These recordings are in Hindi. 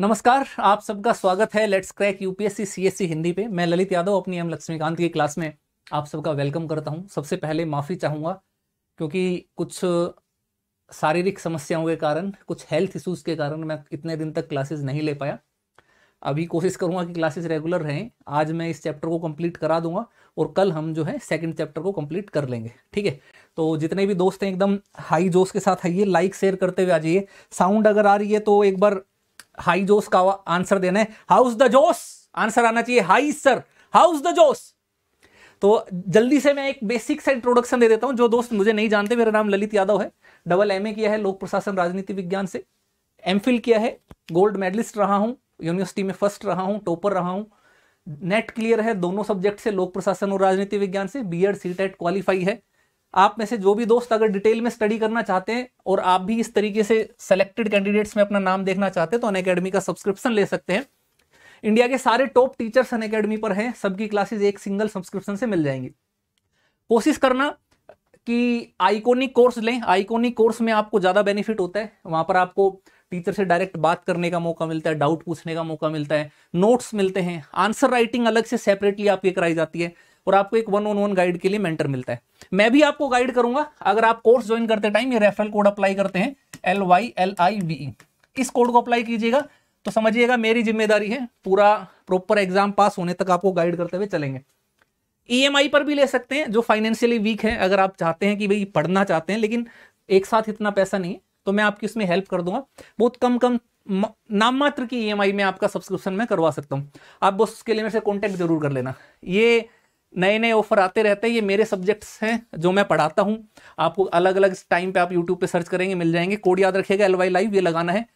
नमस्कार आप सबका स्वागत है let's crack UPSC CSC Hindi पे मैं ललित यादव अपनी एम लक्ष्मीकांत की क्लास में आप सबका वेलकम करता हूं सबसे पहले माफ़ी चाहूंगा क्योंकि कुछ शारीरिक समस्याओं के कारण कुछ हेल्थ इश्यूज के कारण मैं इतने दिन तक क्लासेस नहीं ले पाया अभी कोशिश करूंगा कि क्लासेस रेगुलर रहें आज मैं इस चैप्टर को कंप्लीट करा दूंगा और कल हम जो है सेकंड चैप्टर को कंप्लीट कर लेंगे ठीक है तो जितने भी दोस्त हैं एकदम हाई जोश के साथ आइए लाइक शेयर करते हुए आ जाइए साउंड अगर आ रही है तो एक बार हाई जोश का आंसर देना है हाउस द जोस आंसर आना चाहिए हाई सर हाउस द जोस तो जल्दी से मैं एक बेसिक सा इंट्रोडक्शन दे देता हूं जो दोस्त मुझे नहीं जानते मेरा नाम ललित यादव है डबल एमए किया है लोक प्रशासन राजनीति विज्ञान से एमफिल किया है गोल्ड मेडलिस्ट रहा हूं यूनिवर्सिटी में फर्स्ट रहा हूं टॉपर रहा हूं नेट क्लियर है दोनों सब्जेक्ट से लोक प्रशासन और राजनीति विज्ञान से B Ed C TET qualify है आप में से जो भी दोस्त अगर डिटेल में स्टडी करना चाहते हैं और आप भी इस तरीके से सेलेक्टेड कैंडिडेट्स में अपना नाम देखना चाहते हैं तो अन अकेडमी का सब्सक्रिप्शन ले सकते हैं इंडिया के सारे टॉप टीचर्स अन अकेडमी पर हैं सबकी क्लासेज एक सिंगल सब्सक्रिप्शन से मिल जाएंगी कोशिश करना कि आइकोनिक कोर्स लें आइकोनिक कोर्स में आपको ज़्यादा बेनिफिट होता है वहाँ पर आपको टीचर से डायरेक्ट बात करने का मौका मिलता है डाउट पूछने का मौका मिलता है नोट्स मिलते हैं आंसर राइटिंग अलग से सेपरेटली आपकी कराई जाती है और आपको एक वन ऑन वन गाइड के लिए मेंटर मिलता है मैं भी आपको गाइड करूंगा अगर आप कोर्स ज्वाइन करते टाइम ये रेफरल कोड अप्लाई करते हैं L Y L I V इस कोड को अप्लाई कीजिएगा तो समझिएगा मेरी जिम्मेदारी है पूरा प्रॉपर एग्जाम पास होने तक आपको गाइड करते हुए चलेंगे ई e पर भी ले सकते हैं जो फाइनेंशियली वीक है अगर आप चाहते हैं कि भाई पढ़ना चाहते हैं लेकिन एक साथ इतना पैसा नहीं है तो मैं आपकी इसमें हेल्प कर दूंगा बहुत कम कम नाम मात्र की ई e में आपका सब्सक्रिप्शन मैं करवा सकता हूँ आप बस उसके लिए मेरे से कॉन्टैक्ट जरूर कर लेना ये नए नए ऑफर आते रहते हैं ये मेरे सब्जेक्ट्स हैं जो मैं पढ़ाता हूँ आपको अलग अलग टाइम पे आप यूट्यूब पे सर्च करेंगे मिल जाएंगे कोड याद रखिएगा एल वाई लाइव ये लगाना है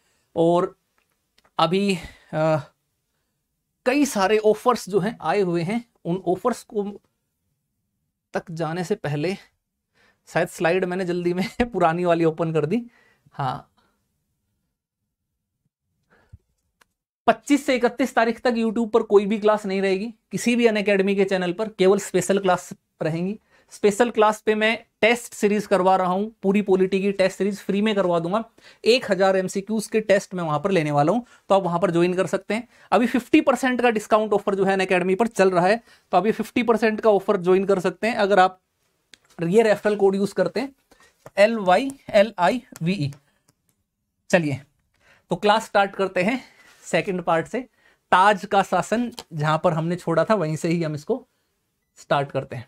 और अभी आ, कई सारे ऑफर्स जो हैं आए हुए हैं उन ऑफर्स को तक जाने से पहले शायद स्लाइड मैंने जल्दी में पुरानी वाली ओपन कर दी हाँ 25 से 31 तारीख तक YouTube पर कोई भी क्लास नहीं रहेगी किसी भी अन के चैनल पर केवल स्पेशल क्लास रहेंगी स्पेशल क्लास पे मैं टेस्ट सीरीज करवा रहा हूँ पूरी पॉलिटी की टेस्ट सीरीज फ्री में करवा दूंगा एक हजार एमसीक्यूज के टेस्ट मैं वहां पर लेने वाला हूँ तो आप वहां पर ज्वाइन कर सकते हैं अभी फिफ्टी परसेंट का डिस्काउंट ऑफर जो है अन अकेडमी पर चल रहा है तो अभी फिफ्टी परसेंट का ऑफर ज्वाइन कर सकते हैं अगर आप ये रेफरल कोड यूज करते हैं L Y L I V चलिए तो क्लास स्टार्ट करते हैं सेकंड पार्ट से ताज का शासन जहां पर हमने छोड़ा था वहीं से ही हम इसको स्टार्ट करते हैं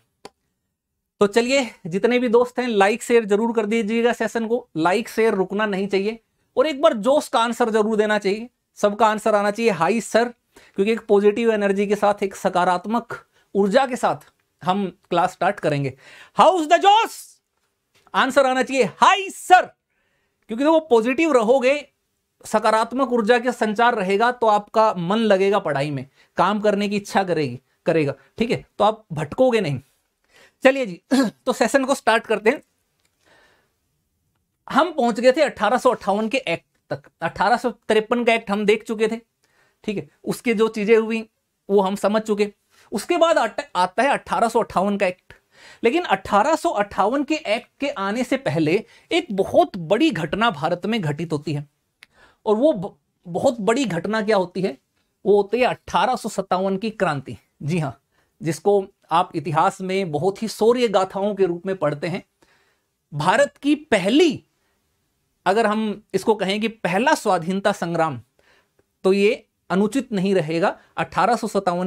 तो चलिए जितने भी दोस्त हैं लाइक शेयर जरूर कर दीजिएगा सेशन को लाइक शेयर रुकना नहीं चाहिए और एक बार जोश का आंसर जरूर देना चाहिए सबका आंसर आना चाहिए हाई सर क्योंकि एक पॉजिटिव एनर्जी के साथ एक सकारात्मक ऊर्जा के साथ हम क्लास स्टार्ट करेंगे हाउस द जोश आंसर आना चाहिए हाई सर क्योंकि तो वो पॉजिटिव रहोगे सकारात्मक ऊर्जा के संचार रहेगा तो आपका मन लगेगा पढ़ाई में काम करने की इच्छा करेगी करेगा ठीक है तो आप भटकोगे नहीं चलिए जी तो सेशन को स्टार्ट करते हैं हम पहुंच गए थे अठारह के एक्ट तक अठारह का एक्ट हम देख चुके थे ठीक है उसके जो चीजें हुई वो हम समझ चुके उसके बाद आता है अठारह का एक्ट लेकिन अठारह के एक्ट के आने से पहले एक बहुत बड़ी घटना भारत में घटित होती है और वो बहुत बड़ी घटना क्या होती है वो होती है अट्ठारह की क्रांति जी हाँ जिसको आप इतिहास में बहुत ही सौर्य गाथाओं के रूप में पढ़ते हैं भारत की पहली अगर हम इसको कहें कि पहला स्वाधीनता संग्राम तो ये अनुचित नहीं रहेगा अठारह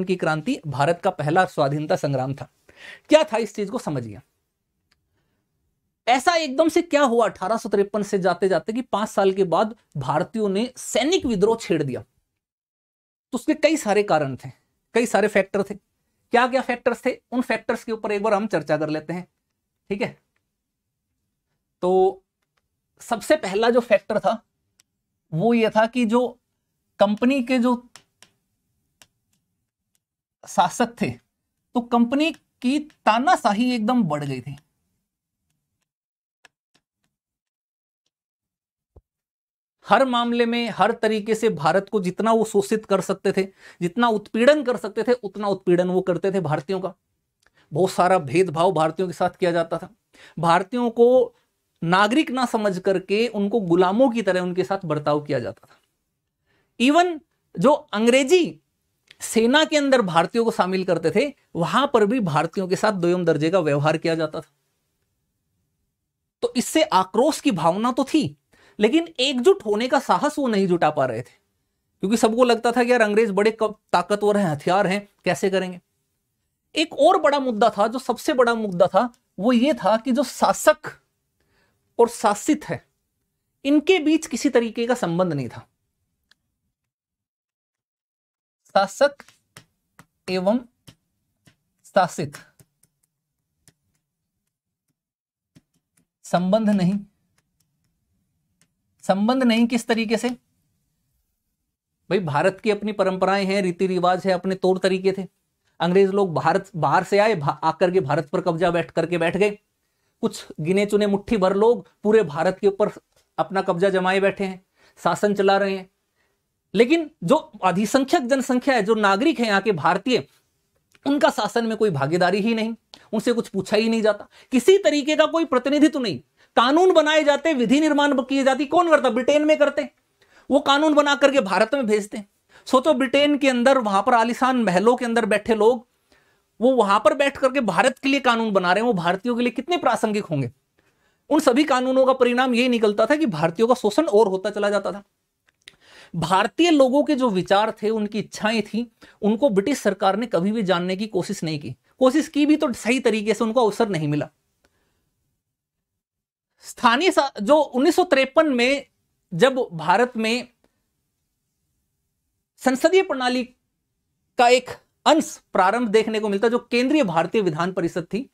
की क्रांति भारत का पहला स्वाधीनता संग्राम था क्या था इस चीज को समझिए ऐसा एकदम से क्या हुआ अठारह से जाते जाते कि पांच साल के बाद भारतीयों ने सैनिक विद्रोह छेड़ दिया तो उसके कई सारे कारण थे कई सारे फैक्टर थे क्या क्या फैक्टर्स थे उन फैक्टर्स के ऊपर एक बार हम चर्चा कर लेते हैं ठीक है तो सबसे पहला जो फैक्टर था वो ये था कि जो कंपनी के जो शासक थे तो कंपनी की तानाशाही एकदम बढ़ गई थी हर मामले में हर तरीके से भारत को जितना वो शोषित कर सकते थे जितना उत्पीड़न कर सकते थे उतना उत्पीड़न वो करते थे भारतीयों का बहुत सारा भेदभाव भारतीयों के साथ किया जाता था भारतीयों को नागरिक ना समझ करके उनको गुलामों की तरह उनके साथ बर्ताव किया जाता था इवन जो अंग्रेजी सेना के अंदर भारतीयों को शामिल करते थे वहां पर भी भारतीयों के साथ दोयम दर्जे का व्यवहार किया जाता था तो इससे आक्रोश की भावना तो थी लेकिन एकजुट होने का साहस वो नहीं जुटा पा रहे थे क्योंकि सबको लगता था कि यार अंग्रेज बड़े ताकतवर हैं हथियार हैं कैसे करेंगे एक और बड़ा मुद्दा था जो सबसे बड़ा मुद्दा था वो ये था कि जो शासक और शासित है इनके बीच किसी तरीके का संबंध नहीं था शासक एवं शासित संबंध नहीं संबंध नहीं किस तरीके से भाई भारत की अपनी परंपराएं हैं रीति रिवाज है अपने तौर तरीके थे अंग्रेज लोग भारत बाहर से आए आकर के भारत पर कब्जा बैठ करके बैठ गए कुछ गिने चुने मुट्ठी भर लोग पूरे भारत के ऊपर अपना कब्जा जमाए बैठे हैं शासन चला रहे हैं लेकिन जो अधिसंख्यक जनसंख्या है जो नागरिक है यहाँ के भारतीय उनका शासन में कोई भागीदारी ही नहीं उनसे कुछ पूछा ही नहीं जाता किसी तरीके का कोई प्रतिनिधित्व नहीं कानून बनाए जाते विधि निर्माण किए जाती कौन करता ब्रिटेन में करते वो कानून बना करके भारत में भेजते सोचो ब्रिटेन के अंदर वहां पर आलिशान महलों के अंदर बैठे लोग वो वहां पर बैठ करके भारत के लिए कानून बना रहे हैं वो भारतीयों के लिए कितने प्रासंगिक होंगे उन सभी कानूनों का परिणाम यही निकलता था कि भारतीयों का शोषण और होता चला जाता था भारतीय लोगों के जो विचार थे उनकी इच्छाएं थी उनको ब्रिटिश सरकार ने कभी भी जानने की कोशिश नहीं की कोशिश की भी तो सही तरीके से उनको अवसर नहीं मिला स्थानीय जो उन्नीस में जब भारत में संसदीय प्रणाली का एक अंश प्रारंभ देखने को मिलता जो केंद्रीय भारतीय विधान परिषद थी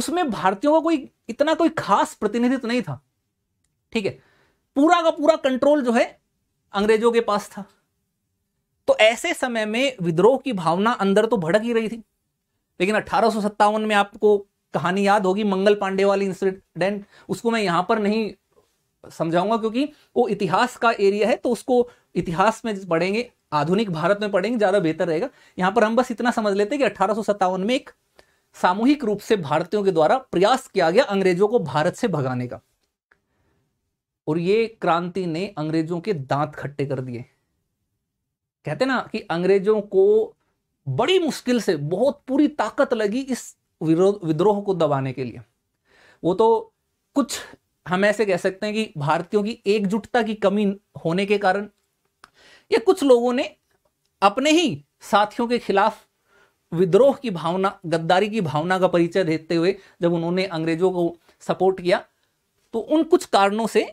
उसमें भारतीयों का कोई इतना कोई खास प्रतिनिधित्व नहीं था ठीक है पूरा का पूरा कंट्रोल जो है अंग्रेजों के पास था तो ऐसे समय में विद्रोह की भावना अंदर तो भड़क ही रही थी लेकिन अठारह में आपको कहानी याद होगी मंगल पांडे वाली इंसिडेंट उसको मैं यहां पर नहीं समझाऊंगा क्योंकि वो इतिहास का एरिया है तो उसको इतिहास में पढ़ेंगे आधुनिक भारत में पढ़ेंगे ज्यादा बेहतर रहेगा यहां पर हम बस इतना समझ लेते हैं कि अठारह में एक सामूहिक रूप से भारतीयों के द्वारा प्रयास किया गया अंग्रेजों को भारत से भगाने का और ये क्रांति ने अंग्रेजों के दांत खट्टे कर दिए कहते ना कि अंग्रेजों को बड़ी मुश्किल से बहुत पूरी ताकत लगी इस विरोध विद्रोह को दबाने के लिए वो तो कुछ हम ऐसे कह सकते हैं कि भारतीयों की एकजुटता की कमी होने के कारण या कुछ लोगों ने अपने ही साथियों के खिलाफ विद्रोह की भावना गद्दारी की भावना का परिचय देते हुए जब उन्होंने अंग्रेजों को सपोर्ट किया तो उन कुछ कारणों से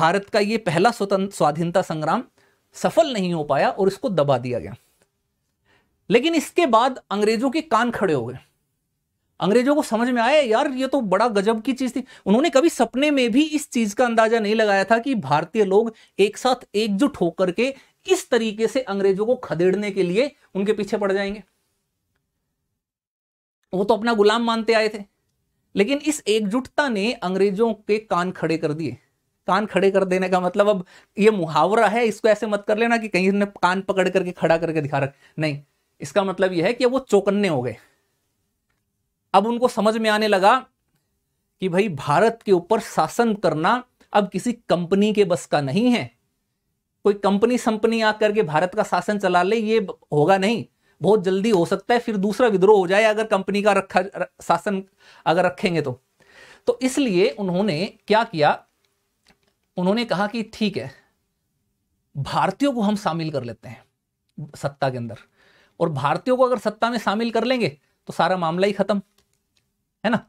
भारत का ये पहला स्वतंत्र स्वाधीनता संग्राम सफल नहीं हो पाया और इसको दबा दिया गया लेकिन इसके बाद अंग्रेजों के कान खड़े हो गए अंग्रेजों को समझ में आया यार ये तो बड़ा गजब की चीज थी उन्होंने कभी सपने में भी इस चीज का अंदाजा नहीं लगाया था कि भारतीय लोग एक साथ एकजुट होकर के इस तरीके से अंग्रेजों को खदेड़ने के लिए उनके पीछे पड़ जाएंगे वो तो अपना गुलाम मानते आए थे लेकिन इस एकजुटता ने अंग्रेजों के कान खड़े कर दिए कान खड़े कर देने का मतलब अब ये मुहावरा है इसको ऐसे मत कर लेना कि कहीं ने कान पकड़ करके खड़ा करके दिखा रख नहीं इसका मतलब यह है कि वो चौकन्ने हो गए अब उनको समझ में आने लगा कि भाई भारत के ऊपर शासन करना अब किसी कंपनी के बस का नहीं है कोई कंपनी संपनी आकर के भारत का शासन चला ले ये होगा नहीं बहुत जल्दी हो सकता है फिर दूसरा विद्रोह हो जाए अगर कंपनी का रखा शासन अगर रखेंगे तो तो इसलिए उन्होंने क्या किया उन्होंने कहा कि ठीक है भारतीयों को हम शामिल कर लेते हैं सत्ता के अंदर और भारतीयों को अगर सत्ता में शामिल कर लेंगे तो सारा मामला ही खत्म है ना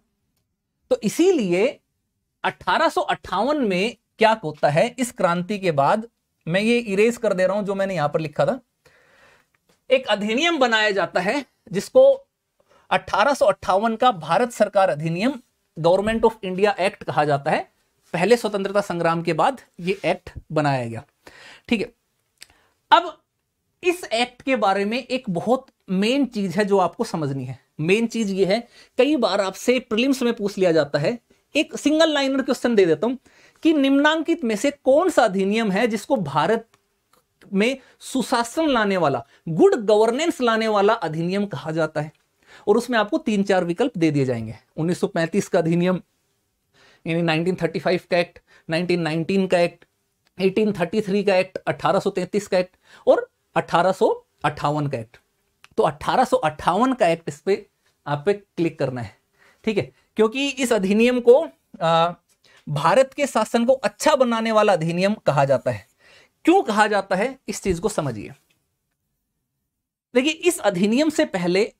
तो इसीलिए अठारह में क्या होता है इस क्रांति के बाद मैं ये इरेज कर दे रहा हूं जो मैंने यहां पर लिखा था एक अधिनियम बनाया जाता है जिसको अठारह का भारत सरकार अधिनियम गवर्नमेंट ऑफ इंडिया एक्ट कहा जाता है पहले स्वतंत्रता संग्राम के बाद ये एक्ट बनाया गया ठीक है अब इस एक्ट के बारे में एक बहुत मेन चीज है जो आपको समझनी है मेन चीज ये है कई बार आपसे प्रिलिम्स में पूछ लिया जाता है एक सिंगल लाइनर क्वेश्चन दे देता हूं कि निम्नांकित में से कौन सा अधिनियम है जिसको भारत में सुशासन लाने वाला गुड गवर्नेंस लाने वाला अधिनियम कहा जाता है और उसमें आपको तीन चार विकल्प दे दिए जाएंगे 1935 का अधिनियम यानी 1935 का एक्ट 1919 का एक्ट 1833 का एक्ट 1833 का एक्ट और 1858 का एक्ट तो अठारह का एक्ट इस पर आप पे क्लिक करना है ठीक है क्योंकि इस अधिनियम को आ, भारत के शासन को अच्छा बनाने वाला अधिनियम कहा जाता है क्यों कहा जाता है इस चीज को समझिए देखिए इस अधिनियम से पहले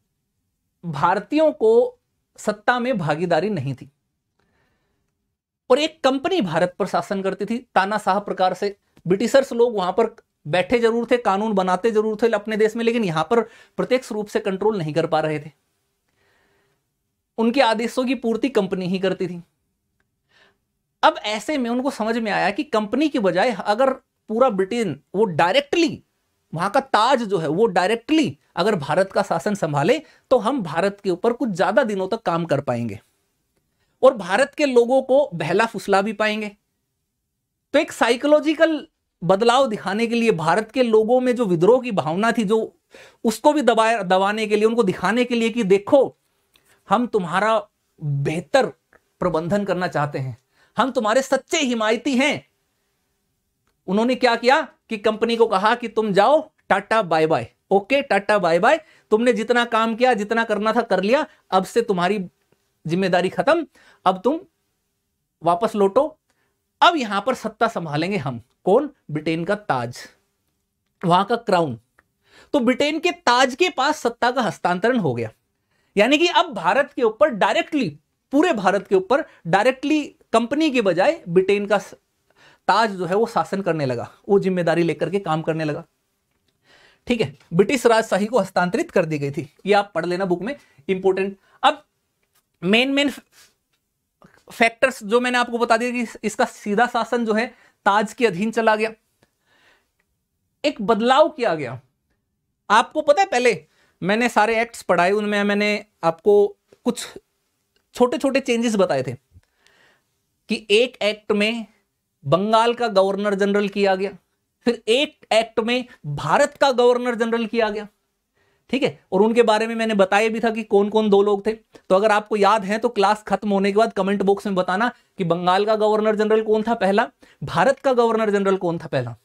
भारतीयों को सत्ता में भागीदारी नहीं थी और एक कंपनी भारत पर शासन करती थी ताना साहब प्रकार से ब्रिटिशर्स लोग वहां पर बैठे जरूर थे कानून बनाते जरूर थे अपने देश में लेकिन यहां पर प्रत्यक्ष रूप से कंट्रोल नहीं कर पा रहे थे उनके आदेशों की पूर्ति कंपनी ही करती थी अब ऐसे में उनको समझ में आया कि कंपनी की बजाय अगर पूरा ब्रिटेन वो डायरेक्टली वहां का ताज जो है वो डायरेक्टली अगर भारत का शासन संभाले तो हम भारत के ऊपर कुछ ज्यादा दिनों तक काम कर पाएंगे और भारत के लोगों को बहला फुसला भी पाएंगे तो एक साइकोलॉजिकल बदलाव दिखाने के लिए भारत के लोगों में जो विद्रोह की भावना थी जो उसको भी दबाए दबाने के लिए उनको दिखाने के लिए कि देखो हम तुम्हारा बेहतर प्रबंधन करना चाहते हैं हम तुम्हारे सच्चे हिमायती हैं उन्होंने क्या किया कि कंपनी को कहा कि तुम जाओ tata bye bye okay tata bye bye तुमने जितना काम किया जितना करना था कर लिया अब से तुम्हारी जिम्मेदारी खत्म अब तुम वापस लौटो अब यहां पर सत्ता संभालेंगे हम कौन ब्रिटेन का ताज वहां का क्राउन तो ब्रिटेन के ताज के पास सत्ता का हस्तांतरण हो गया यानी कि अब भारत के ऊपर डायरेक्टली पूरे भारत के ऊपर डायरेक्टली कंपनी के बजाय ब्रिटेन का ताज जो है वो शासन करने लगा वो जिम्मेदारी लेकर के काम करने लगा ठीक है ब्रिटिश राजशाही को हस्तांतरित कर दी गई थी ये आप पढ़ लेना बुक में इंपोर्टेंट अब मेन मेन फैक्टर्स जो मैंने आपको बता दिया कि इसका सीधा शासन जो है ताज के अधीन चला गया एक बदलाव किया गया आपको पता है पहले मैंने सारे एक्ट्स पढ़ाए उनमें मैंने आपको कुछ छोटे छोटे चेंजेस बताए थे कि एक एक्ट में बंगाल का गवर्नर जनरल किया गया फिर एक एक्ट में भारत का गवर्नर जनरल किया गया ठीक है और उनके बारे में मैंने बताया भी था कि कौन कौन दो लोग थे तो अगर आपको याद है तो क्लास खत्म होने के बाद कमेंट बॉक्स में बताना कि बंगाल का गवर्नर जनरल कौन था पहला भारत का गवर्नर जनरल कौन था पहला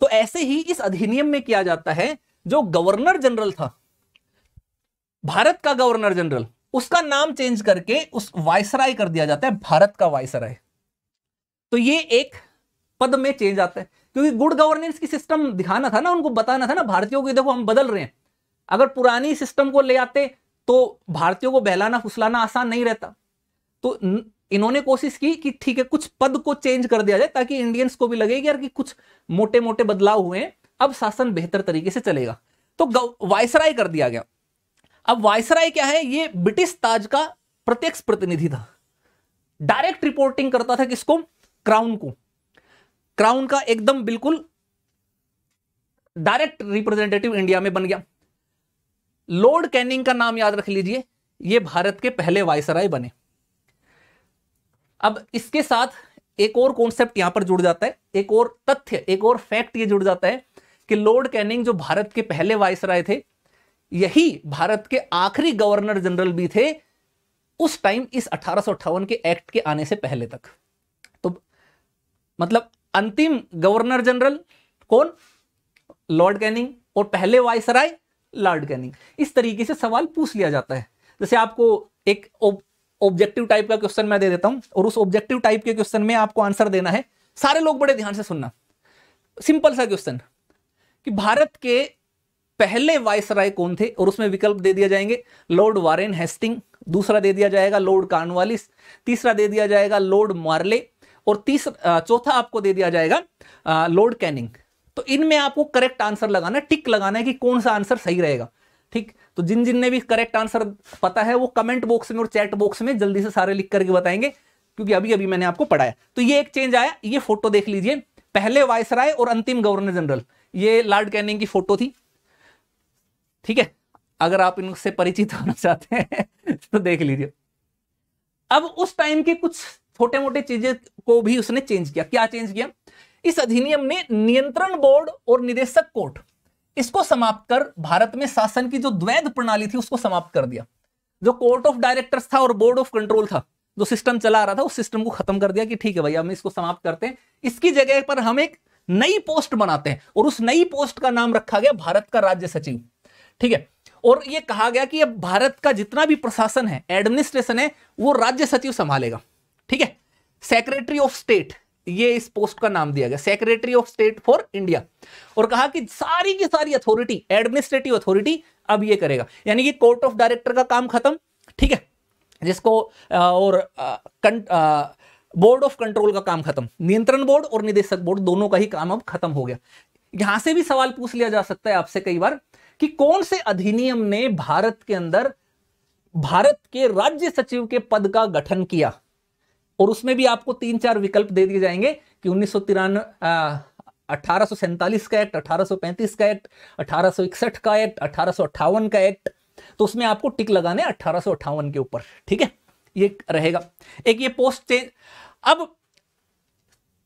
तो ऐसे ही इस अधिनियम में किया जाता है जो गवर्नर जनरल था भारत का गवर्नर जनरल उसका नाम चेंज करके उस वायसराय कर दिया जाता है भारत का वायसराय तो ये एक पद में चेंज आता है क्योंकि गुड गवर्नेंस की सिस्टम दिखाना था ना उनको बताना था ना भारतीयों को देखो हम बदल रहे हैं अगर पुरानी सिस्टम को ले आते तो भारतीयों को बहलाना फुसलाना आसान नहीं रहता तो इन्होंने कोशिश की कि ठीक है कुछ पद को चेंज कर दिया जाए ताकि इंडियंस को भी लगेगी यार कि कुछ मोटे मोटे बदलाव हुए अब शासन बेहतर तरीके से चलेगा तो वायसराय कर दिया गया अब वायसराय क्या है ये ब्रिटिश ताज का प्रत्यक्ष प्रतिनिधि था डायरेक्ट रिपोर्टिंग करता था किसको क्राउन को क्राउन का एकदम बिल्कुल डायरेक्ट रिप्रेजेंटेटिव इंडिया में बन गया लॉर्ड कैनिंग का नाम याद रख लीजिए ये भारत के पहले वायसराय बने अब इसके साथ एक और कॉन्सेप्ट यहां पर जुड़ जाता है एक और तथ्य एक और फैक्ट ये जुड़ जाता है कि लॉर्ड कैनिंग जो भारत के पहले वायसराय थे यही भारत के आखिरी गवर्नर जनरल भी थे उस टाइम इस अठारह के एक्ट के आने से पहले तक तो मतलब अंतिम गवर्नर जनरल कौन लॉर्ड कैनिंग और पहले वायसराय लार्ड कैनिंग इस तरीके से सवाल पूछ लिया जाता है जैसे आपको एक ऑब्जेक्टिव टाइप का क्वेश्चन मैं दे देता हूं और उस ऑब्जेक्टिव टाइप के क्वेश्चन में आपको आंसर देना है सारे लोग बड़े ध्यान से सुनना सिंपल सा क्वेश्चन कि भारत के पहले वाइस राय कौन थे और उसमें विकल्प दे दिया जाएंगे लॉर्ड वारेन हेस्टिंग दूसरा दे दिया जाएगा लॉर्ड कार्नवालिस तीसरा दे दिया जाएगा लॉर्ड मार्ले और तीसरा चौथा आपको दे दिया जाएगा लॉर्ड कैनिंग तो इनमें आपको करेक्ट आंसर लगाना है टिक लगाना है कि कौन सा आंसर सही रहेगा ठीक तो जिन जिन ने भी करेक्ट आंसर पता है वो कमेंट बॉक्स में और चैट बॉक्स में जल्दी से सारे लिख करके बताएंगे क्योंकि अभी अभी मैंने आपको पढ़ाया तो ये एक चेंज आया ये फोटो देख लीजिए पहले वायसराय और अंतिम गवर्नर जनरल ये लॉर्ड कैनिंग की फोटो थी ठीक है अगर आप इनसे परिचित होना चाहते हैं तो देख लीजिए अब उस टाइम के कुछ छोटे मोटे चीजें को भी उसने चेंज किया क्या चेंज किया इस अधिनियम ने नियंत्रण बोर्ड और निदेशक कोर्ट इसको समाप्त कर भारत में शासन की जो द्वैध प्रणाली थी उसको समाप्त कर दिया जो कोर्ट ऑफ डायरेक्टर्स था और बोर्ड ऑफ कंट्रोल था जो सिस्टम चला रहा था उस सिस्टम को खत्म कर दिया कि ठीक है भैया हम इसको समाप्त करते हैं इसकी जगह पर हम एक नई पोस्ट बनाते हैं और उस नई पोस्ट का नाम रखा गया भारत का राज्य सचिव ठीक है और यह कहा गया कि अब भारत का जितना भी प्रशासन है एडमिनिस्ट्रेशन है वो राज्य सचिव संभालेगा ठीक है सेक्रेटरी ऑफ स्टेट ये इस पोस्ट का नाम दिया गया secretary of state for India और कहा कि सारी की सारी अथॉरिटी एडमिनिस्ट्रेटिव अथॉरिटी अब ये करेगा यानी कि कोर्ट ऑफ डायरेक्टर का काम खत्म ठीक है जिसको और बोर्ड ऑफ कंट्रोल का काम खत्म नियंत्रण बोर्ड और निदेशक बोर्ड दोनों का ही काम अब खत्म हो गया यहां से भी सवाल पूछ लिया जा सकता है आपसे कई बार कि कौन से अधिनियम ने भारत के अंदर भारत के राज्य सचिव के पद का गठन किया और उसमें भी आपको तीन चार विकल्प दे दिए जाएंगे कि उन्नीस सौ अठारह का एक्ट अठारह का एक्ट अठारह का एक्ट अठारह का एक्ट तो उसमें आपको टिक लगाने अठारह के ऊपर ठीक है ये रहेगा एक ये पोस्ट चेंज अब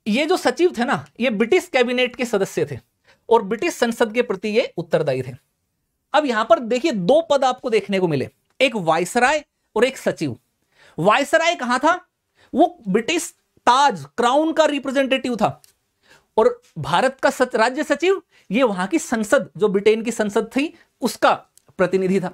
ये जो सचिव थे ना ये ब्रिटिश कैबिनेट के सदस्य थे और ब्रिटिश संसद के प्रति ये उत्तरदायी थे अब यहां पर देखिए दो पद आपको देखने को मिले एक वायसराय और एक सचिव वायसराय कहां था वो ब्रिटिश ताज क्राउन का रिप्रेजेंटेटिव था और भारत का सच, राज्य सचिव ये वहां की संसद जो ब्रिटेन की संसद थी उसका प्रतिनिधि था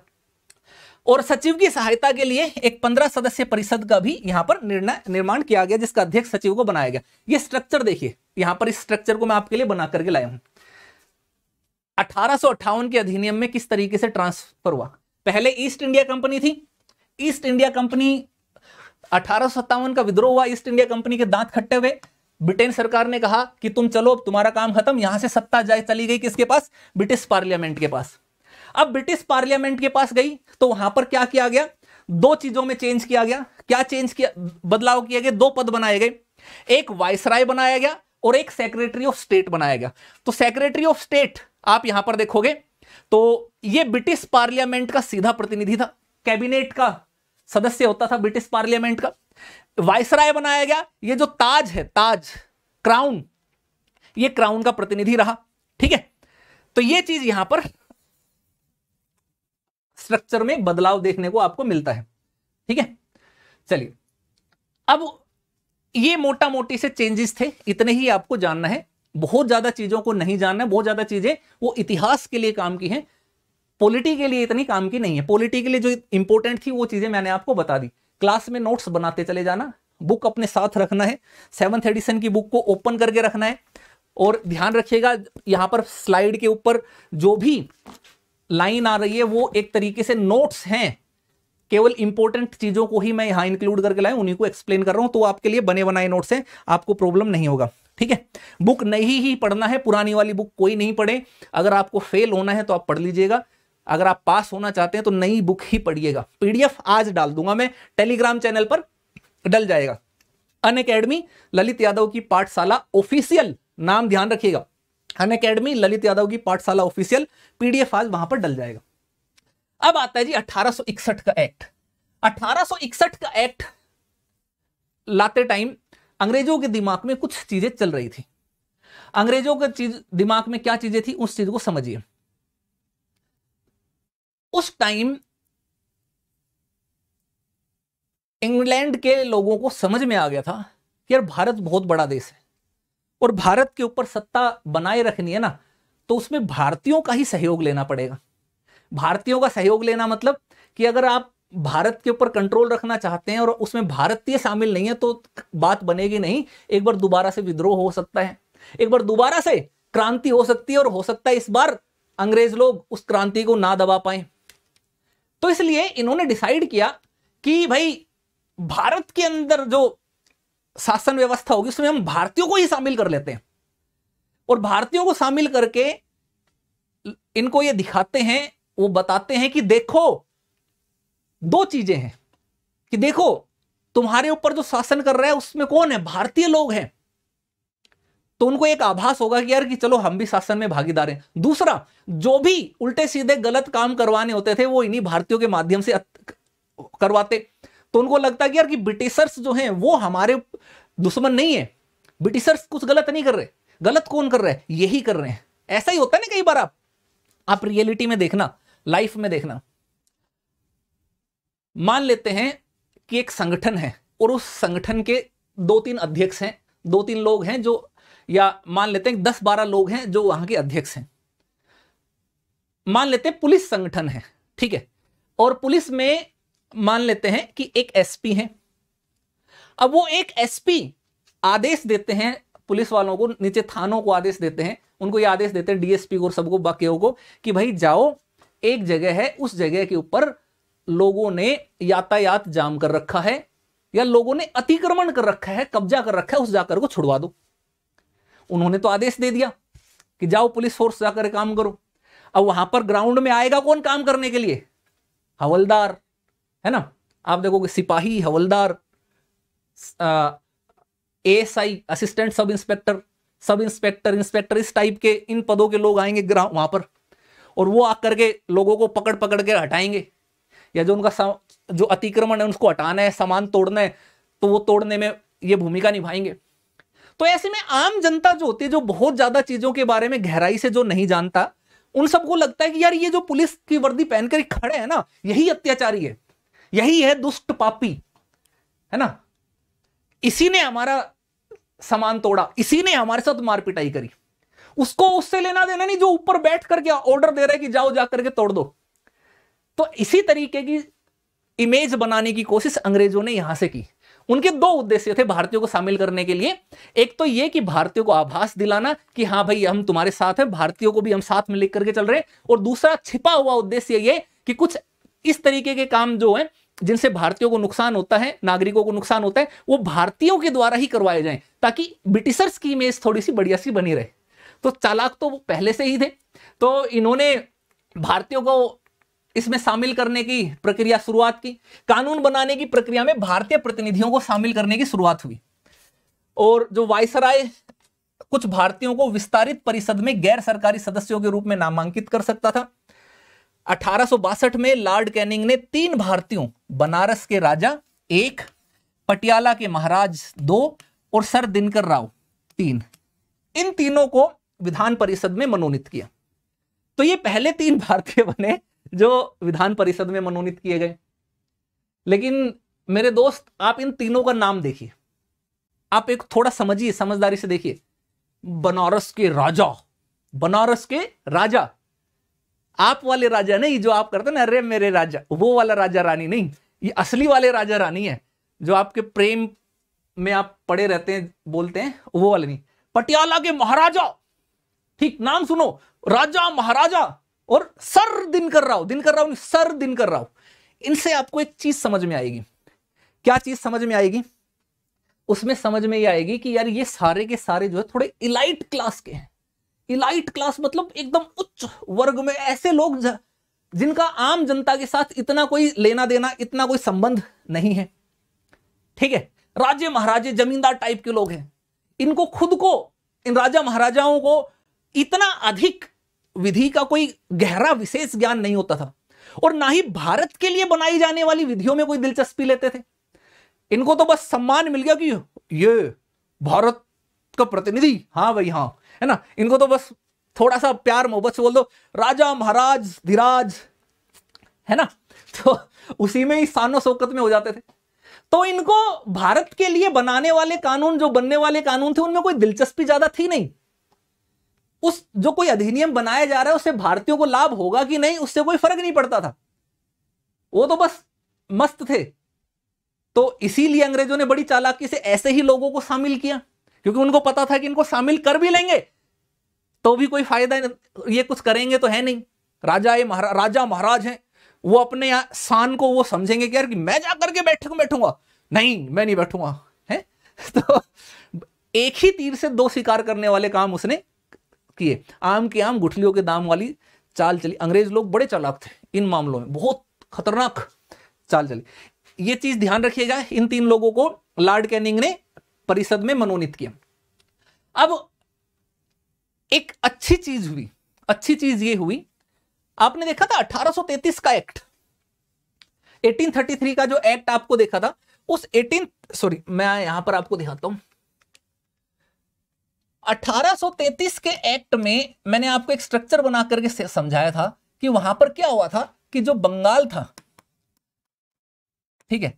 और सचिव की सहायता के लिए एक पंद्रह सदस्य परिषद का भी यहां पर निर्णय निर्माण किया गया जिसका अध्यक्ष सचिव को बनाया गया ये स्ट्रक्चर देखिए यहां पर इस स्ट्रक्चर को मैं आपके लिए बना करके लाया हूं अठारह के अधिनियम में किस तरीके से ट्रांसफर हुआ पहले ईस्ट इंडिया कंपनी थी ईस्ट इंडिया कंपनी अठारह का विद्रोह हुआ ईस्ट इंडिया कंपनी के दांत खट्टे हुए ब्रिटेन सरकार ने कहा कि तुम चलो तुम्हारा काम खत्म यहां से सत्ता जाए चली गई किसके पास ब्रिटिश पार्लियामेंट के पास अब ब्रिटिश पार्लियामेंट के पास गई तो वहां पर क्या किया गया दो चीजों में चेंज किया गया क्या चेंज किया बदलाव किया गया दो पद बनाए गए एक वाइसराय बनाया गया और एक सेक्रेटरी ऑफ स्टेट बनाया गया तो सेक्रेटरी ऑफ स्टेट आप यहां पर देखोगे तो ये ब्रिटिश पार्लियामेंट का सीधा प्रतिनिधि था कैबिनेट का सदस्य होता था ब्रिटिश पार्लियामेंट का वायसराय बनाया गया ये जो ताज है ताज क्राउन ये क्राउन का प्रतिनिधि रहा ठीक है तो ये चीज यहां पर स्ट्रक्चर में बदलाव देखने को आपको मिलता है ठीक है चलिए अब ये मोटा मोटी से चेंजेस थे इतने ही आपको जानना है बहुत ज्यादा चीजों को नहीं जानना है बहुत ज्यादा चीजें वो इतिहास के लिए काम की हैं पॉलिटी के लिए इतनी काम की नहीं है पॉलिटी के लिए जो इंपॉर्टेंट थी वो चीजें मैंने आपको बता दी क्लास में नोट्स बनाते चले जाना बुक अपने साथ रखना है सेवंथ एडिशन की बुक को ओपन करके रखना है और ध्यान रखिएगा यहाँ पर स्लाइड के ऊपर जो भी लाइन आ रही है वो एक तरीके से नोट्स हैं केवल इंपॉर्टेंट चीजों को ही मैं यहाँ इंक्लूड करके लाया उन्हीं को एक्सप्लेन कर रहा हूँ तो आपके लिए बने बनाए नोट्स हैं आपको प्रॉब्लम नहीं होगा ठीक है बुक नहीं ही पढ़ना है पुरानी वाली बुक कोई नहीं पढ़े अगर आपको फेल होना है तो आप पढ़ लीजिएगा अगर आप पास होना चाहते हैं तो नई बुक ही पढ़िएगा पीडीएफ आज डाल दूंगा मैं टेलीग्राम चैनल पर डल जाएगा अन अकेडमी ललित यादव की पाठशाला ऑफिशियल नाम ध्यान रखिएगा अन अकेडमी ललित यादव की पाठशाला ऑफिशियल पीडीएफ आज वहां पर डल जाएगा अब आता है जी अठारह का एक्ट अठारह का एक्ट लाते टाइम अंग्रेजों के दिमाग में कुछ चीजें चल रही थी अंग्रेजों के चीज दिमाग में क्या चीजें थी उस चीज को समझिए उस टाइम इंग्लैंड के लोगों को समझ में आ गया था कि यार भारत बहुत बड़ा देश है और भारत के ऊपर सत्ता बनाए रखनी है ना तो उसमें भारतीयों का ही सहयोग लेना पड़ेगा भारतीयों का सहयोग लेना मतलब कि अगर आप भारत के ऊपर कंट्रोल रखना चाहते हैं और उसमें भारतीय शामिल नहीं है तो बात बनेगी नहीं एक बार दोबारा से विद्रोह हो सकता है एक बार दोबारा से क्रांति हो सकती है और हो सकता है इस बार अंग्रेज लोग उस क्रांति को ना दबा पाए तो इसलिए इन्होंने डिसाइड किया कि भाई भारत के अंदर जो शासन व्यवस्था होगी उसमें हम भारतीयों को ही शामिल कर लेते हैं और भारतीयों को शामिल करके इनको ये दिखाते हैं वो बताते हैं कि देखो दो चीजें हैं कि देखो तुम्हारे ऊपर जो शासन कर रहा है उसमें कौन है भारतीय लोग हैं तो उनको एक आभास होगा कि यार कि चलो हम भी शासन में भागीदार हैं दूसरा जो भी उल्टे सीधे गलत काम करवाने होते थे वो इन्हीं भारतीयों के माध्यम से करवाते तो उनको लगता कि यार कि ब्रिटिशर्स जो हैं वो हमारे दुश्मन नहीं है ब्रिटिशर्स कुछ गलत नहीं कर रहे गलत कौन कर रहे हैं यही कर रहे हैं ऐसा ही होता है ना कई बार आप आप रियलिटी में देखना लाइफ में देखना मान लेते हैं कि एक संगठन है और उस संगठन के दो तीन अध्यक्ष हैं दो तीन लोग हैं जो या मान लेते हैं दस बारह लोग हैं जो वहां के अध्यक्ष हैं मान लेते हैं पुलिस संगठन है ठीक है और पुलिस में मान लेते हैं कि एक एसपी है अब वो एक एसपी आदेश देते हैं पुलिस वालों को नीचे थानों को आदेश देते हैं उनको ये आदेश देते हैं डीएसपी को और सबको बाकी को कि भाई जाओ एक जगह है उस जगह के ऊपर लोगों ने यातायात जाम कर रखा है या लोगों ने अतिक्रमण कर रखा है कब्जा कर रखा है उस जाकर को छुड़वा दो उन्होंने तो आदेश दे दिया कि जाओ पुलिस फोर्स जाकर काम करो अब वहां पर ग्राउंड में आएगा कौन काम करने के लिए हवलदार है ना आप देखोगे सिपाही हवलदार S I assistant sub inspector sub inspector inspector इस टाइप के इन पदों के लोग आएंगे ग्राउंड वहां पर और वो आकर के लोगों को पकड़ पकड़ के हटाएंगे या जो उनका जो अतिक्रमण है उसको हटाना है सामान तोड़ना है तो वो तोड़ने में ये भूमिका निभाएंगे तो ऐसे में आम जनता जो होती है जो बहुत ज्यादा चीजों के बारे में गहराई से जो नहीं जानता उन सबको लगता है कि यार ये जो पुलिस की वर्दी पहनकर खड़े हैं ना यही अत्याचारी है यही है दुष्ट पापी है ना इसी ने हमारा सामान तोड़ा इसी ने हमारे साथ मारपिटाई करी उसको उससे लेना देना नहीं जो ऊपर बैठ करके ऑर्डर दे रहे कि जाओ जा करके तोड़ दो तो इसी तरीके की इमेज बनाने की कोशिश अंग्रेजों ने यहां से की उनके दो उद्देश्य थे भारतीयों को शामिल करने के लिए एक तो ये कि भारतीयों को आभास दिलाना कि हाँ भाई हम तुम्हारे साथ हैं भारतीयों को भी हम साथ में लेकर के चल रहे और दूसरा छिपा हुआ उद्देश्य ये कि कुछ इस तरीके के काम जो है जिनसे भारतीयों को नुकसान होता है नागरिकों को नुकसान होता है वो भारतीयों के द्वारा ही करवाए जाए ताकि ब्रिटिशर्स की इमेज थोड़ी सी बढ़िया सी बनी रहे तो चालाक तो पहले से ही थे तो इन्होंने भारतीयों को इसमें शामिल करने की प्रक्रिया शुरुआत की कानून बनाने की प्रक्रिया में भारतीय प्रतिनिधियों को शामिल करने की शुरुआत हुई और जो वायसराय कुछ भारतीयों को विस्तारित परिषद में गैर सरकारी सदस्यों के रूप में नामांकित कर सकता था अठारह में लॉर्ड कैनिंग ने तीन भारतीयों बनारस के राजा एक पटियाला के महाराज दो और सर दिनकर राव तीन इन तीनों को विधान परिषद में मनोनीत किया तो ये पहले तीन भारतीय बने जो विधान परिषद में मनोनीत किए गए लेकिन मेरे दोस्त आप इन तीनों का नाम देखिए आप एक थोड़ा समझिए समझदारी से देखिए बनारस के राजा बनारस के राजा आप वाले राजा नहीं जो आप करते ना अरे मेरे राजा वो वाला राजा रानी नहीं ये असली वाले राजा रानी है जो आपके प्रेम में आप पड़े रहते हैं बोलते हैं वो वाले नहीं पटियाला के महाराजा ठीक नाम सुनो राजा महाराजा और सर दिन कर रहा हूं दिन कर रहा हूं सर दिन कर रहा हूं इनसे आपको एक चीज समझ में आएगी क्या चीज समझ में आएगी उसमें समझ में ये आएगी कि यार ये सारे के सारे जो है थोड़े इलाइट क्लास के हैं इलाइट क्लास मतलब एकदम उच्च वर्ग में ऐसे लोग जिनका आम जनता के साथ इतना कोई लेना देना इतना कोई संबंध नहीं है ठीक है राजे महाराजे जमींदार टाइप के लोग हैं इनको खुद को इन राजा महाराजाओं को इतना अधिक विधि का कोई गहरा विशेष ज्ञान नहीं होता था और ना ही भारत के लिए बनाई जाने वाली विधियों में कोई दिलचस्पी लेते थे इनको तो बस सम्मान मिल गया कि ये भारत का प्रतिनिधि हाँ भाई हाँ है ना इनको तो बस थोड़ा सा प्यार मोहब्बत से बोल दो राजा महाराज धीराज है ना तो उसी में ही सानो शौकत में हो जाते थे तो इनको भारत के लिए बनाने वाले कानून जो बनने वाले कानून थे उनमें कोई दिलचस्पी ज्यादा थी नहीं उस जो कोई अधिनियम बनाया जा रहा है उससे भारतीयों को लाभ होगा कि नहीं उससे कोई फर्क नहीं पड़ता था वो तो बस मस्त थे तो इसीलिए अंग्रेजों ने बड़ी चालाकी से ऐसे ही लोगों को शामिल किया क्योंकि उनको पता था कि इनको शामिल कर भी लेंगे तो भी कोई फायदा ये कुछ करेंगे तो है नहीं राजा ये महरा, राजा महाराज हैं वो अपने शान को वो समझेंगे कि यार कि मैं जा करके बैठक बैठूंगा नहीं मैं नहीं बैठूंगा है तो एक ही तीर से दो शिकार करने वाले काम उसने किए आम के आम गुठलियों के दाम वाली चाल चली अंग्रेज लोग बड़े चालाक थे इन मामलों में बहुत खतरनाक चाल चली ये चीज ध्यान रखिएगा इन तीन लोगों को लॉर्ड कैनिंग ने परिषद में मनोनीत किया अब एक अच्छी चीज हुई अच्छी चीज ये हुई आपने देखा था 1833 का एक्ट 1833 का जो एक्ट आपको देखा था उस 18 सॉरी मैं यहां पर आपको दिखाता हूं 1833 के एक्ट में मैंने आपको एक स्ट्रक्चर बना करके समझाया था कि वहां पर क्या हुआ था कि जो बंगाल था ठीक है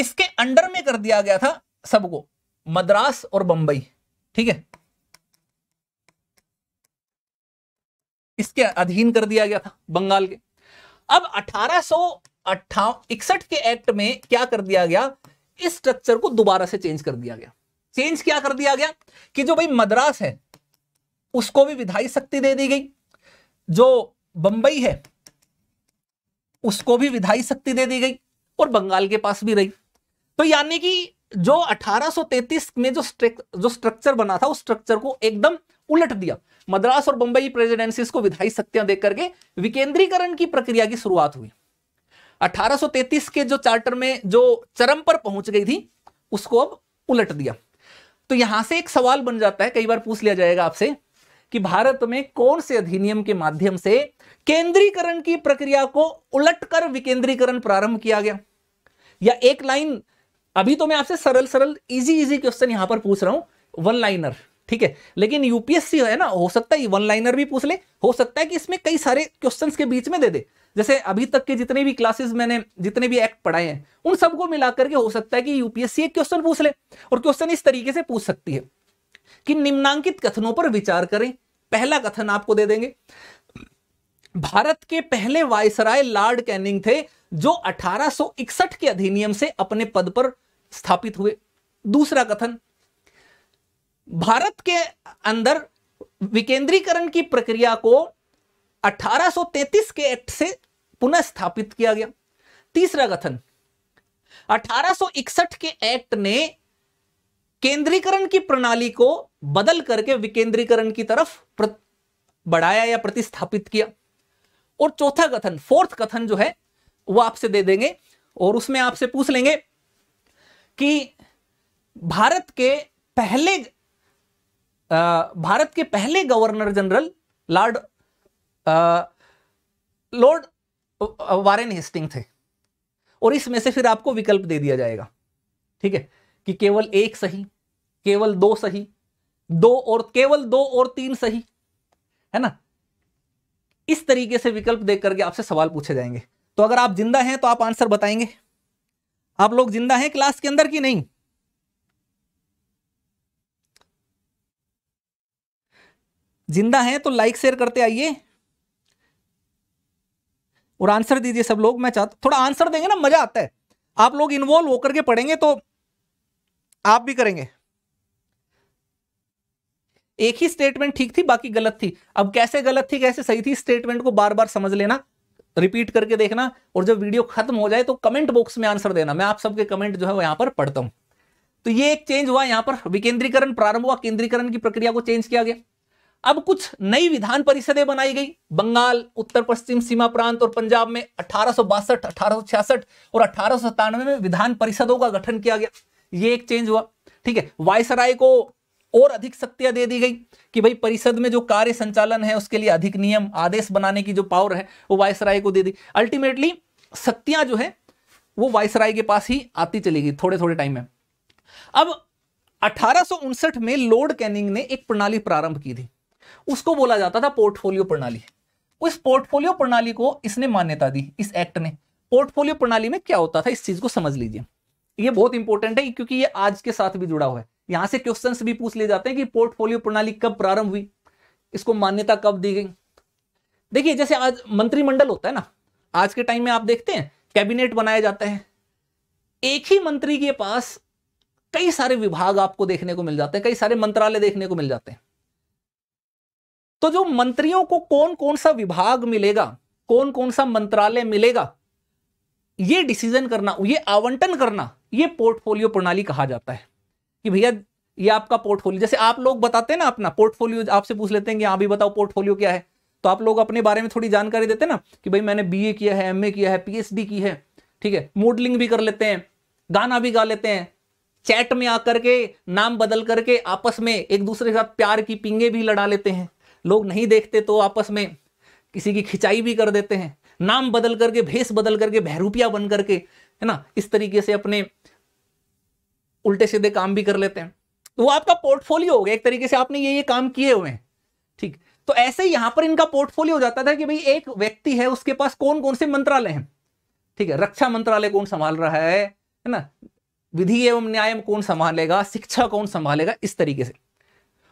इसके अंडर में कर दिया गया था सबको मद्रास और बंबई ठीक है इसके अधीन कर दिया गया था बंगाल के अब अठारह इकसठ के एक्ट में क्या कर दिया गया इस स्ट्रक्चर को दोबारा से चेंज कर दिया गया चेंज क्या कर दिया गया कि जो भाई मद्रास है उसको भी विधायी शक्ति दे दी गई जो बंबई है उसको भी विधायी शक्ति दे दी गई और बंगाल के पास भी रही तो यानी कि जो 1833 में जो स्ट्रक, जो स्ट्रक्चर बना था उस स्ट्रक्चर को एकदम उलट दिया मद्रास और बंबई प्रेसिडेंसीज को विधायी शक्तियां देकर के विकेंद्रीकरण की प्रक्रिया की शुरुआत हुई 1833 के जो चार्टर में जो चरम पर पहुंच गई थी उसको अब उलट दिया तो यहां से एक सवाल बन जाता है कई बार पूछ लिया जाएगा आपसे कि भारत में कौन से अधिनियम के माध्यम से केंद्रीकरण की प्रक्रिया को उलटकर विकेंद्रीकरण प्रारंभ किया गया या एक लाइन अभी तो मैं आपसे सरल सरल इजी इजी क्वेश्चन यहां पर पूछ रहा हूं वन लाइनर ठीक है लेकिन यूपीएससी है ना हो सकता है वन लाइनर भी पूछ ले हो सकता है कि इसमें कई सारे क्वेश्चन के बीच में दे दे जैसे अभी तक के जितने भी क्लासेस मैंने जितने भी एक्ट पढ़ाए हैं उन सबको मिलाकर के हो सकता है कि यूपीएससी एक क्वेश्चन पूछ ले और क्वेश्चन इस तरीके से पूछ सकती है कि निम्नांकित कथनों पर विचार करें पहला कथन आपको दे देंगे भारत के पहले वायसराय लॉर्ड कैनिंग थे जो 1861 के अधिनियम से अपने पद पर स्थापित हुए दूसरा कथन भारत के अंदर विकेंद्रीकरण की प्रक्रिया को 1833 के एक्ट से पुनः स्थापित किया गया तीसरा कथन 1861 के एक्ट ने केंद्रीकरण की प्रणाली को बदल करके विकेंद्रीकरण की तरफ बढ़ाया या प्रतिस्थापित किया और चौथा कथन फोर्थ कथन जो है वो आपसे दे देंगे और उसमें आपसे पूछ लेंगे कि भारत के पहले भारत के पहले governor general lord lord Warren Hasting थे और इसमें से फिर आपको विकल्प दे दिया जाएगा ठीक है कि केवल एक सही केवल दो सही दो और केवल दो और तीन सही है ना इस तरीके से विकल्प देख करके आपसे सवाल पूछे जाएंगे तो अगर आप जिंदा हैं तो आप आंसर बताएंगे आप लोग जिंदा हैं क्लास के अंदर की नहीं जिंदा हैं तो लाइक शेयर करते आइए और आंसर दीजिए सब लोग मैं चाहता थोड़ा आंसर देंगे ना मजा आता है आप लोग इन्वॉल्व होकर के पढ़ेंगे तो आप भी करेंगे एक ही स्टेटमेंट ठीक थी बाकी गलत थी अब कैसे गलत थी कैसे सही थी स्टेटमेंट को बार बार समझ लेना रिपीट करके देखना और जब वीडियो खत्म हो जाए तो कमेंट बॉक्स में आंसर देना मैं आप सबके कमेंट जो है वो यहां पर पढ़ता हूं तो ये एक चेंज हुआ यहां पर विकेंद्रीकरण प्रारंभ हुआ केंद्रीकरण की प्रक्रिया को चेंज किया गया अब कुछ नई विधान परिषदें बनाई गई बंगाल उत्तर पश्चिम सीमा प्रांत और पंजाब में अठारह अठारह और अठारह में विधान परिषदों का गठन किया गया ये एक चेंज हुआ ठीक है वायसराय को और अधिक शक्तियां दे दी गई कि भाई परिषद में जो कार्य संचालन है उसके लिए अधिक नियम आदेश बनाने की जो पावर है वो वायसराय को दे दी अल्टीमेटली शक्तियां जो है वो वायसराय के पास ही आती चली गई थोड़े थोड़े टाइम में अब अठारह में लॉर्ड कैनिंग ने एक प्रणाली प्रारंभ की थी उसको बोला जाता था पोर्टफोलियो प्रणाली उस पोर्टफोलियो प्रणाली को इसने मान्यता दी इस एक्ट ने पोर्टफोलियो प्रणाली में क्या होता था इस चीज को समझ लीजिए ये बहुत इंपॉर्टेंट है क्योंकि ये आज के साथ भी जुड़ा हुआ है यहां से क्वेश्चन भी पूछ ले जाते हैं कि पोर्टफोलियो प्रणाली कब प्रारंभ हुई इसको मान्यता कब दी गई देखिए जैसे आज मंत्रिमंडल होता है ना आज के टाइम में आप देखते हैं कैबिनेट बनाया जाता है एक ही मंत्री के पास कई सारे विभाग आपको देखने को मिल जाते हैं कई सारे मंत्रालय देखने को मिल जाते हैं तो जो मंत्रियों को कौन कौन सा विभाग मिलेगा कौन कौन सा मंत्रालय मिलेगा ये डिसीजन करना ये आवंटन करना ये पोर्टफोलियो प्रणाली कहा जाता है कि भैया ये आपका पोर्टफोलियो जैसे आप लोग बताते हैं ना अपना पोर्टफोलियो आपसे पूछ लेते हैं कि आप भी बताओ पोर्टफोलियो क्या है तो आप लोग अपने बारे में थोड़ी जानकारी देते हैं ना कि भाई मैंने बीए किया है एमए किया है पीएचडी की है ठीक है मॉडलिंग भी कर लेते हैं गाना भी गा लेते हैं चैट में आकर के नाम बदल करके आपस में एक दूसरे के साथ प्यार की पिंगे भी लड़ा लेते हैं लोग नहीं देखते तो आपस में किसी की खिंचाई भी कर देते हैं नाम बदल करके भेष बदल करके बहरूपिया बन करके है ना इस तरीके से अपने उल्टे सीधे काम भी कर लेते हैं तो वो आपका पोर्टफोलियो हो गया एक तरीके से आपने ये ये काम किए हुए हैं ठीक तो ऐसे यहां पर इनका पोर्टफोलियो हो जाता था कि भाई एक व्यक्ति है उसके पास कौन कौन से मंत्रालय हैं ठीक है रक्षा मंत्रालय कौन संभाल रहा है है ना विधि एवं न्याय कौन संभालेगा शिक्षा कौन संभालेगा इस तरीके से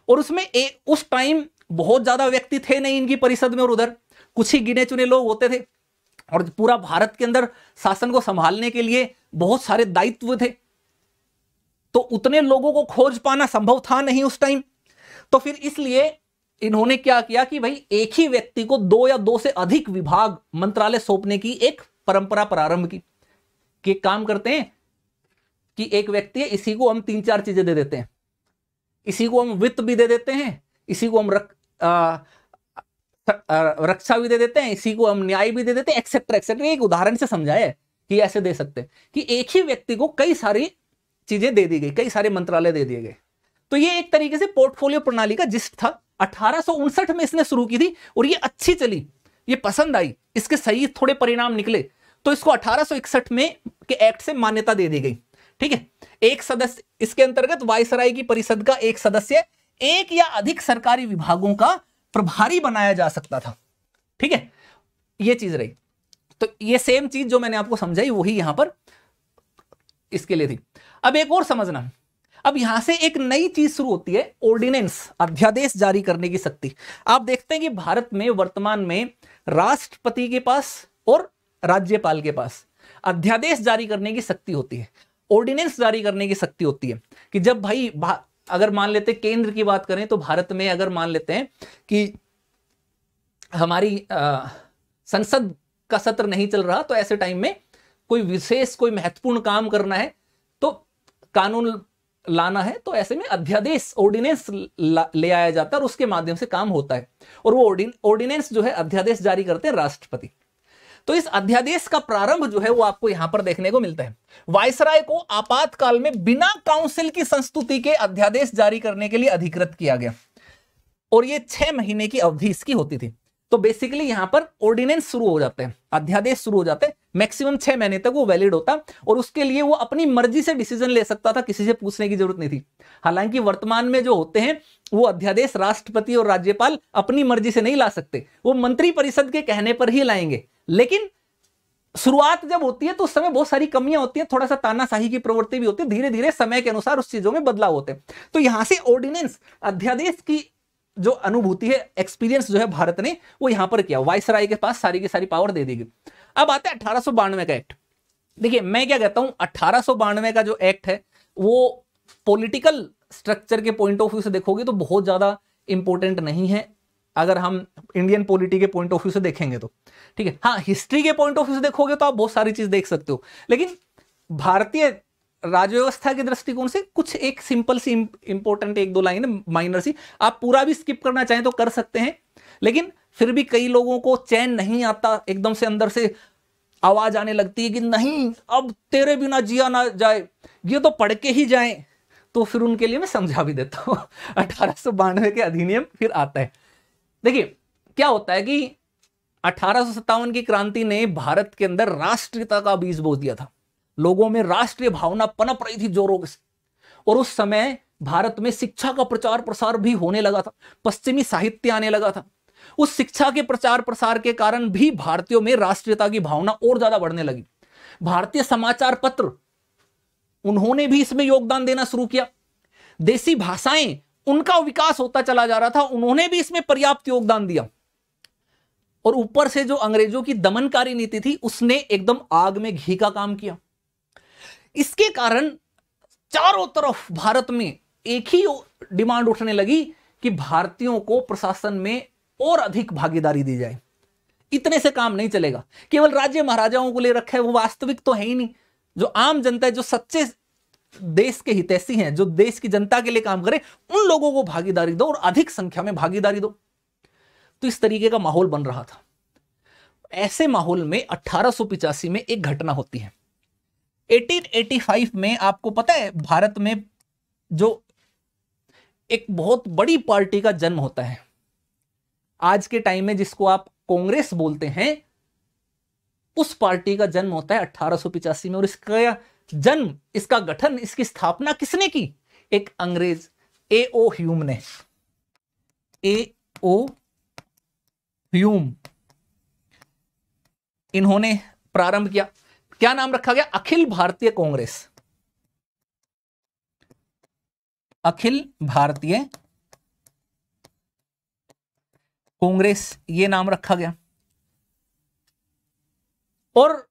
और उसमें ए, उस टाइम बहुत ज्यादा व्यक्ति थे नहीं इनकी परिषद में और उधर कुछ ही गिने चुने लोग होते थे और पूरा भारत के अंदर शासन को संभालने के लिए बहुत सारे दायित्व थे तो उतने लोगों को खोज पाना संभव था नहीं उस टाइम तो फिर इसलिए इन्होंने क्या किया कि भाई एक ही व्यक्ति को दो या दो से अधिक विभाग मंत्रालय सौंपने की एक परंपरा प्रारंभ की कि काम करते हैं कि एक व्यक्ति है इसी को हम तीन चार चीजें दे देते हैं इसी को हम वित्त भी दे देते हैं इसी को हम रख रक्षा भी दे देते हैं इसी को हम न्याय भी दे देते हैं एक्सेट्रा एक्सेट्रा एक उदाहरण से समझाए कि ऐसे दे सकते हैं कि एक ही व्यक्ति को कई सारी चीजें दे दी गई कई सारे मंत्रालय दे दिए गए तो ये एक तरीके से पोर्टफोलियो प्रणाली का जिस्ट था अठारह में इसने शुरू की थी और ये अच्छी चली ये पसंद आई इसके सही थोड़े परिणाम निकले तो इसको अठारह में के एक्ट से मान्यता दे दी गई ठीक है एक सदस्य इसके अंतर्गत वायसराय की परिषद का एक सदस्य एक या अधिक सरकारी विभागों का प्रभारी बनाया जा सकता था ठीक है यह चीज रही तो ये सेम चीज जो मैंने आपको समझाई वही यहां पर इसके लिए थी अब एक और समझना अब यहां से एक नई चीज शुरू होती है ऑर्डिनेंस अध्यादेश जारी करने की शक्ति आप देखते हैं कि भारत में वर्तमान में राष्ट्रपति के पास और राज्यपाल के पास अध्यादेश जारी करने की शक्ति होती है ऑर्डिनेंस जारी करने की शक्ति होती है कि जब भाई अगर मान लेते केंद्र की बात करें तो भारत में अगर मान लेते हैं कि हमारी आ, संसद का सत्र नहीं चल रहा तो ऐसे टाइम में कोई विशेष कोई महत्वपूर्ण काम करना है तो कानून लाना है तो ऐसे में अध्यादेश ऑर्डिनेंस ले आया जाता है और उसके माध्यम से काम होता है और वो ऑर्डिनेंस जो है अध्यादेश जारी करते हैं राष्ट्रपति तो इस अध्यादेश का प्रारंभ जो है वो आपको यहां पर देखने को मिलता है वायसराय को आपातकाल में बिना काउंसिल की संस्तुति के अध्यादेश जारी करने के लिए अधिकृत किया गया और ये छह महीने की अवधि इसकी होती थी तो बेसिकली यहां पर ऑर्डिनेंस शुरू हो जाते हैं अध्यादेश शुरू हो जाते हैं मैक्सिमम छह महीने तक वो वैलिड होता और उसके लिए वो अपनी मर्जी से डिसीजन ले सकता था किसी से पूछने की जरूरत नहीं थी हालांकि वर्तमान में जो होते हैं वो अध्यादेश राष्ट्रपति और राज्यपाल अपनी मर्जी से नहीं ला सकते वो मंत्रिपरिषद के कहने पर ही लाएंगे लेकिन शुरुआत जब होती है तो उस समय बहुत सारी कमियां होती हैं थोड़ा सा तानाशाही की प्रवृत्ति भी होती है धीरे धीरे समय के अनुसार उस चीजों में बदलाव होते हैं तो यहां से ऑर्डिनेंस अध्यादेश की जो अनुभूति है एक्सपीरियंस जो है भारत ने वो यहां पर किया वायसराय के पास सारी की सारी पावर दे दी गई अब आता है अठारह का एक्ट देखिए मैं क्या कहता हूं अठारह का जो एक्ट है वो पॉलिटिकल स्ट्रक्चर के पॉइंट ऑफ व्यू से देखोगे तो बहुत ज्यादा इंपॉर्टेंट नहीं है अगर हम इंडियन पॉलिटी के पॉइंट ऑफ व्यू से देखेंगे तो ठीक है हाँ हिस्ट्री के पॉइंट ऑफ व्यू से देखोगे तो आप बहुत सारी चीज देख सकते हो लेकिन भारतीय राज्य व्यवस्था के दृष्टिकोण से कुछ एक सिंपल सी इंपॉर्टेंट एक दो लाइन माइनर सी आप पूरा भी स्किप करना चाहें तो कर सकते हैं लेकिन फिर भी कई लोगों को चैन नहीं आता एकदम से अंदर से आवाज आने लगती है कि नहीं अब तेरे बिना जिया ना जाए ये तो पढ़ के ही जाए तो फिर उनके लिए मैं समझा भी देता हूँ अठारह के अधिनियम फिर आता है देखिए क्या होता है कि अठारह की क्रांति ने भारत के अंदर राष्ट्रीयता का बीज बोझ दिया था लोगों में राष्ट्रीय भावना पनप रही थी जोरों से और उस समय भारत में शिक्षा का प्रचार प्रसार भी होने लगा था पश्चिमी साहित्य आने लगा था उस शिक्षा के प्रचार प्रसार के कारण भी भारतीयों में राष्ट्रीयता की भावना और ज्यादा बढ़ने लगी भारतीय समाचार पत्र उन्होंने भी इसमें योगदान देना शुरू किया देसी भाषाएं उनका विकास होता चला जा रहा था उन्होंने भी इसमें पर्याप्त योगदान दिया और ऊपर से जो अंग्रेजों की दमनकारी नीति थी उसने एकदम आग में घी का काम किया इसके कारण चारों तरफ भारत में एक ही डिमांड उठने लगी कि भारतीयों को प्रशासन में और अधिक भागीदारी दी जाए इतने से काम नहीं चलेगा केवल राज्य महाराजाओं को ले रखा है वो वास्तविक तो है ही नहीं जो आम जनता है जो सच्चे देश के हितैषी हैं जो देश की जनता के लिए काम करें उन लोगों को भागीदारी दो और अधिक संख्या में भागीदारी दो तो इस तरीके का माहौल बन रहा था ऐसे माहौल में अठारह में एक घटना होती है 1885 में आपको पता है भारत में जो एक बहुत बड़ी पार्टी का जन्म होता है आज के टाइम में जिसको आप कांग्रेस बोलते हैं उस पार्टी का जन्म होता है अठारह में और इसका जन्म इसका गठन इसकी स्थापना किसने की एक अंग्रेज ए ओ ह्यूम ने ए ओ ह्यूम इन्होंने प्रारंभ किया क्या नाम रखा गया अखिल भारतीय कांग्रेस अखिल भारतीय कांग्रेस ये नाम रखा गया और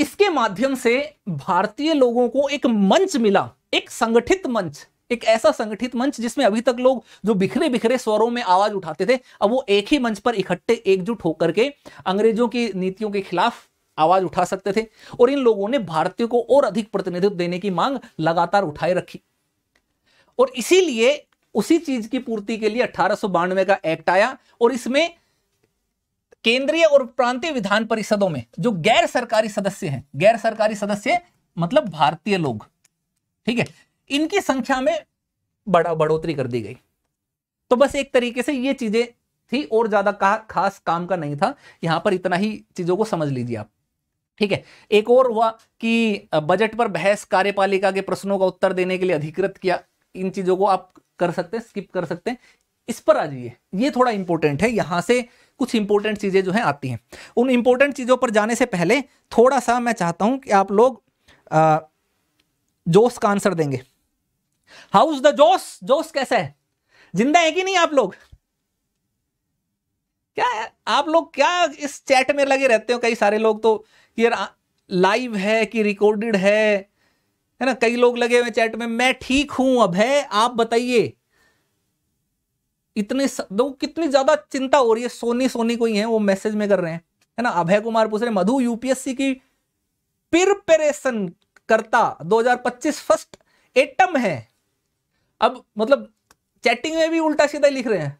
इसके माध्यम से भारतीय लोगों को एक मंच मिला एक संगठित मंच एक ऐसा संगठित मंच जिसमें अभी तक लोग जो बिखरे बिखरे स्वरों में आवाज उठाते थे अब वो एक ही मंच पर इकट्ठे एकजुट होकर के अंग्रेजों की नीतियों के खिलाफ आवाज उठा सकते थे और इन लोगों ने भारतीयों को और अधिक प्रतिनिधित्व देने की मांग लगातार उठाए रखी और इसीलिए उसी चीज की पूर्ति के लिए अठारह का एक्ट आया और इसमें केंद्रीय और प्रांतीय विधान परिषदों में जो गैर सरकारी सदस्य हैं गैर सरकारी सदस्य मतलब भारतीय लोग ठीक है इनकी संख्या में बड़ा बढ़ोतरी कर दी गई तो बस एक तरीके से ये चीजें थी और ज्यादा का, खास काम का नहीं था यहां पर इतना ही चीजों को समझ लीजिए आप ठीक है एक और हुआ कि बजट पर बहस कार्यपालिका के प्रश्नों का उत्तर देने के लिए अधिकृत किया इन चीजों को आप कर सकते हैं स्किप कर सकते हैं इस पर आ जाइए ये थोड़ा इंपॉर्टेंट है यहां से कुछ इंपॉर्टेंट चीज़ें जो हैं आती हैं उन इंपॉर्टेंट चीज़ों पर जाने से पहले थोड़ा सा मैं चाहता हूं कि आप लोग जोश का आंसर देंगे हाउस द जोश जोश कैसा है जिंदा है कि नहीं आप लोग क्या आप लोग क्या इस चैट में लगे रहते हो कई सारे लोग तो कि यार लाइव है कि रिकॉर्डेड है है ना कई लोग लगे हुए चैट में मैं ठीक हूं अब है आप बताइए इतने दो कितनी ज्यादा चिंता हो रही है सोनी सोनी को ही है वो मैसेज में कर रहे हैं है ना अभय कुमार पूछ रहे मधु यूपीएससी की प्रिपरेशन करता 2025 फर्स्ट एटम है अब मतलब चैटिंग में भी उल्टा सीधा लिख रहे हैं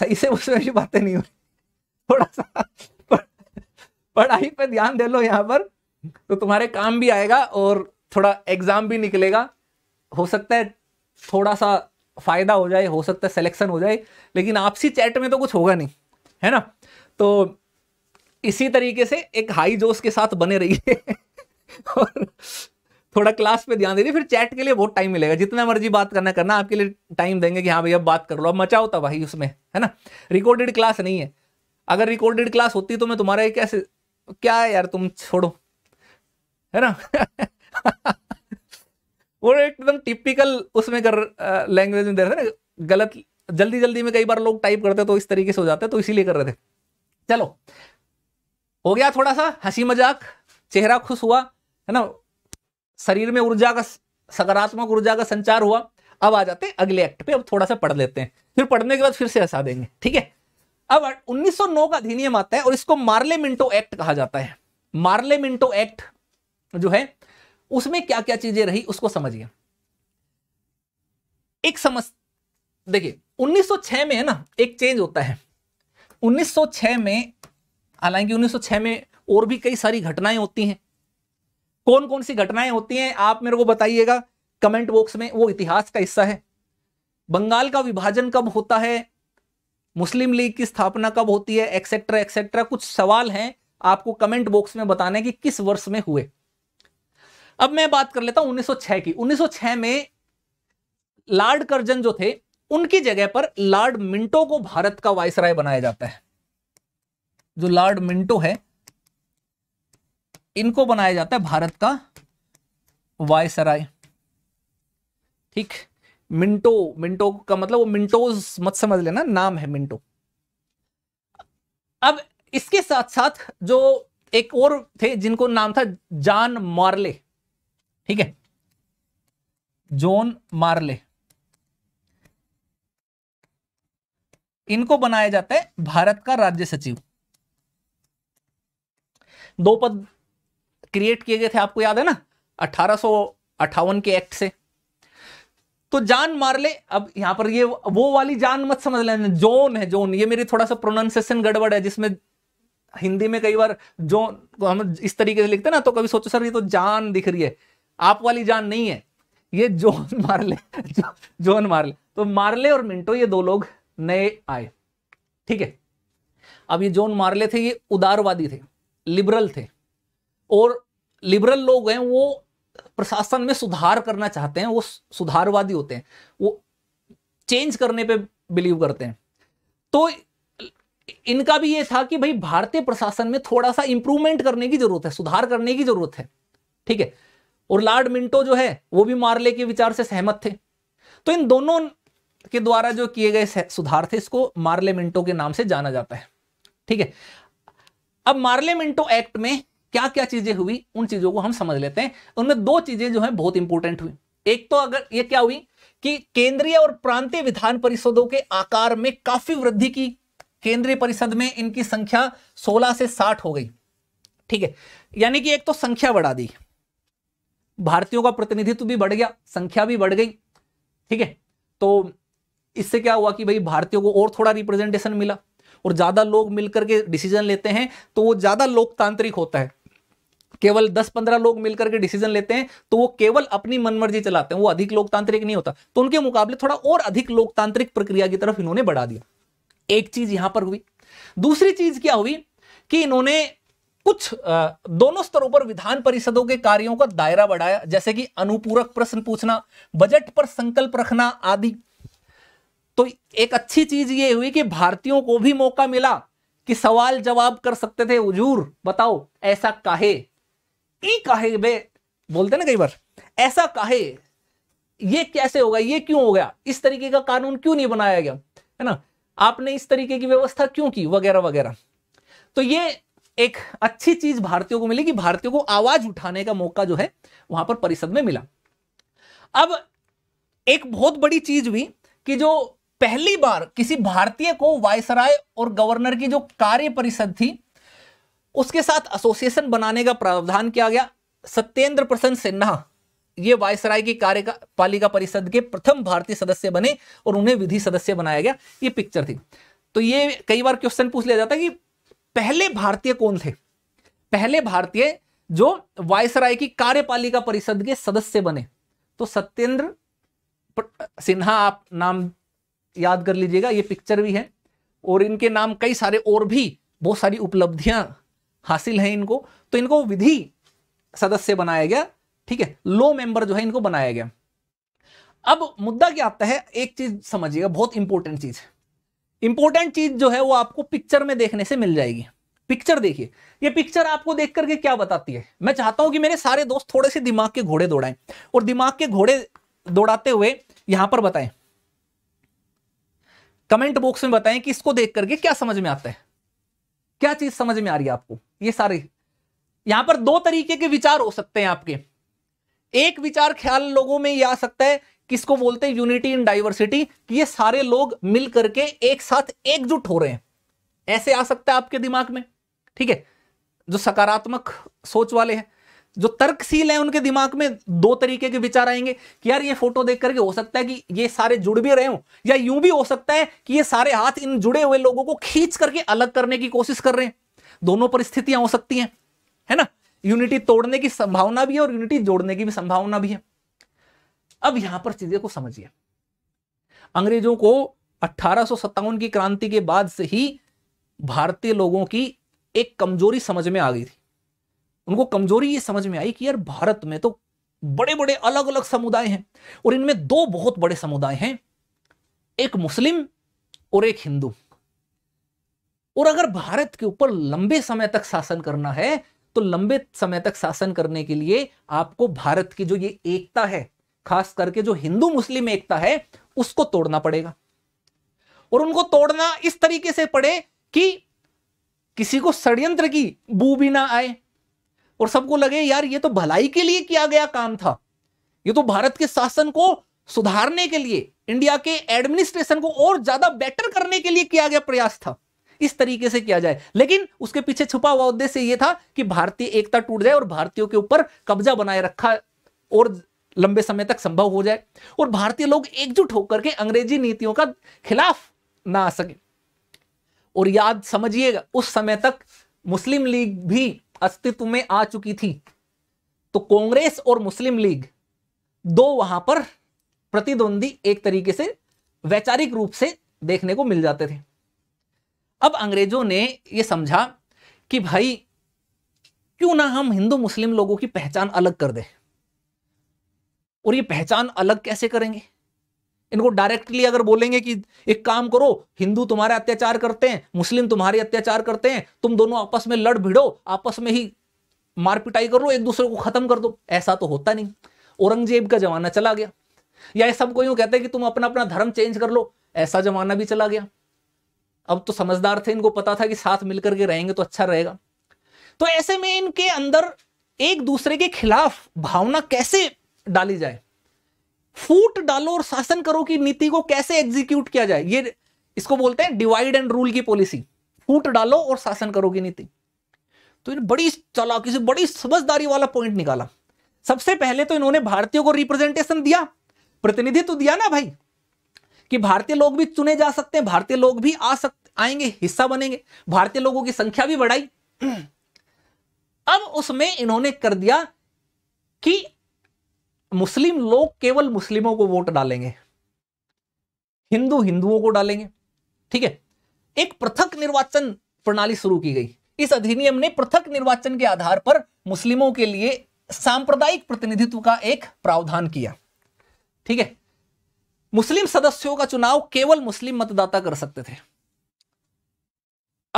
सही से उसमें भी बातें नहीं हो रही थोड़ा सा पढ़ाई पर ध्यान दे लो यहाँ पर तो तुम्हारे काम भी आएगा और थोड़ा एग्जाम भी निकलेगा हो सकता है थोड़ा सा फ़ायदा हो जाए हो सकता है सिलेक्शन हो जाए लेकिन आपसी चैट में तो कुछ होगा नहीं है ना तो इसी तरीके से एक हाई जोश के साथ बने रहिए और थोड़ा क्लास पे ध्यान दीजिए फिर चैट के लिए बहुत टाइम मिलेगा जितना मर्जी बात करना करना आपके लिए टाइम देंगे कि हाँ भैया बात कर लो अब मचा होता भाई उसमें है ना रिकॉर्डेड क्लास नहीं है अगर रिकॉर्डेड क्लास होती तो मैं तुम्हारा कैसे क्या है यार तुम छोड़ो है ना वो एकदम टिपिकल उसमें कर लैंग्वेज में दे रहे थे ना गलत जल्दी जल्दी में कई बार लोग टाइप करते तो इस तरीके से हो जाते तो इसीलिए कर रहे थे चलो हो गया थोड़ा सा हंसी मजाक चेहरा खुश हुआ है ना शरीर में ऊर्जा का सकारात्मक ऊर्जा का संचार हुआ अब आ जाते हैं अगले एक्ट पे अब थोड़ा सा पढ़ लेते हैं फिर पढ़ने के बाद फिर से हंसा देंगे ठीक है अब 1909 का अधिनियम आता है और इसको मार्ले मिंटो एक्ट कहा जाता है मार्ले मिंटो एक्ट जो है उसमें क्या क्या चीजें रही उसको समझिए एक समझ देखिए 1906 में है ना एक चेंज होता है 1906 में हालांकि 1906 में और भी कई सारी घटनाएं होती हैं कौन कौन सी घटनाएं होती हैं आप मेरे को बताइएगा कमेंट बॉक्स में वो इतिहास का हिस्सा है बंगाल का विभाजन कब होता है मुस्लिम लीग की स्थापना कब होती है एक्सेट्रा एक्सेट्रा कुछ सवाल हैं आपको कमेंट बॉक्स में बताने कि किस वर्ष में हुए अब मैं बात कर लेता हूं 1906 की 1906 में लॉर्ड कर्जन जो थे उनकी जगह पर लॉर्ड मिंटो को भारत का वायसराय बनाया जाता है जो लॉर्ड मिंटो है इनको बनाया जाता है भारत का वायसराय ठीक मिंटो मिंटो का मतलब वो मिंटोज मत समझ लेना नाम है मिंटो अब इसके साथ साथ जो एक और थे जिनको नाम था जॉन मार्ले ठीक है जोन मार्ले इनको बनाया जाता है भारत का राज्य सचिव दो पद क्रिएट किए गए थे आपको याद है ना अठारह के एक्ट से तो जान मार ले अब यहां पर ये वो वाली जान मत समझ लेना जोन है जोन ये मेरी थोड़ा सा प्रोनाउंसिएशन गड़बड़ है जिसमें हिंदी में कई बार जोन हम इस तरीके से लिखते हैं ना तो कभी सोचो सर ये तो जान दिख रही है आप वाली जान नहीं है ये जोन मारले जो, जोन मारले तो मार्ले और मिंटो ये दो लोग नए आए ठीक है अब ये जोन मार्ले थे ये उदारवादी थे लिबरल थे और लिबरल लोग हैं वो प्रशासन में सुधार करना चाहते हैं वो सुधारवादी होते हैं वो चेंज करने पे बिलीव करते हैं तो इनका भी ये था कि भाई भारतीय प्रशासन में थोड़ा सा इंप्रूवमेंट करने की जरूरत है सुधार करने की जरूरत है ठीक है और लॉर्ड मिंटो जो है वो भी मार्ले के विचार से सहमत थे तो इन दोनों के द्वारा जो किए गए सुधार थे इसको मार्ले मिंटो के नाम से जाना जाता है ठीक है अब मार्ले मिंटो एक्ट में क्या क्या चीजें हुई उन चीजों को हम समझ लेते हैं उनमें दो चीजें जो है बहुत इंपॉर्टेंट हुई एक तो अगर ये क्या हुई कि केंद्रीय और प्रांतीय विधान परिषदों के आकार में काफी वृद्धि की केंद्रीय परिषद में इनकी संख्या 16 से 60 हो गई ठीक है यानी कि एक तो संख्या बढ़ा दी भारतीयों का प्रतिनिधित्व भी बढ़ गया संख्या भी बढ़ गई ठीक है तो इससे क्या हुआ कि भाई भारतीयों को और थोड़ा रिप्रेजेंटेशन मिला और ज़्यादा लोग मिलकर के डिसीजन लेते हैं तो वो ज़्यादा लोकतांत्रिक होता है केवल 10-15 लोग मिलकर के डिसीजन लेते हैं तो वो केवल अपनी मनमर्जी चलाते हैं वो अधिक लोकतांत्रिक नहीं होता तो उनके मुकाबले थोड़ा और अधिक लोकतांत्रिक प्रक्रिया की तरफ इन्होंने बढ़ा दिया एक चीज यहां पर हुई दूसरी चीज क्या हुई कि इन्होंने कुछ दोनों स्तरों पर विधान परिषदों के कार्यों का दायरा बढ़ाया जैसे कि अनुपूरक प्रश्न पूछना बजट पर संकल्प रखना आदि तो एक अच्छी चीज ये हुई कि भारतीयों को भी मौका मिला कि सवाल जवाब कर सकते थे उजूर बताओ ऐसा काहे ई काहे बे बोलते ना कई बार ऐसा काहे ये कैसे होगा ये क्यों हो गया इस तरीके का कानून क्यों नहीं बनाया गया है ना आपने इस तरीके की व्यवस्था क्यों की वगैरह वगैरह तो ये एक अच्छी चीज भारतीयों को मिली कि भारतीयों को आवाज उठाने का मौका जो है वहां पर परिषद में मिला अब एक बहुत बड़ी चीज हुई कि जो पहली बार किसी भारतीय को वायसराय और गवर्नर की जो कार्य परिषद थी उसके साथ एसोसिएशन बनाने का प्रावधान किया गया सत्येंद्र प्रसन्न सिन्हा ये वायसराय की कार्यपालिका परिषद के प्रथम भारतीय सदस्य बने और उन्हें विधि सदस्य बनाया गया ये पिक्चर थी तो ये कई बार क्वेश्चन पूछ लिया जाता है कि पहले भारतीय कौन थे पहले भारतीय जो वायसराय की कार्यपालिका परिषद के सदस्य बने तो सत्येंद्र सिन्हा आप नाम याद कर लीजिएगा ये पिक्चर भी है और इनके नाम कई सारे और भी बहुत सारी उपलब्धियां हासिल हैं इनको तो इनको विधि सदस्य बनाया गया ठीक है लो मेंबर जो है इनको बनाया गया अब मुद्दा क्या आता है एक चीज समझिएगा बहुत इंपॉर्टेंट चीज है इंपॉर्टेंट चीज जो है वो आपको पिक्चर में देखने से मिल जाएगी पिक्चर देखिए ये पिक्चर आपको देख करके क्या बताती है मैं चाहता हूं कि मेरे सारे दोस्त थोड़े से दिमाग के घोड़े दौड़ाएं और दिमाग के घोड़े दौड़ाते हुए यहां पर बताएं कमेंट बॉक्स में बताएं कि इसको देख करके क्या समझ में आता है क्या चीज समझ में आ रही है आपको ये सारे यहां पर दो तरीके के विचार हो सकते हैं आपके एक विचार ख्याल लोगों में यह आ सकता है किसको बोलते हैं यूनिटी इन डाइवर्सिटी कि ये सारे लोग मिल करके एक साथ एकजुट हो रहे हैं ऐसे आ सकता है आपके दिमाग में ठीक है जो सकारात्मक सोच वाले हैं जो तर्कशील है उनके दिमाग में दो तरीके के विचार आएंगे कि यार ये फोटो देख करके हो सकता है कि ये सारे जुड़ भी रहे हो या यूं भी हो सकता है कि ये सारे हाथ इन जुड़े हुए लोगों को खींच करके अलग करने की कोशिश कर रहे हैं दोनों परिस्थितियां हो सकती हैं है ना यूनिटी तोड़ने की संभावना भी है और यूनिटी जोड़ने की भी संभावना भी है अब यहां पर चीजें को समझिए अंग्रेजों को अठारह की क्रांति के बाद से ही भारतीय लोगों की एक कमजोरी समझ में आ गई थी उनको कमजोरी ये समझ में आई कि यार भारत में तो बड़े बड़े अलग अलग समुदाय हैं और इनमें दो बहुत बड़े समुदाय हैं एक मुस्लिम और एक हिंदू और अगर भारत के ऊपर लंबे समय तक शासन करना है तो लंबे समय तक शासन करने के लिए आपको भारत की जो ये एकता है खास करके जो हिंदू मुस्लिम एकता है उसको तोड़ना पड़ेगा और उनको तोड़ना इस तरीके से पड़े कि किसी को षड्यंत्र की बू भी ना आए और सबको लगे यार ये तो भलाई के लिए किया गया काम था ये तो भारत के शासन को सुधारने के लिए इंडिया के एडमिनिस्ट्रेशन को और ज्यादा बेटर करने के लिए किया गया प्रयास था इस तरीके से किया जाए लेकिन उसके पीछे छुपा हुआ उद्देश्य यह था कि भारतीय एकता टूट जाए और भारतीयों के ऊपर कब्जा बनाए रखा और लंबे समय तक संभव हो जाए और भारतीय लोग एकजुट होकर के अंग्रेजी नीतियों का खिलाफ ना आ सके और याद समझिएगा उस समय तक मुस्लिम लीग भी अस्तित्व में आ चुकी थी तो कांग्रेस और मुस्लिम लीग दो वहां पर प्रतिद्वंदी एक तरीके से वैचारिक रूप से देखने को मिल जाते थे अब अंग्रेजों ने यह समझा कि भाई क्यों ना हम हिंदू मुस्लिम लोगों की पहचान अलग कर दें और ये पहचान अलग कैसे करेंगे इनको डायरेक्टली अगर बोलेंगे कि एक काम करो हिंदू तुम्हारे अत्याचार करते हैं मुस्लिम तुम्हारे अत्याचार करते हैं तुम दोनों आपस में लड़ भिड़ो आपस में ही मार पिटाई कर लो एक दूसरे को खत्म कर दो ऐसा तो होता नहीं औरंगजेब का जमाना चला गया या सबको यूं कहते हैं कि तुम अपना अपना धर्म चेंज कर लो ऐसा जमाना भी चला गया अब तो समझदार थे इनको पता था कि साथ मिलकर के रहेंगे तो अच्छा रहेगा तो ऐसे में इनके अंदर एक दूसरे के खिलाफ भावना कैसे डाली जाए फूट डालो और शासन करो की नीति को कैसे एग्जीक्यूट किया जाए ये इसको बोलते हैं डिवाइड एंड रूल की पॉलिसी फूट डालो और शासन करो की नीति तो इन्हें बड़ी चालाकी से बड़ी समझदारी वाला पॉइंट निकाला सबसे पहले तो इन्होंने भारतीयों को रिप्रेजेंटेशन दिया प्रतिनिधित्व तो दिया ना भाई कि भारतीय लोग भी चुने जा सकते हैं भारतीय लोग भी आ सकते आएंगे हिस्सा बनेंगे भारतीय लोगों की संख्या भी बढ़ाई अब उसमें इन्होंने कर दिया कि मुस्लिम लोग केवल मुस्लिमों को वोट डालेंगे हिंदू हिंदुओं को डालेंगे ठीक है एक पृथक निर्वाचन प्रणाली शुरू की गई इस अधिनियम ने पृथक निर्वाचन के आधार पर मुस्लिमों के लिए सांप्रदायिक प्रतिनिधित्व का एक प्रावधान किया ठीक है मुस्लिम सदस्यों का चुनाव केवल मुस्लिम मतदाता कर सकते थे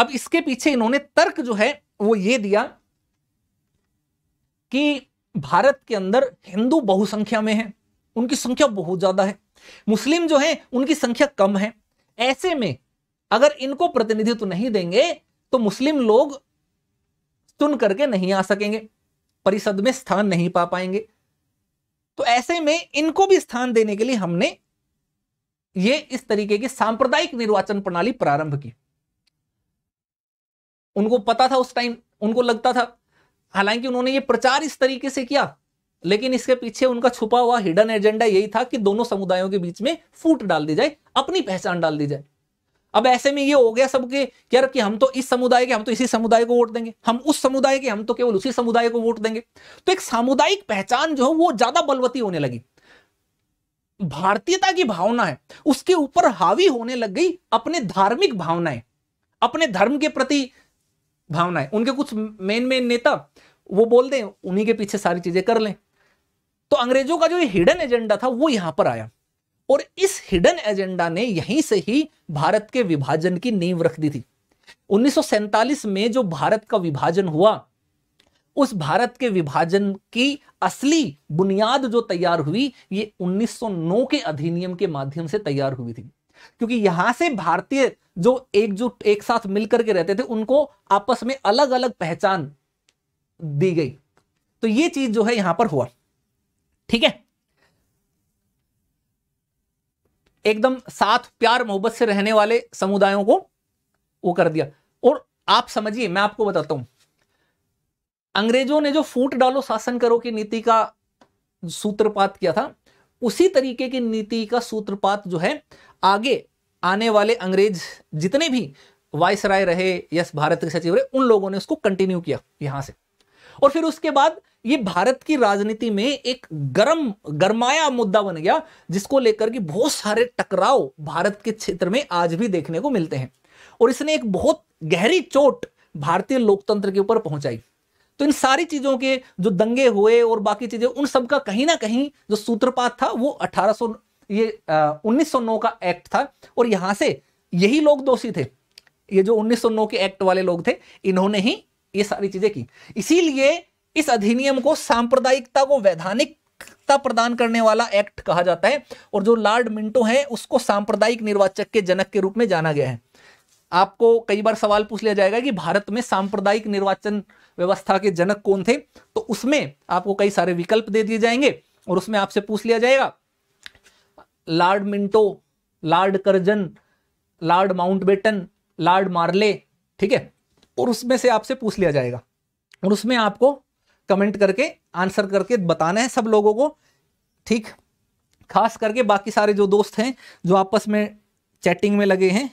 अब इसके पीछे इन्होंने तर्क जो है वो ये दिया कि भारत के अंदर हिंदू बहुसंख्या में है उनकी संख्या बहुत ज्यादा है मुस्लिम जो है उनकी संख्या कम है ऐसे में अगर इनको प्रतिनिधित्व नहीं देंगे तो मुस्लिम लोग सुन करके नहीं आ सकेंगे परिषद में स्थान नहीं पा पाएंगे तो ऐसे में इनको भी स्थान देने के लिए हमने ये इस तरीके की सांप्रदायिक निर्वाचन प्रणाली प्रारंभ की उनको पता था उस टाइम उनको लगता था हालांकि उन्होंने ये प्रचार इस तरीके से किया लेकिन इसके पीछे उनका छुपा हुआ हिडन एजेंडा यही था कि दोनों समुदायों के बीच में फूट डाल दी जाए अपनी पहचान डाल दी जाए अब ऐसे में ये हो गया सबके यार कि हम तो इस समुदाय के हम तो इसी समुदाय को वोट देंगे हम उस समुदाय के हम तो केवल उसी समुदाय को वोट देंगे तो एक सामुदायिक पहचान जो है वो ज्यादा बलवती होने लगी भारतीयता की भावना है उसके ऊपर हावी होने लग गई अपने धार्मिक भावनाएं अपने धर्म के प्रति भावनाएं उनके कुछ मेन मेन नेता वो बोल दें उन्हीं के पीछे सारी चीजें कर लें तो अंग्रेजों का जो हिडन एजेंडा था वो यहां पर आया और इस हिडन एजेंडा ने यहीं से ही भारत के विभाजन की नींव रख दी थी उन्नीस में जो भारत का विभाजन हुआ उस भारत के विभाजन की असली बुनियाद जो तैयार हुई ये 1909 के अधिनियम के माध्यम से तैयार हुई थी क्योंकि यहां से भारतीय जो एकजुट एक साथ मिलकर के रहते थे उनको आपस में अलग अलग पहचान दी गई तो ये चीज जो है यहां पर हुआ ठीक है एकदम साथ प्यार मोहब्बत से रहने वाले समुदायों को वो कर दिया और आप समझिए मैं आपको बताता हूं अंग्रेजों ने जो फूट डालो शासन करो की नीति का सूत्रपात किया था उसी तरीके की नीति का सूत्रपात जो है आगे आने वाले अंग्रेज जितने भी वायसराय रहे यस भारत के सचिव रहे उन लोगों ने उसको कंटिन्यू किया यहां से और फिर उसके बाद ये भारत की राजनीति में एक गर्म गर्माया मुद्दा बन गया जिसको लेकर कि बहुत सारे टकराव भारत के क्षेत्र में आज भी देखने को मिलते हैं और इसने एक बहुत गहरी चोट भारतीय लोकतंत्र के ऊपर पहुंचाई तो इन सारी चीजों के जो दंगे हुए और बाकी चीजें उन सब का कहीं ना कहीं जो सूत्रपात था वो 1800 ये उन्नीस का एक्ट था और यहां से यही लोग दोषी थे ये जो 1909 के एक्ट वाले लोग थे इन्होंने ही ये सारी चीजें की इसीलिए इस अधिनियम को सांप्रदायिकता को वैधानिक प्रदान करने वाला एक्ट कहा जाता है और जो लॉर्ड मिंटो है उसको सांप्रदायिक निर्वाचक के जनक के रूप में जाना गया है आपको कई बार सवाल पूछ लिया जाएगा कि भारत में सांप्रदायिक निर्वाचन व्यवस्था के जनक कौन थे तो उसमें आपको कई सारे विकल्प दे दिए जाएंगे और उसमें आपसे पूछ लिया जाएगा lord Minto lord Curzon lord Mountbatten lord Morley ठीक है और उसमें से आपसे पूछ लिया जाएगा और उसमें आपको कमेंट करके आंसर करके बताना है सब लोगों को ठीक खास करके बाकी सारे जो दोस्त हैं जो आपस में चैटिंग में लगे हैं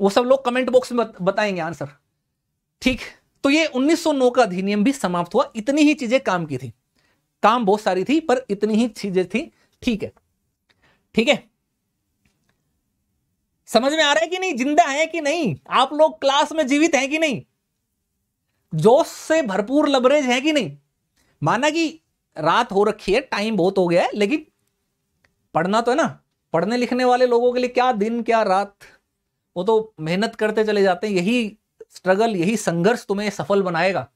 वो सब लोग कमेंट बॉक्स में बताएंगे आंसर ठीक तो ये 1909 का अधिनियम भी समाप्त हुआ इतनी ही चीजें काम की थी काम बहुत सारी थी पर इतनी ही चीजें थी ठीक है ठीक है समझ में आ रहा है कि नहीं जिंदा है कि नहीं आप लोग क्लास में जीवित हैं कि नहीं जोश से भरपूर लबरेज है कि नहीं माना कि रात हो रखी है टाइम बहुत हो गया है लेकिन पढ़ना तो है ना पढ़ने लिखने वाले लोगों के लिए क्या दिन क्या रात वो तो मेहनत करते चले जाते हैं यही स्ट्रगल यही संघर्ष तुम्हें सफल बनाएगा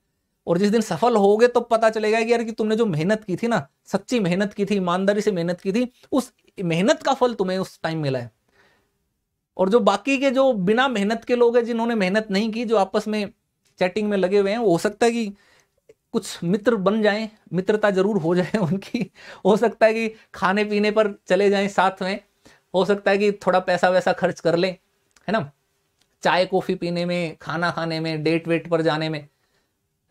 और जिस दिन सफल हो गए तो पता चलेगा कि यार कि तुमने जो मेहनत की थी ना सच्ची मेहनत की थी ईमानदारी से मेहनत की थी उस मेहनत का फल तुम्हें उस टाइम मिला है और जो बाकी के जो बिना मेहनत के लोग हैं जिन्होंने मेहनत नहीं की जो आपस में चैटिंग में लगे हुए हैं हो सकता है कि कुछ मित्र बन जाएं मित्रता जरूर हो जाए उनकी हो सकता है कि खाने पीने पर चले जाएं साथ में हो सकता है कि थोड़ा पैसा वैसा खर्च कर लें है ना चाय कॉफ़ी पीने में खाना खाने में डेट वेट पर जाने में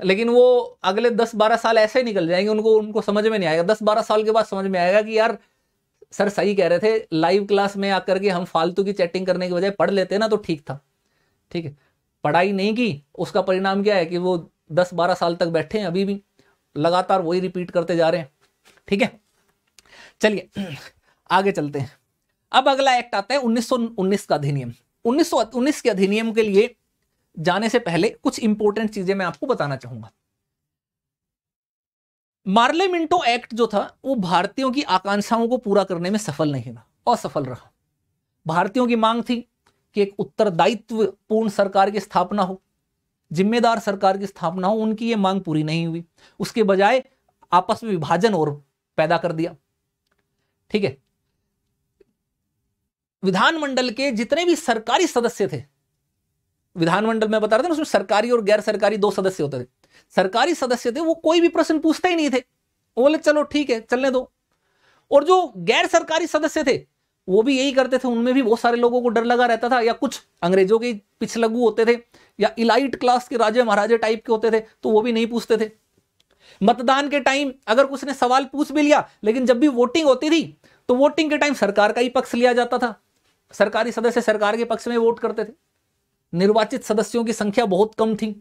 लेकिन वो अगले दस बारह साल ऐसे ही निकल जाएंगे उनको उनको समझ में नहीं आएगा दस बारह साल के बाद समझ में आएगा कि यार सर सही कह रहे थे लाइव क्लास में आकर के हम फालतू की चैटिंग करने की बजाय पढ़ लेते ना तो ठीक था ठीक है पढ़ाई नहीं की उसका परिणाम क्या है कि वो दस बारह साल तक बैठे हैं अभी भी लगातार वही रिपीट करते जा रहे हैं ठीक है चलिए आगे चलते हैं अब अगला एक्ट आता है 1919 का अधिनियम 1919 के अधिनियम के लिए जाने से पहले कुछ इंपॉर्टेंट चीजें मैं आपको बताना चाहूंगा मार्ले मिंटो एक्ट जो था वो भारतीयों की आकांक्षाओं को पूरा करने में सफल नहीं रहा असफल रहा भारतीयों की मांग थी कि एक उत्तरदायित्वपूर्ण सरकार की स्थापना हो जिम्मेदार सरकार की स्थापना हो उनकी ये मांग पूरी नहीं हुई उसके बजाय आपस में विभाजन और पैदा कर दिया ठीक है विधानमंडल के जितने भी सरकारी सदस्य थे विधानमंडल में बता रहे थे उसमें सरकारी और गैर सरकारी दो सदस्य होते थे सरकारी सदस्य थे वो कोई भी प्रश्न पूछते ही नहीं थे बोले चलो ठीक है चलने दो और जो गैर सरकारी सदस्य थे वो भी यही करते थे उनमें भी बहुत सारे लोगों को डर लगा रहता था या कुछ अंग्रेजों के पिछलगु होते थे या इलाइट क्लास के राजे महाराजे टाइप के होते थे तो वो भी नहीं पूछते थे मतदान के टाइम अगर कुछ ने सवाल पूछ भी लिया लेकिन जब भी वोटिंग होती थी तो वोटिंग के टाइम सरकार का ही पक्ष लिया जाता था सरकारी सदस्य सरकार के पक्ष में वोट करते थे निर्वाचित सदस्यों की संख्या बहुत कम थी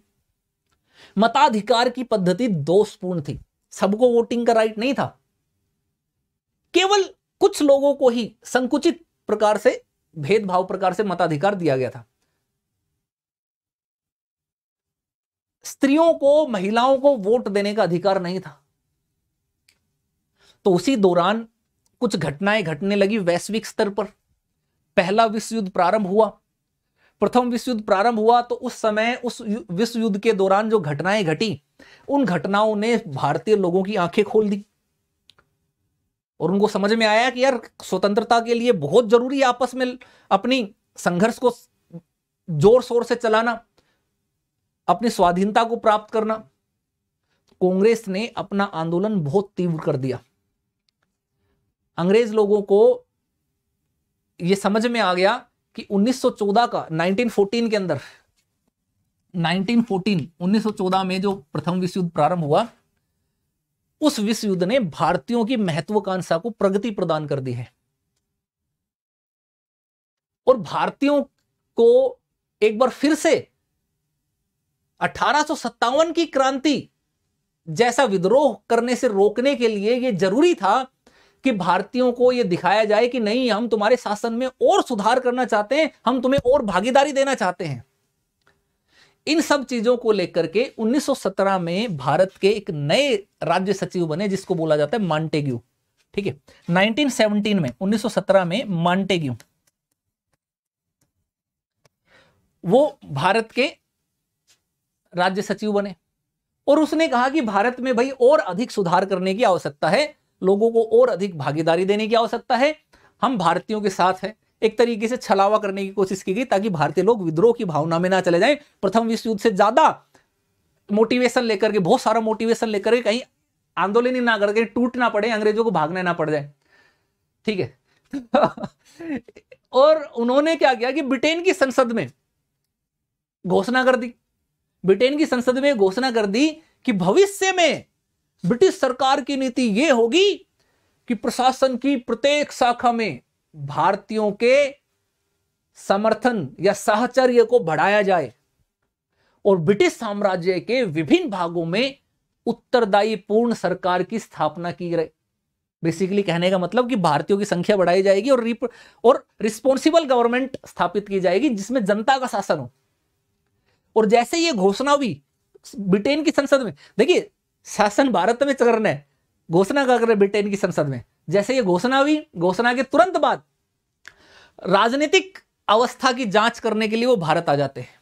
मताधिकार की पद्धति दोषपूर्ण थी सबको वोटिंग का राइट नहीं था केवल कुछ लोगों को ही संकुचित प्रकार से भेदभाव प्रकार से मताधिकार दिया गया था स्त्रियों को महिलाओं को वोट देने का अधिकार नहीं था तो उसी दौरान कुछ घटनाएं घटने लगी वैश्विक स्तर पर पहला विश्व युद्ध प्रारंभ हुआ प्रथम विश्व युद्ध प्रारंभ हुआ तो उस समय उस विश्व युद्ध के दौरान जो घटनाएं घटी उन घटनाओं ने भारतीय लोगों की आंखें खोल दी और उनको समझ में आया कि यार स्वतंत्रता के लिए बहुत जरूरी आपस में अपनी संघर्ष को जोर शोर से चलाना अपनी स्वाधीनता को प्राप्त करना कांग्रेस ने अपना आंदोलन बहुत तीव्र कर दिया अंग्रेज लोगों को यह समझ में आ गया कि 1914 का 1914 के अंदर 1914 1914 में जो प्रथम विश्व युद्ध प्रारंभ हुआ उस विश्व युद्ध ने भारतीयों की महत्वाकांक्षा को प्रगति प्रदान कर दी है और भारतीयों को एक बार फिर से अठारह की क्रांति जैसा विद्रोह करने से रोकने के लिए यह जरूरी था कि भारतीयों को यह दिखाया जाए कि नहीं हम तुम्हारे शासन में और सुधार करना चाहते हैं हम तुम्हें और भागीदारी देना चाहते हैं इन सब चीजों को लेकर के 1917 में भारत के एक नए राज्य सचिव बने जिसको बोला जाता है मांटेग्यू ठीक है 1917 में 1917 में मांटेग्यू वो भारत के राज्य सचिव बने और उसने कहा कि भारत में भाई और अधिक सुधार करने की आवश्यकता है लोगों को और अधिक भागीदारी देने की आवश्यकता है हम भारतीयों के साथ हैं एक तरीके से छलावा करने की कोशिश की गई ताकि भारतीय लोग विद्रोह की भावना में ना चले जाएं प्रथम विश्व युद्ध से ज्यादा मोटिवेशन लेकर के बहुत सारा मोटिवेशन लेकर के कहीं आंदोलन ही ना करके टूट ना पड़े अंग्रेजों को भागना ना पड़ जाए ठीक है और उन्होंने क्या किया कि ब्रिटेन की संसद में घोषणा कर दी ब्रिटेन की संसद में घोषणा कर दी कि भविष्य में ब्रिटिश सरकार की नीति ये होगी कि प्रशासन की प्रत्येक शाखा में भारतीयों के समर्थन या साहचर्य को बढ़ाया जाए और ब्रिटिश साम्राज्य के विभिन्न भागों में उत्तरदायी पूर्ण सरकार की स्थापना की गई बेसिकली कहने का मतलब कि भारतीयों की संख्या बढ़ाई जाएगी और और रिस्पॉन्सिबल गवर्नमेंट स्थापित की जाएगी जिसमें जनता का शासन हो और जैसे यह घोषणा हुई ब्रिटेन की संसद में देखिए शासन भारत में चल रहे घोषणा कर रहे ब्रिटेन की संसद में जैसे ये घोषणा हुई घोषणा के तुरंत बाद राजनीतिक अवस्था की जांच करने के लिए वो भारत आ जाते हैं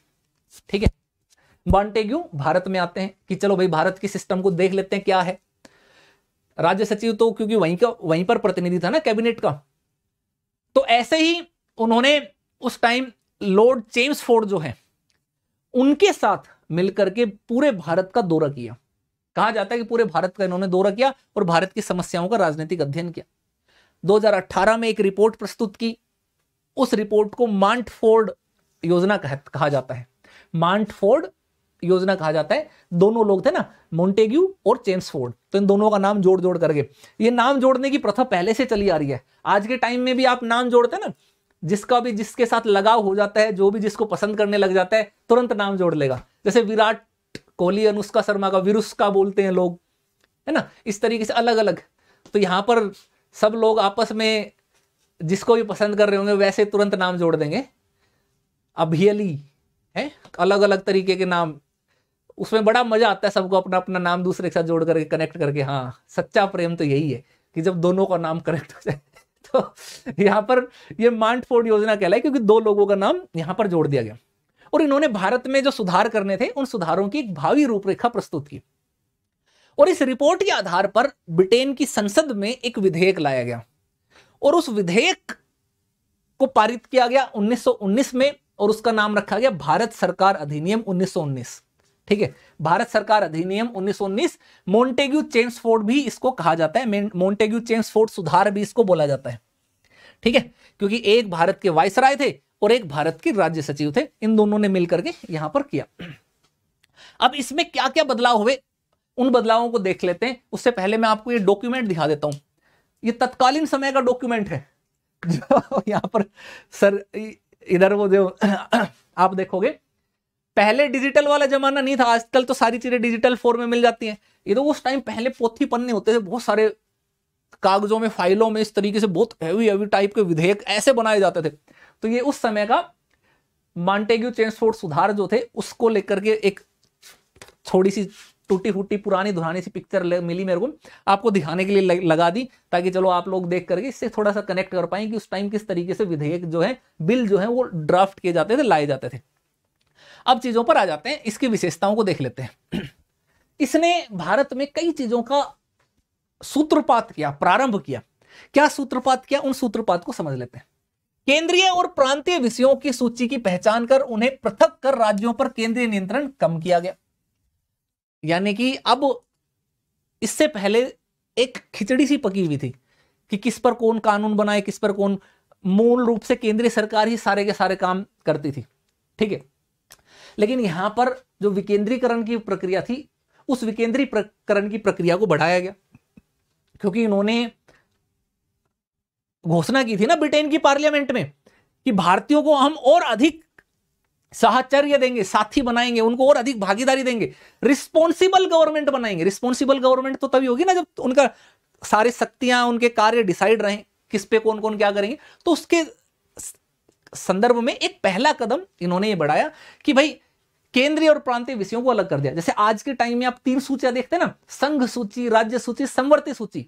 ठीक है बॉन्टेग्यू भारत में आते हैं कि चलो भाई भारत के सिस्टम को देख लेते हैं क्या है राज्य सचिव तो क्योंकि वहीं का वहीं पर प्रतिनिधि था ना कैबिनेट का तो ऐसे ही उन्होंने उस टाइम लॉर्ड जेम्स फोर्ड जो है उनके साथ मिलकर के पूरे भारत का दौरा किया कहा जाता है कि पूरे भारत का इन्होंने दौरा किया और भारत की समस्याओं का राजनीतिक अध्ययन किया 2018 में एक रिपोर्ट प्रस्तुत की उस रिपोर्ट को मांटफोर्ड योजना कहा जाता है मांटफोर्ड योजना कहा जाता है दोनों लोग थे ना मोन्टेग्यू और चेम्सफोर्ड तो इन दोनों का नाम जोड़ जोड़ करके ये नाम जोड़ने की प्रथा पहले से चली आ रही है आज के टाइम में भी आप नाम जोड़ते ना जिसका भी जिसके साथ लगाव हो जाता है जो भी जिसको पसंद करने लग जाता है तुरंत नाम जोड़ लेगा जैसे विराट कोहली अनुष्का शर्मा का विरुष का बोलते हैं लोग है ना इस तरीके से अलग अलग तो यहाँ पर सब लोग आपस में जिसको भी पसंद कर रहे होंगे वैसे तुरंत नाम जोड़ देंगे अभियली है अलग अलग तरीके के नाम उसमें बड़ा मजा आता है सबको अपना अपना नाम दूसरे के साथ जोड़ करके कनेक्ट करके हाँ सच्चा प्रेम तो यही है कि जब दोनों का नाम कनेक्ट हो जाए तो यहाँ पर ये मांटफोर्ड योजना कहलाई क्योंकि दो लोगों का नाम यहाँ पर जोड़ दिया गया और इन्होंने भारत में जो सुधार करने थे उन सुधारों की एक भावी रूपरेखा प्रस्तुत की और इस रिपोर्ट के आधार पर ब्रिटेन की संसद में एक विधेयक लाया गया और उस विधेयक को पारित किया गया 1919 में और उसका नाम रखा गया भारत सरकार अधिनियम 1919 ठीक है भारत सरकार अधिनियम 1919 मोन्टेग्यू चेम्सफोर्ड भी इसको कहा जाता है मोन्टेग्यू चेम्सफोर्ड सुधार भी इसको बोला जाता है ठीक है क्योंकि एक भारत के वायसराय थे और एक भारत के राज्य सचिव थे इन दोनों ने मिलकर के यहां पर किया अब इसमें क्या क्या बदलाव हुए उन बदलावों को देख लेते हैं उससे पहले मैं आपको ये डॉक्यूमेंट दिखा देता हूं ये तत्कालीन समय का डॉक्यूमेंट है जो पर सर इधर वो जो आप देखोगे पहले डिजिटल वाला जमाना नहीं था आजकल तो सारी चीजें डिजिटल फॉर्म में मिल जाती हैं ये तो उस टाइम पहले पोथी पन्ने होते थे बहुत सारे कागजों में फाइलों में इस तरीके से बहुत हैवी हैवी टाइप के विधेयक ऐसे बनाए जाते थे तो ये उस समय का मांटेग्यू चेंसफोर्ड सुधार जो थे उसको लेकर के एक थोड़ी सी टूटी फूटी पुरानी धुरानी सी पिक्चर मिली मेरे को आपको दिखाने के लिए लगा दी ताकि चलो आप लोग देख करके इससे थोड़ा सा कनेक्ट कर पाए कि उस टाइम किस तरीके से विधेयक जो है बिल जो है वो ड्राफ्ट किए जाते थे लाए जाते थे अब चीजों पर आ जाते हैं इसकी विशेषताओं को देख लेते हैं इसने भारत में कई चीजों का सूत्रपात किया प्रारंभ किया क्या सूत्रपात किया उन सूत्रपात को समझ लेते हैं केंद्रीय और प्रांतीय विषयों की सूची की पहचान कर उन्हें पृथक कर राज्यों पर केंद्रीय नियंत्रण कम किया गया यानी कि अब इससे पहले एक खिचड़ी सी पकी हुई थी कि किस पर कौन कानून बनाए किस पर कौन मूल रूप से केंद्रीय सरकार ही सारे के सारे काम करती थी ठीक है लेकिन यहां पर जो विकेंद्रीकरण की प्रक्रिया थी उस विकेंद्रीकरण की प्रक्रिया को बढ़ाया गया क्योंकि इन्होंने घोषणा की थी ना ब्रिटेन की पार्लियामेंट में कि भारतीयों को हम और अधिक साहचर्य देंगे साथी बनाएंगे उनको और अधिक भागीदारी देंगे रिस्पॉन्सिबल गवर्नमेंट बनाएंगे रिस्पॉन्सिबल गवर्नमेंट तो तभी होगी ना जब उनका सारी शक्तियां उनके कार्य डिसाइड रहे किस पे कौन कौन क्या करेंगे तो उसके संदर्भ में एक पहला कदम इन्होंने ये बढ़ाया कि भाई केंद्रीय और प्रांतीय विषयों को अलग कर दिया जैसे आज के टाइम में आप तीन सूचियां देखते हैं ना संघ सूची राज्य सूची संवर्ती सूची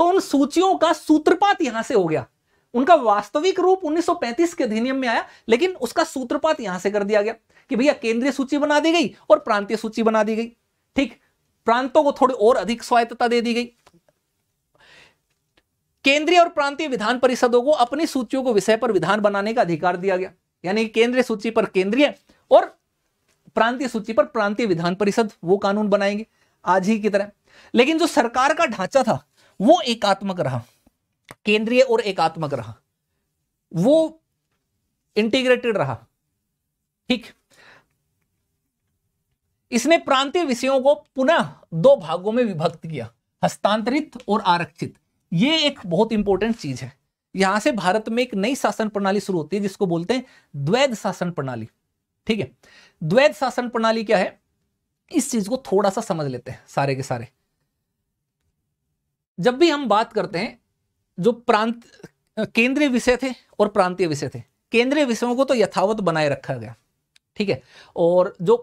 तो उन सूचियों का सूत्रपात यहां से हो गया उनका वास्तविक रूप 1935 के अधिनियम में आया लेकिन उसका सूत्रपात यहां से कर दिया गया कि भैया केंद्रीय सूची बना दी गई और प्रांतीय सूची बना दी गई ठीक प्रांतों को थोड़ी और अधिक स्वायत्तता दे दी गई केंद्रीय और प्रांतीय विधान परिषदों को अपनी सूचियों को विषय पर विधान बनाने का अधिकार दिया गया यानी केंद्रीय सूची पर केंद्रीय और प्रांतीय सूची पर प्रांतीय विधान परिषद वो कानून बनाएंगे आज ही की तरह लेकिन जो सरकार का ढांचा था वो एकात्मक रहा केंद्रीय और एकात्मक रहा वो इंटीग्रेटेड रहा ठीक इसने प्रांतीय विषयों को पुनः दो भागों में विभक्त किया हस्तांतरित और आरक्षित ये एक बहुत इंपॉर्टेंट चीज है यहां से भारत में एक नई शासन प्रणाली शुरू होती है जिसको बोलते हैं द्वैध शासन प्रणाली ठीक है द्वैध शासन प्रणाली क्या है इस चीज को थोड़ा सा समझ लेते हैं सारे के सारे जब भी हम बात करते हैं जो प्रांत केंद्रीय विषय थे और प्रांतीय विषय थे केंद्रीय विषयों को तो यथावत बनाए रखा गया ठीक है और जो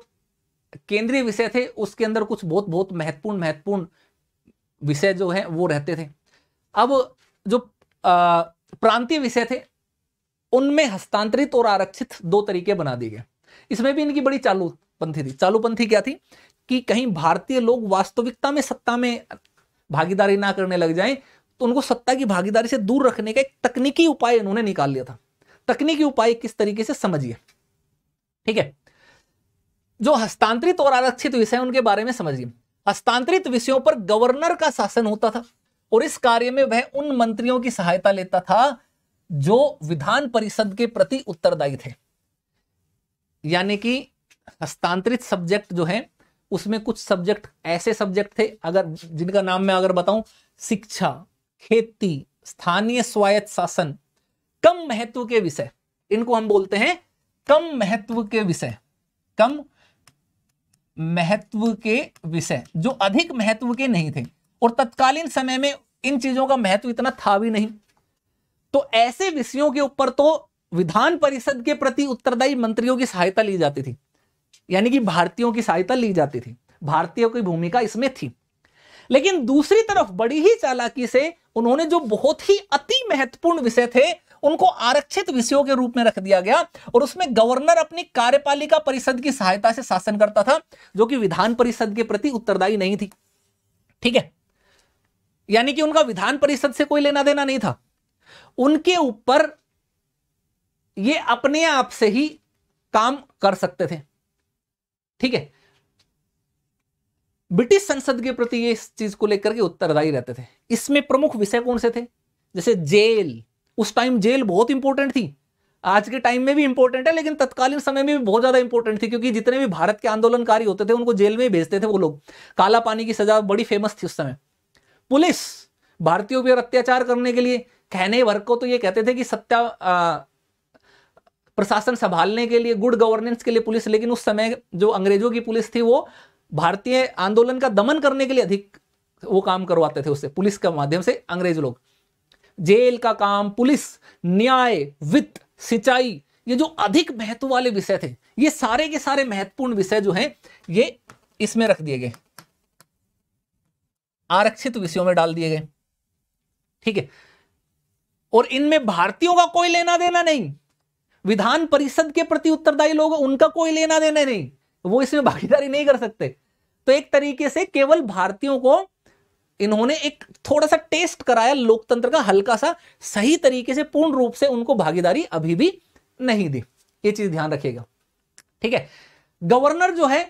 केंद्रीय विषय थे उसके अंदर कुछ बहुत बहुत महत्वपूर्ण महत्वपूर्ण विषय जो है वो रहते थे अब जो प्रांतीय विषय थे उनमें हस्तांतरित और आरक्षित दो तरीके बना दिए गए इसमें भी इनकी बड़ी चालूपंथी थी चालूपंथी क्या थी कि कहीं भारतीय लोग वास्तविकता में सत्ता में भागीदारी ना करने लग जाएं तो उनको सत्ता की भागीदारी से दूर रखने का एक तकनीकी उपाय उन्होंने निकाल लिया था तकनीकी उपाय किस तरीके से समझिए ठीक है जो हस्तांतरित और आरक्षित विषय उनके बारे में समझिए हस्तांतरित विषयों पर गवर्नर का शासन होता था और इस कार्य में वह उन मंत्रियों की सहायता लेता था जो विधान परिषद के प्रति उत्तरदायी थे यानी कि हस्तांतरित सब्जेक्ट जो है उसमें कुछ सब्जेक्ट ऐसे सब्जेक्ट थे अगर जिनका नाम मैं अगर बताऊं शिक्षा खेती स्थानीय स्वायत्त शासन कम महत्व के विषय इनको हम बोलते हैं कम महत्व के विषय कम महत्व के विषय जो अधिक महत्व के नहीं थे और तत्कालीन समय में इन चीजों का महत्व इतना था भी नहीं तो ऐसे विषयों के ऊपर तो विधान परिषद के प्रति उत्तरदायी मंत्रियों की सहायता ली जाती थी यानी कि भारतीयों की सहायता ली जाती थी भारतीयों की भूमिका इसमें थी लेकिन दूसरी तरफ बड़ी ही चालाकी से उन्होंने जो बहुत ही अति महत्वपूर्ण विषय थे उनको आरक्षित विषयों के रूप में रख दिया गया और उसमें गवर्नर अपनी कार्यपालिका परिषद की सहायता से शासन करता था जो कि विधान परिषद के प्रति उत्तरदायी नहीं थी ठीक है यानी कि उनका विधान परिषद से कोई लेना देना नहीं था उनके ऊपर ये अपने आप से ही काम कर सकते थे ठीक है ब्रिटिश संसद के प्रति ये इस चीज को लेकर के उत्तरदायी रहते थे इसमें प्रमुख विषय कौन से थे जैसे जेल उस टाइम जेल बहुत इंपॉर्टेंट थी आज के टाइम में भी इंपॉर्टेंट है लेकिन तत्कालीन समय में भी बहुत ज्यादा इंपॉर्टेंट थी क्योंकि जितने भी भारत के आंदोलनकारी होते थे उनको जेल में ही भेजते थे वो लोग काला पानी की सजा बड़ी फेमस थी उस समय पुलिस भारतीयों पर अत्याचार करने के लिए कहने वर्ग को तो ये कहते थे कि सत्या प्रशासन संभालने के लिए गुड गवर्नेंस के लिए पुलिस लेकिन उस समय जो अंग्रेजों की पुलिस थी वो भारतीय आंदोलन का दमन करने के लिए अधिक वो काम करवाते थे उससे पुलिस के माध्यम से अंग्रेज लोग जेल का काम पुलिस न्याय वित्त सिंचाई ये जो अधिक महत्व वाले विषय थे ये सारे के सारे महत्वपूर्ण विषय जो हैं ये इसमें रख दिए गए आरक्षित विषयों में डाल दिए गए ठीक है और इनमें भारतीयों का कोई लेना देना नहीं विधान परिषद के प्रति उत्तरदायी लोग उनका कोई लेना देना नहीं वो इसमें भागीदारी नहीं कर सकते तो एक तरीके से केवल भारतीयों को इन्होंने एक थोड़ा सा टेस्ट कराया लोकतंत्र का हल्का सा सही तरीके से पूर्ण रूप से उनको भागीदारी अभी भी नहीं दी ये चीज ध्यान रखिएगा ठीक है गवर्नर जो है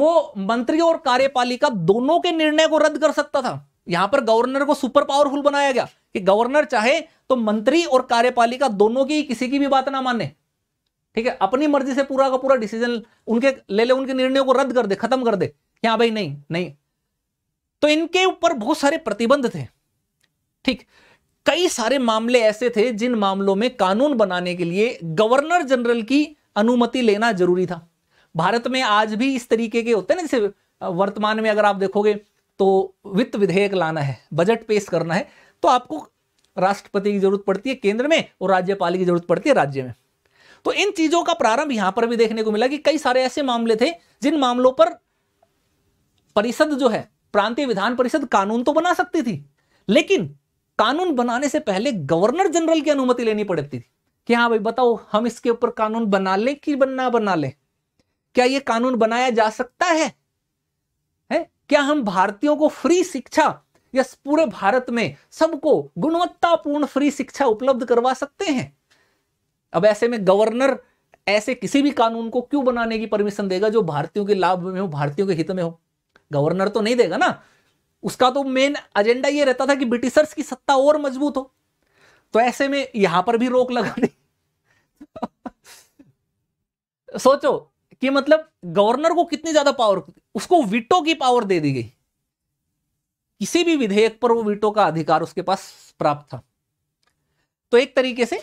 वो मंत्री और कार्यपालिका दोनों के निर्णय को रद्द कर सकता था यहां पर गवर्नर को सुपर पावरफुल बनाया गया कि गवर्नर चाहे तो मंत्री और कार्यपालिका दोनों की किसी की भी बात ना माने ठीक है अपनी मर्जी से पूरा का पूरा डिसीजन उनके ले ले उनके निर्णयों को रद्द कर दे खत्म कर दे हाँ भाई नहीं नहीं तो इनके ऊपर बहुत सारे प्रतिबंध थे ठीक कई सारे मामले ऐसे थे जिन मामलों में कानून बनाने के लिए गवर्नर जनरल की अनुमति लेना जरूरी था भारत में आज भी इस तरीके के होते हैं ना जैसे वर्तमान में अगर आप देखोगे तो वित्त विधेयक लाना है बजट पेश करना है तो आपको राष्ट्रपति की जरूरत पड़ती है केंद्र में और राज्यपाल की जरूरत पड़ती है राज्य में तो इन चीजों का प्रारंभ यहां पर भी देखने को मिला कि कई सारे ऐसे मामले थे जिन मामलों पर परिषद जो है प्रांतीय विधान परिषद कानून तो बना सकती थी लेकिन कानून बनाने से पहले गवर्नर जनरल की अनुमति लेनी पड़ती थी कि हाँ भाई बताओ हम इसके ऊपर कानून बना लें कि ना बना लें क्या ये कानून बनाया जा सकता है, है? क्या हम भारतीयों को फ्री शिक्षा या पूरे भारत में सबको गुणवत्तापूर्ण फ्री शिक्षा उपलब्ध करवा सकते हैं अब ऐसे में गवर्नर ऐसे किसी भी कानून को क्यों बनाने की परमिशन देगा जो भारतीयों के लाभ में हो भारतीयों के हित में हो गवर्नर तो नहीं देगा ना उसका तो मेन एजेंडा ये रहता था कि ब्रिटिशर्स की सत्ता और मजबूत हो तो ऐसे में यहां पर भी रोक लगानी सोचो कि मतलब गवर्नर को कितनी ज्यादा पावर उसको विटो की पावर दे दी गई किसी भी विधेयक पर वो वीटो का अधिकार उसके पास प्राप्त था तो एक तरीके से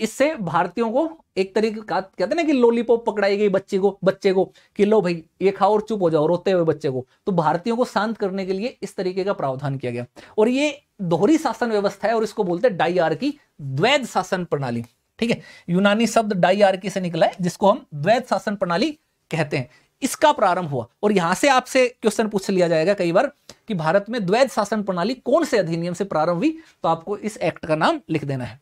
इससे भारतीयों को एक तरीके का कहते ना कि लोलीपॉप पकड़ाई गई बच्चे को बच्चे को कि लो भाई ये खाओ और चुप हो जाओ रोते हुए बच्चे को तो भारतीयों को शांत करने के लिए इस तरीके का प्रावधान किया गया और ये दोहरी शासन व्यवस्था है और इसको बोलते हैं डाईआर की द्वैध शासन प्रणाली ठीक है यूनानी शब्द की से निकला है जिसको हम द्वैध शासन प्रणाली कहते हैं इसका प्रारंभ हुआ और यहां से आपसे क्वेश्चन पूछ लिया जाएगा कई बार कि भारत में द्वैध शासन प्रणाली कौन से अधिनियम से प्रारंभ हुई तो आपको इस एक्ट का नाम लिख देना है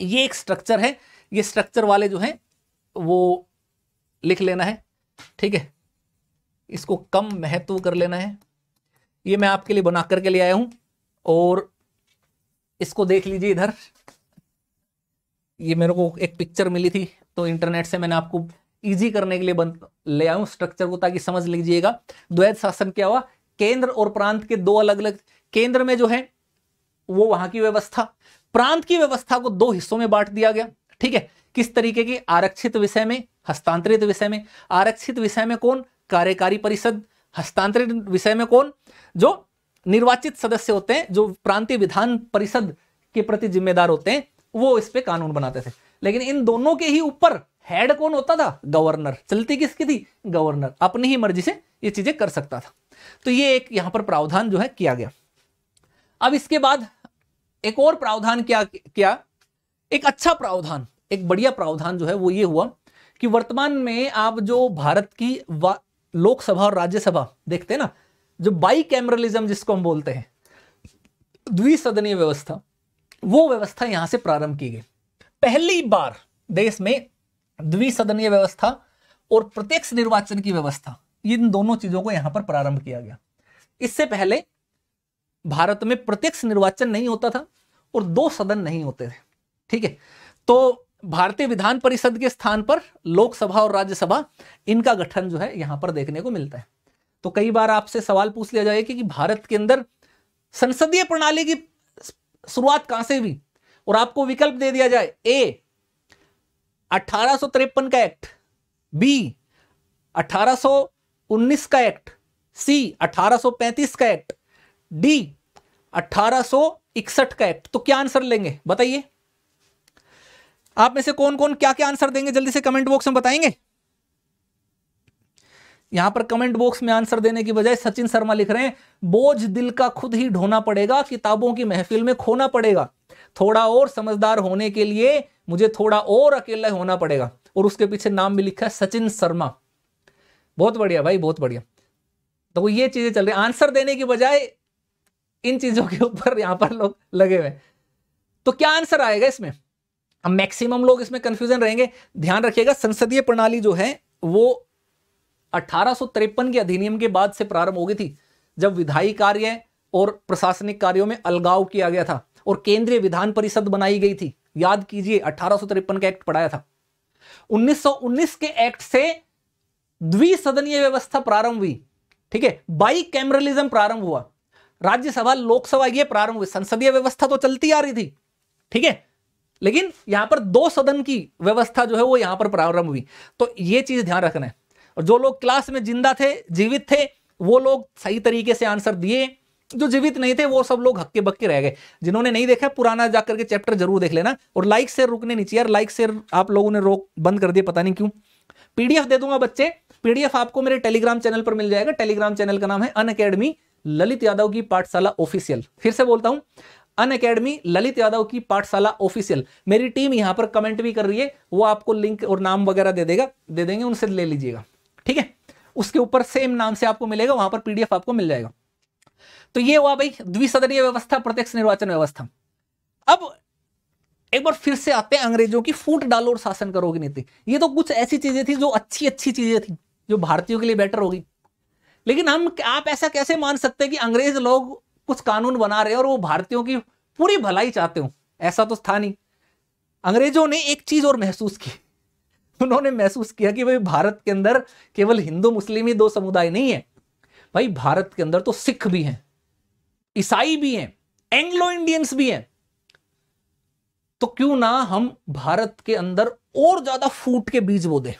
ये एक स्ट्रक्चर है ये स्ट्रक्चर वाले जो है वो लिख लेना है ठीक है इसको कम महत्व कर लेना है ये मैं आपके लिए बना करके ले आया हूं और इसको देख लीजिए इधर ये मेरे को एक पिक्चर मिली थी तो इंटरनेट से मैंने आपको इजी करने के लिए बन ले आऊँ स्ट्रक्चर को ताकि समझ लीजिएगा द्वैध शासन क्या हुआ केंद्र और प्रांत के दो अलग अलग केंद्र में जो है वो वहां की व्यवस्था प्रांत की व्यवस्था को दो हिस्सों में बांट दिया गया ठीक है किस तरीके की आरक्षित विषय में हस्तांतरित विषय में आरक्षित विषय में कौन कार्यकारी परिषद हस्तांतरित विषय में कौन जो निर्वाचित सदस्य होते हैं जो प्रांतीय विधान परिषद के प्रति जिम्मेदार होते हैं वो इस पे कानून बनाते थे लेकिन इन दोनों के ही ऊपर हेड कौन होता था गवर्नर चलती किसकी थी गवर्नर अपनी ही मर्जी से ये चीजें कर सकता था तो ये एक यहां पर प्रावधान जो है किया गया अब इसके बाद एक और प्रावधान क्या क्या एक अच्छा प्रावधान एक बढ़िया प्रावधान जो है वो ये हुआ कि वर्तमान में आप जो भारत की लोकसभा और राज्यसभा देखते ना जो बाई कैमरलिज्म जिसको हम बोलते हैं द्विसदनीय व्यवस्था वो व्यवस्था यहां से प्रारंभ की गई पहली बार देश में द्विसदनीय व्यवस्था और प्रत्यक्ष निर्वाचन की व्यवस्था इन दोनों चीजों को यहां पर प्रारंभ किया गया इससे पहले भारत में प्रत्यक्ष निर्वाचन नहीं होता था और दो सदन नहीं होते थे ठीक है तो भारतीय विधान परिषद के स्थान पर लोकसभा और राज्यसभा इनका गठन जो है यहां पर देखने को मिलता है तो कई बार आपसे सवाल पूछ लिया जाए कि, कि भारत के अंदर संसदीय प्रणाली की शुरुआत कहां से हुई और आपको विकल्प दे दिया जाए ए अठारह का एक्ट बी 1819 का एक्ट सी 1835 का एक्ट डी 1861 का एक्ट तो क्या आंसर लेंगे बताइए आप में से कौन कौन क्या क्या आंसर देंगे जल्दी से कमेंट बॉक्स में बताएंगे यहां पर कमेंट बॉक्स में आंसर देने की बजाय सचिन शर्मा लिख रहे हैं बोझ दिल का खुद ही ढोना पड़ेगा किताबों की महफिल में खोना पड़ेगा थोड़ा और समझदार होने के लिए मुझे थोड़ा और अकेला होना पड़ेगा और उसके पीछे नाम भी लिखा है सचिन शर्मा बहुत बढ़िया भाई बहुत बढ़िया तो वो ये चीजें चल रही आंसर देने की बजाय इन चीजों के ऊपर यहां पर लोग लगे हुए तो क्या आंसर आएगा इसमें अब मैक्सिमम लोग इसमें कंफ्यूजन रहेंगे ध्यान रखिएगा संसदीय प्रणाली जो है वो अठारह के अधिनियम के बाद से प्रारंभ हो गई थी जब विधायी कार्य और प्रशासनिक कार्यों में अलगाव किया गया था और केंद्रीय विधान परिषद बनाई गई थी याद कीजिए अठारह का एक्ट पढ़ाया था 1919 के एक्ट से द्विसदनीय व्यवस्था प्रारंभ हुई ठीक है बाई कैमरलिज्म प्रारंभ हुआ राज्यसभा लोकसभा ये प्रारंभ हुई संसदीय व्यवस्था तो चलती आ रही थी ठीक है लेकिन यहां पर दो सदन की व्यवस्था जो है वो यहां पर प्रारंभ हुई तो ये चीज ध्यान रखना है और जो लोग क्लास में जिंदा थे जीवित थे वो लोग सही तरीके से आंसर दिए जो जीवित नहीं थे वो सब लोग हक्के बक्के रह गए जिन्होंने नहीं देखा पुराना जाकर के चैप्टर जरूर देख लेना और लाइक से रुकने नीचे यार लाइक से आप लोगों ने रोक बंद कर दिया पता नहीं क्यों पीडीएफ दे दूंगा बच्चे पीडीएफ आपको मेरे टेलीग्राम चैनल पर मिल जाएगा टेलीग्राम चैनल का नाम है अन ललित यादव की पाठशाला ऑफिशियल फिर से बोलता हूं अन अकेडमी ललित यादव की पाठशाला ऑफिशियल मेरी टीम यहां पर कमेंट भी कर रही है वो आपको लिंक और नाम वगैरह दे देगा दे देंगे उनसे ले लीजिएगा ठीक है उसके ऊपर सेम नाम से आपको मिलेगा वहां पर पीडीएफ आपको मिल जाएगा तो ये हुआ भाई द्विसदनीय व्यवस्था प्रत्यक्ष निर्वाचन व्यवस्था अब एक बार फिर से आते हैं अंग्रेजों की फूट डालो और शासन करो की नीति ये तो कुछ ऐसी चीजें थी जो अच्छी अच्छी चीजें थी जो भारतीयों के लिए बेटर होगी लेकिन हम आप ऐसा कैसे मान सकते हैं कि अंग्रेज लोग कुछ कानून बना रहे हैं और वो भारतीयों की पूरी भलाई चाहते हो ऐसा तो था नहीं अंग्रेजों ने एक चीज और महसूस की उन्होंने महसूस किया कि भाई भारत के अंदर केवल हिंदू मुस्लिम ही दो समुदाय नहीं है भाई भारत के अंदर तो सिख भी हैं ईसाई भी हैं एंग्लो इंडियंस भी हैं तो क्यों ना हम भारत के अंदर और ज्यादा फूट के बीज बो दें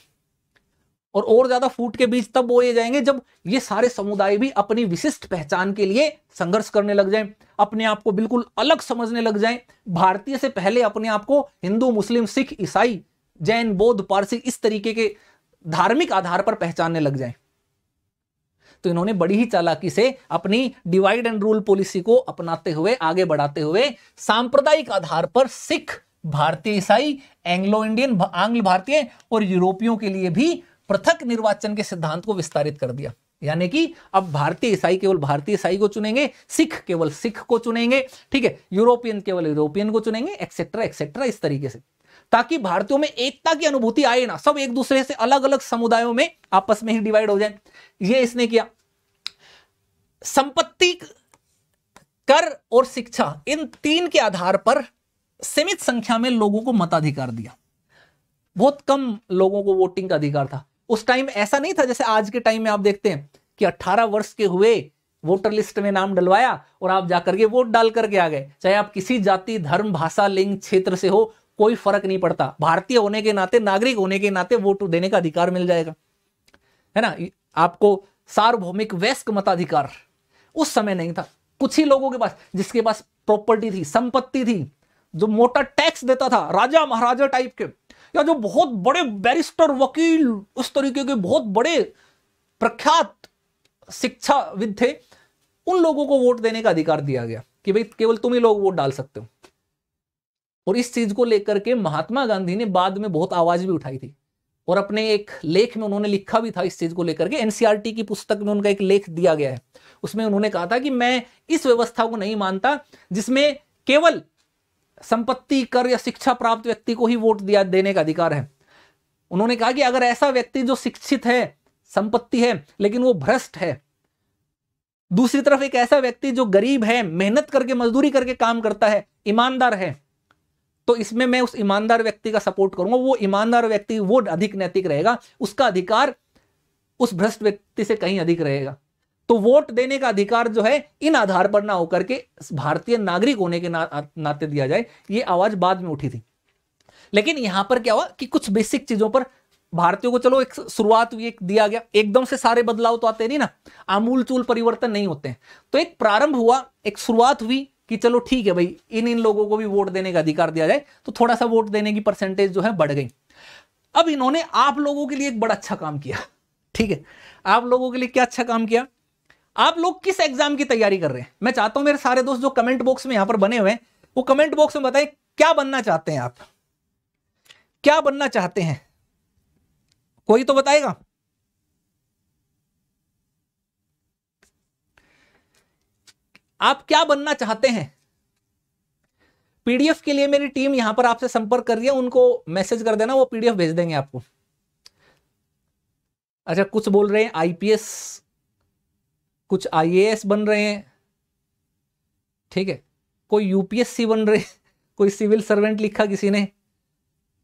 और और ज्यादा फूट के बीज तब बोए जाएंगे जब ये सारे समुदाय भी अपनी विशिष्ट पहचान के लिए संघर्ष करने लग जाएं अपने आप को बिल्कुल अलग समझने लग जाएं भारतीय से पहले अपने आप को हिंदू मुस्लिम सिख ईसाई जैन बौद्ध पारसी इस तरीके के धार्मिक आधार पर पहचानने लग जाएं तो इन्होंने बड़ी ही चालाकी से अपनी डिवाइड एंड रूल पॉलिसी को अपनाते हुए आगे बढ़ाते हुए सांप्रदायिक आधार पर सिख भारतीय ईसाई एंग्लो इंडियन आंग्ल भारतीय और यूरोपियों के लिए भी पृथक निर्वाचन के सिद्धांत को विस्तारित कर दिया यानी कि अब भारतीय ईसाई केवल भारतीय ईसाई को चुनेंगे सिख केवल सिख को चुनेंगे ठीक है यूरोपियन केवल यूरोपियन को चुनेंगे एक्सेट्रा एक्सेट्रा इस तरीके से ताकि भारतीयों में एकता की अनुभूति आए ना सब एक दूसरे से अलग अलग समुदायों में आपस में ही डिवाइड हो जाए ये इसने किया संपत्ति कर और शिक्षा इन तीन के आधार पर सीमित संख्या में लोगों को मताधिकार दिया बहुत कम लोगों को वोटिंग का अधिकार था उस टाइम ऐसा नहीं था जैसे आज के टाइम में आप देखते हैं कि 18 वर्ष के हुए वोटर लिस्ट में नाम डलवाया और आप जाकर के वोट डाल करके आ गए चाहे आप किसी जाति धर्म भाषा लिंग क्षेत्र से हो कोई फर्क नहीं पड़ता भारतीय होने के नाते नागरिक होने के नाते वोट देने का अधिकार मिल जाएगा है ना आपको सार्वभौमिक वैस्क मताधिकार उस समय नहीं था कुछ ही लोगों के पास जिसके पास प्रॉपर्टी थी संपत्ति थी जो मोटा टैक्स देता था राजा महाराजा टाइप के या जो बहुत बड़े बैरिस्टर वकील उस तरीके के बहुत बड़े प्रख्यात शिक्षाविद थे उन लोगों को वोट देने का अधिकार दिया गया कि भाई केवल तुम ही लोग वोट डाल सकते हो और इस चीज को लेकर के महात्मा गांधी ने बाद में बहुत आवाज भी उठाई थी और अपने एक लेख में उन्होंने लिखा भी था इस चीज को लेकर के एनसीआरटी e की पुस्तक में उनका एक लेख दिया गया है उसमें उन्होंने कहा था कि मैं इस व्यवस्था को नहीं मानता जिसमें केवल संपत्ति कर या शिक्षा प्राप्त व्यक्ति को ही वोट दिया देने का अधिकार है उन्होंने कहा कि अगर ऐसा व्यक्ति जो शिक्षित है संपत्ति है लेकिन वो भ्रष्ट है दूसरी तरफ एक ऐसा व्यक्ति जो गरीब है मेहनत करके मजदूरी करके काम करता है ईमानदार है तो इसमें मैं उस ईमानदार व्यक्ति का सपोर्ट करूंगा वो ईमानदार व्यक्ति वो अधिक नैतिक रहेगा उसका अधिकार उस भ्रष्ट व्यक्ति से कहीं अधिक रहेगा तो वोट देने का अधिकार जो है इन आधार पर ना होकर के भारतीय नागरिक होने के ना, नाते दिया जाए ये आवाज बाद में उठी थी लेकिन यहां पर क्या हुआ कि कुछ बेसिक चीजों पर भारतीयों को चलो एक शुरुआत एक दिया गया एकदम से सारे बदलाव तो आते नहीं ना आमूल चूल परिवर्तन नहीं होते हैं तो एक प्रारंभ हुआ एक शुरुआत हुई कि चलो ठीक है भाई इन इन लोगों को भी वोट देने का अधिकार दिया जाए तो थोड़ा सा वोट देने की परसेंटेज जो है बढ़ गई अब इन्होंने आप लोगों के लिए एक बड़ा अच्छा काम किया ठीक है आप लोगों के लिए क्या अच्छा काम किया आप लोग किस एग्जाम की तैयारी कर रहे हैं मैं चाहता हूं मेरे सारे दोस्त जो कमेंट बॉक्स में यहां पर बने हुए हैं वो कमेंट बॉक्स में बताएं क्या बनना चाहते हैं आप क्या बनना चाहते हैं कोई तो बताएगा आप क्या बनना चाहते हैं पीडीएफ के लिए मेरी टीम यहां पर आपसे संपर्क कर रही है उनको मैसेज कर देना वो पीडीएफ भेज देंगे आपको अच्छा कुछ बोल रहे हैं आईपीएस कुछ आईएएस बन रहे हैं ठीक है कोई यूपीएससी बन रहे कोई सिविल सर्वेंट लिखा किसी ने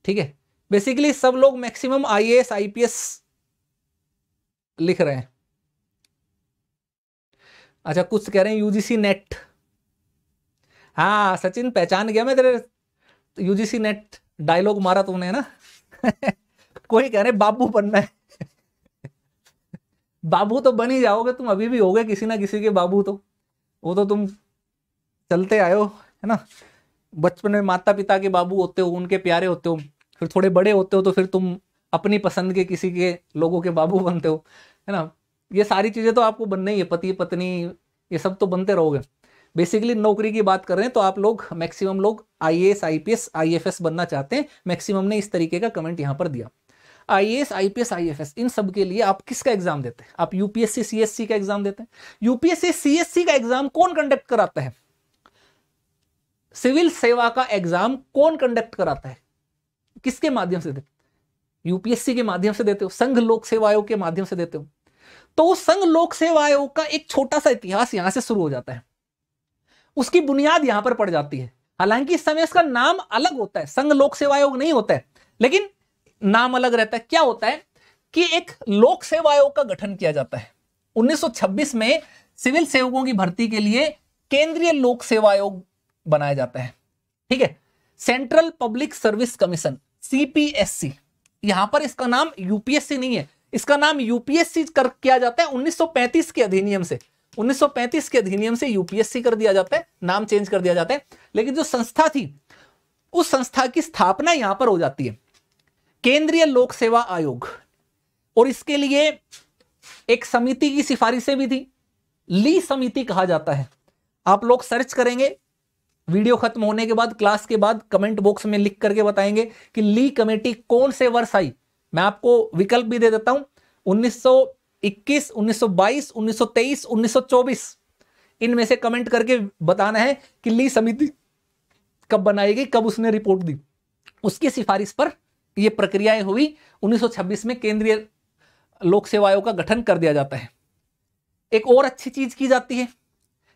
ठीक है बेसिकली सब लोग मैक्सिमम आईएएस आईपीएस लिख रहे हैं अच्छा कुछ कह रहे हैं यूजीसी नेट हाँ सचिन पहचान गया मैं तेरे यूजीसी नेट डायलॉग मारा तुमने ना कोई कह रहे बाबू बनना है बाबू तो बन ही जाओगे तुम अभी भी होगे किसी ना किसी के बाबू तो वो तो तुम चलते आयो है ना बचपन में माता पिता के बाबू होते हो उनके प्यारे होते हो फिर थोड़े बड़े होते हो तो फिर तुम अपनी पसंद के किसी के लोगों के बाबू बनते हो है ना ये सारी चीज़ें तो आपको बनना ही है पति पत्नी ये सब तो बनते रहोगे बेसिकली नौकरी की बात कर रहे हैं तो आप लोग मैक्सिमम लोग I S I P S I F S बनना चाहते हैं मैक्सिमम ने इस तरीके का कमेंट यहाँ पर दिया I S I P S I F S इन सब के लिए आप किसका एग्जाम देते हैं आप यूपीएससी सीएससी का एग्जाम देते हैं यूपीएससी सीएससी का एग्जाम कौन कंडक्ट कराता है सिविल सेवा का एग्जाम कौन कंडक्ट कराता है किसके माध्यम से देते यूपीएससी के माध्यम से देते हो संघ लोक सेवा आयोग के माध्यम से देते हो तो संघ लोक सेवा आयोग का एक छोटा सा इतिहास यहां से शुरू हो जाता है उसकी बुनियाद यहां पर पड़ जाती है हालांकि इस समय इसका नाम अलग होता है संघ लोक सेवा आयोग नहीं होता है लेकिन नाम अलग रहता है क्या होता है कि एक लोक सेवा आयोग का गठन किया जाता है 1926 में सिविल सेवकों की भर्ती के लिए केंद्रीय लोक सेवा आयोग बनाया जाता है ठीक है central public service commission CPSC यहां पर इसका नाम यूपीएससी नहीं है इसका नाम यूपीएससी कर किया जाता है 1935 के अधिनियम से 1935 के अधिनियम से यूपीएससी कर दिया जाता है नाम चेंज कर दिया जाता है लेकिन जो संस्था थी उस संस्था की स्थापना यहां पर हो जाती है केंद्रीय लोक सेवा आयोग और इसके लिए एक समिति की सिफारिशें भी थी ली समिति कहा जाता है आप लोग सर्च करेंगे वीडियो खत्म होने के बाद क्लास के बाद कमेंट बॉक्स में लिख करके बताएंगे कि ली कमेटी कौन से वर्ष आई मैं आपको विकल्प भी दे देता हूं 1921, 1922, 1923, 1924 इनमें से कमेंट करके बताना है कि ली समिति कब बनाई गई कब उसने रिपोर्ट दी उसकी सिफारिश पर ये प्रक्रियाएं हुई 1926 में केंद्रीय लोक सेवा आयोग का गठन कर दिया जाता है एक और अच्छी चीज की जाती है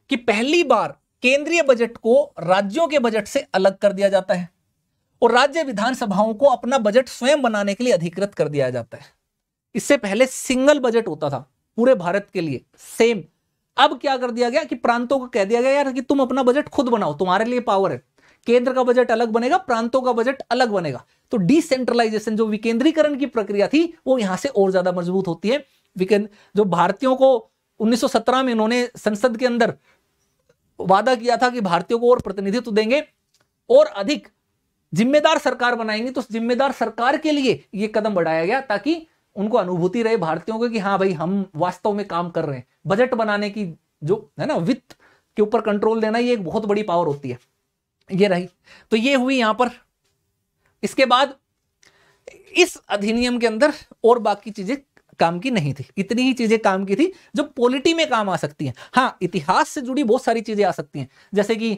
कि पहली बार केंद्रीय बजट को राज्यों के बजट से अलग कर दिया जाता है और राज्य विधानसभाओं को अपना बजट स्वयं बनाने के लिए अधिकृत कर दिया जाता है इससे पहले सिंगल बजट होता था पूरे भारत के लिए सेम अब क्या कर दिया गया कि प्रांतों को कह दिया गया यार कि तुम अपना बजट खुद बनाओ तुम्हारे लिए पावर है केंद्र का बजट अलग बनेगा प्रांतों का बजट अलग बनेगा तो डिसेंट्रलाइजेशन जो विकेंद्रीकरण की प्रक्रिया थी वो यहां से और ज्यादा मजबूत होती है जो भारतीयों को 1917 में इन्होंने संसद के अंदर वादा किया था कि भारतीयों को और प्रतिनिधित्व देंगे और अधिक जिम्मेदार सरकार बनाएंगे तो जिम्मेदार सरकार के लिए यह कदम बढ़ाया गया ताकि उनको अनुभूति रहे भारतीयों को कि हाँ भाई हम वास्तव में काम कर रहे हैं बजट बनाने की जो है ना वित्त के ऊपर कंट्रोल देना ये एक बहुत बड़ी पावर होती है ये रही तो ये हुई यहां पर इसके बाद इस अधिनियम के अंदर और बाकी चीजें काम की नहीं थी इतनी ही चीजें काम की थी जो पॉलिटी में काम आ सकती हैं हाँ इतिहास से जुड़ी बहुत सारी चीजें आ सकती हैं जैसे कि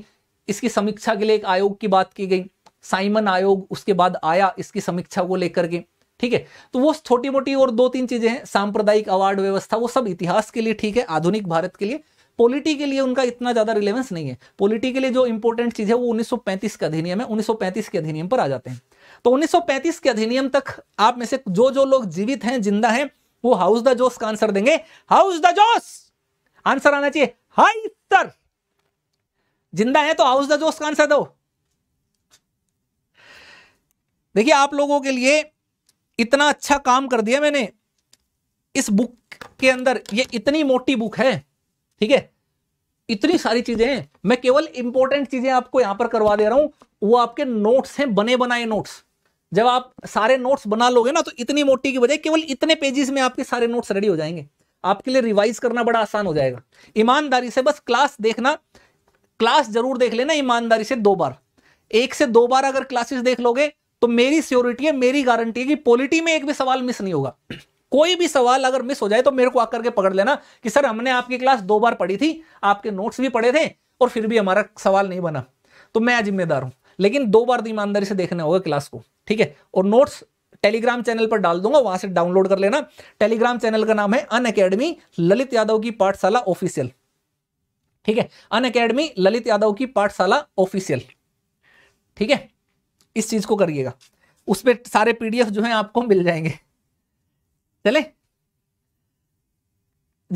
इसकी समीक्षा के लिए एक आयोग की बात की गई साइमन आयोग उसके बाद आया इसकी समीक्षा को लेकर के ठीक है तो वो छोटी मोटी और दो तीन चीजें हैं सांप्रदायिक अवार्ड व्यवस्था वो सब इतिहास के लिए ठीक है आधुनिक भारत के लिए पॉलिटी के लिए उनका इतना ज़्यादा रिलेवेंस नहीं है पॉलिटी के लिए जो इंपॉर्टेंट चीज़ है वो 1935 के अधिनियम है 1935 के अधिनियम पर आ जाते हैं तो 1935 के अधिनियम तक आप में से जो जो लोग जीवित हैं जिंदा हैं वो हाउस द जोस का आंसर देंगे हाउस द जोस आंसर आना चाहिए हाई तर जिंदा है तो हाउस द जोस का आंसर दो देखिए आप लोगों के लिए इतना अच्छा काम कर दिया मैंने इस बुक के अंदर ये इतनी मोटी बुक है ठीक है इतनी सारी चीजें हैं मैं केवल इंपॉर्टेंट चीजें आपको यहां पर करवा दे रहा हूं वो आपके नोट्स हैं बने बनाए नोट्स जब आप सारे नोट्स बना लोगे ना तो इतनी मोटी की बजाय केवल इतने पेजेस में आपके सारे नोट्स रेडी हो जाएंगे आपके लिए रिवाइज करना बड़ा आसान हो जाएगा ईमानदारी से बस क्लास देखना क्लास जरूर देख लेना ईमानदारी से दो बार एक से दो बार अगर क्लासेस देख लोगे तो मेरी सियोरिटी है मेरी गारंटी है कि पॉलिटी में एक भी सवाल मिस नहीं होगा कोई भी सवाल अगर मिस हो जाए तो मेरे को आकर के पकड़ लेना कि सर हमने आपकी क्लास दो बार पढ़ी थी आपके नोट्स भी पढ़े थे और फिर भी हमारा सवाल नहीं बना तो मैं जिम्मेदार हूं लेकिन दो बार ईमानदारी से देखना होगा क्लास को ठीक है और नोट्स टेलीग्राम चैनल पर डाल दूंगा वहां से डाउनलोड कर लेना टेलीग्राम चैनल का नाम है अन अकेडमी ललित यादव की पाठशाला ऑफिशियल ठीक है अन अकेडमी ललित यादव की पाठशाला ऑफिशियल ठीक है इस चीज को करिएगा उस पर सारे पीडीएफ जो है आपको मिल जाएंगे चले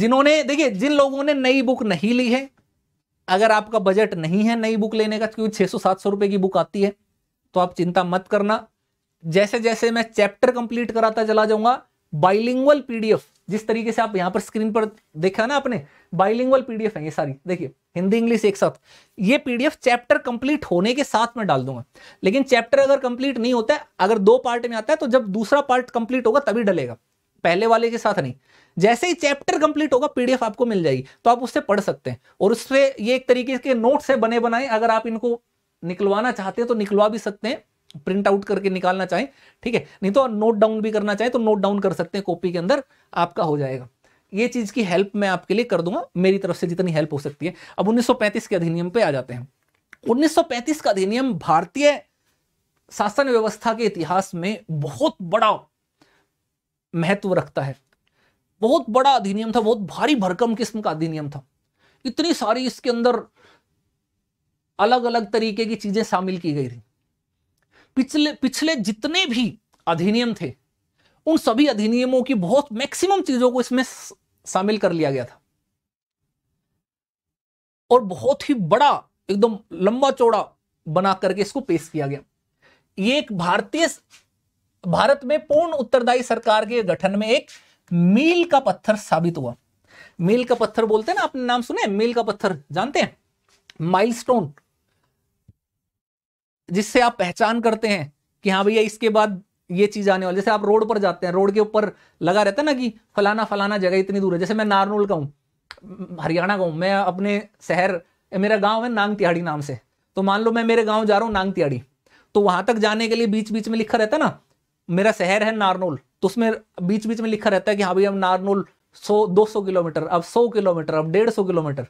जिन्होंने देखिए जिन लोगों ने नई बुक नहीं ली है अगर आपका बजट नहीं है नई बुक लेने का क्योंकि छह सौ सात सौ रुपए की बुक आती है तो आप चिंता मत करना जैसे जैसे मैं चैप्टर कंप्लीट कराता चला जाऊंगा बाइलिंगल पीडीएफ जिस तरीके से आप यहां पर स्क्रीन पर देखा ना आपने बाइलिंगल पीडीएफ है ये सारी देखिए हिंदी इंग्लिश एक साथ ये पीडीएफ चैप्टर कंप्लीट होने के साथ में डाल दूंगा लेकिन चैप्टर अगर कंप्लीट नहीं होता है अगर दो पार्ट में आता है तो जब दूसरा पार्ट कंप्लीट होगा तभी डलेगा पहले वाले के साथ नहीं जैसे ही चैप्टर कंप्लीट होगा पीडीएफ आपको मिल जाएगी तो आप उससे पढ़ सकते हैं और उससे ये एक तरीके के नोट्स है बने बनाए अगर आप इनको निकलवाना चाहते हैं तो निकलवा भी सकते हैं प्रिंट आउट करके निकालना चाहें ठीक है नहीं तो नोट डाउन भी करना चाहें तो नोट डाउन कर सकते हैं कॉपी के अंदर आपका हो जाएगा ये चीज़ की हेल्प मैं आपके लिए कर दूंगा मेरी तरफ से जितनी हेल्प हो सकती है अब 1935 के अधिनियम पे आ जाते हैं 1935 का अधिनियम भारतीय शासन व्यवस्था के इतिहास में बहुत बड़ा महत्व रखता है बहुत बड़ा अधिनियम था बहुत भारी भरकम किस्म का अधिनियम था इतनी सारी इसके अंदर अलग अलग तरीके की चीजें शामिल की गई थी पिछले पिछले जितने भी अधिनियम थे उन सभी अधिनियमों की बहुत मैक्सिमम चीजों को इसमें शामिल कर लिया गया था और बहुत ही बड़ा एकदम लंबा चौड़ा बना करके इसको पेश किया गया ये एक भारतीय भारत में पूर्ण उत्तरदायी सरकार के गठन में एक मील का पत्थर साबित हुआ मील का पत्थर बोलते हैं ना आपने नाम सुने मील का पत्थर जानते हैं माइलस्टोन जिससे आप पहचान करते हैं कि हाँ भैया इसके बाद ये चीज आने वाली जैसे आप रोड पर जाते हैं रोड के ऊपर लगा रहता है ना कि फलाना फलाना जगह इतनी दूर है जैसे मैं नारनोल का हूं हरियाणा का हूं मैं अपने शहर मेरा गाँव है नांग तिहाड़ी नाम से तो मान लो मैं मेरे गाँव जा रहा हूं नांग तिहाड़ी तो वहां तक जाने के लिए बीच बीच में लिखा रहता है ना मेरा शहर है नारनोल तो उसमें बीच बीच में लिखा रहता है कि हाँ भाई हम नारनोल सौ दो सौ किलोमीटर अब सौ किलोमीटर अब डेढ़ सौ किलोमीटर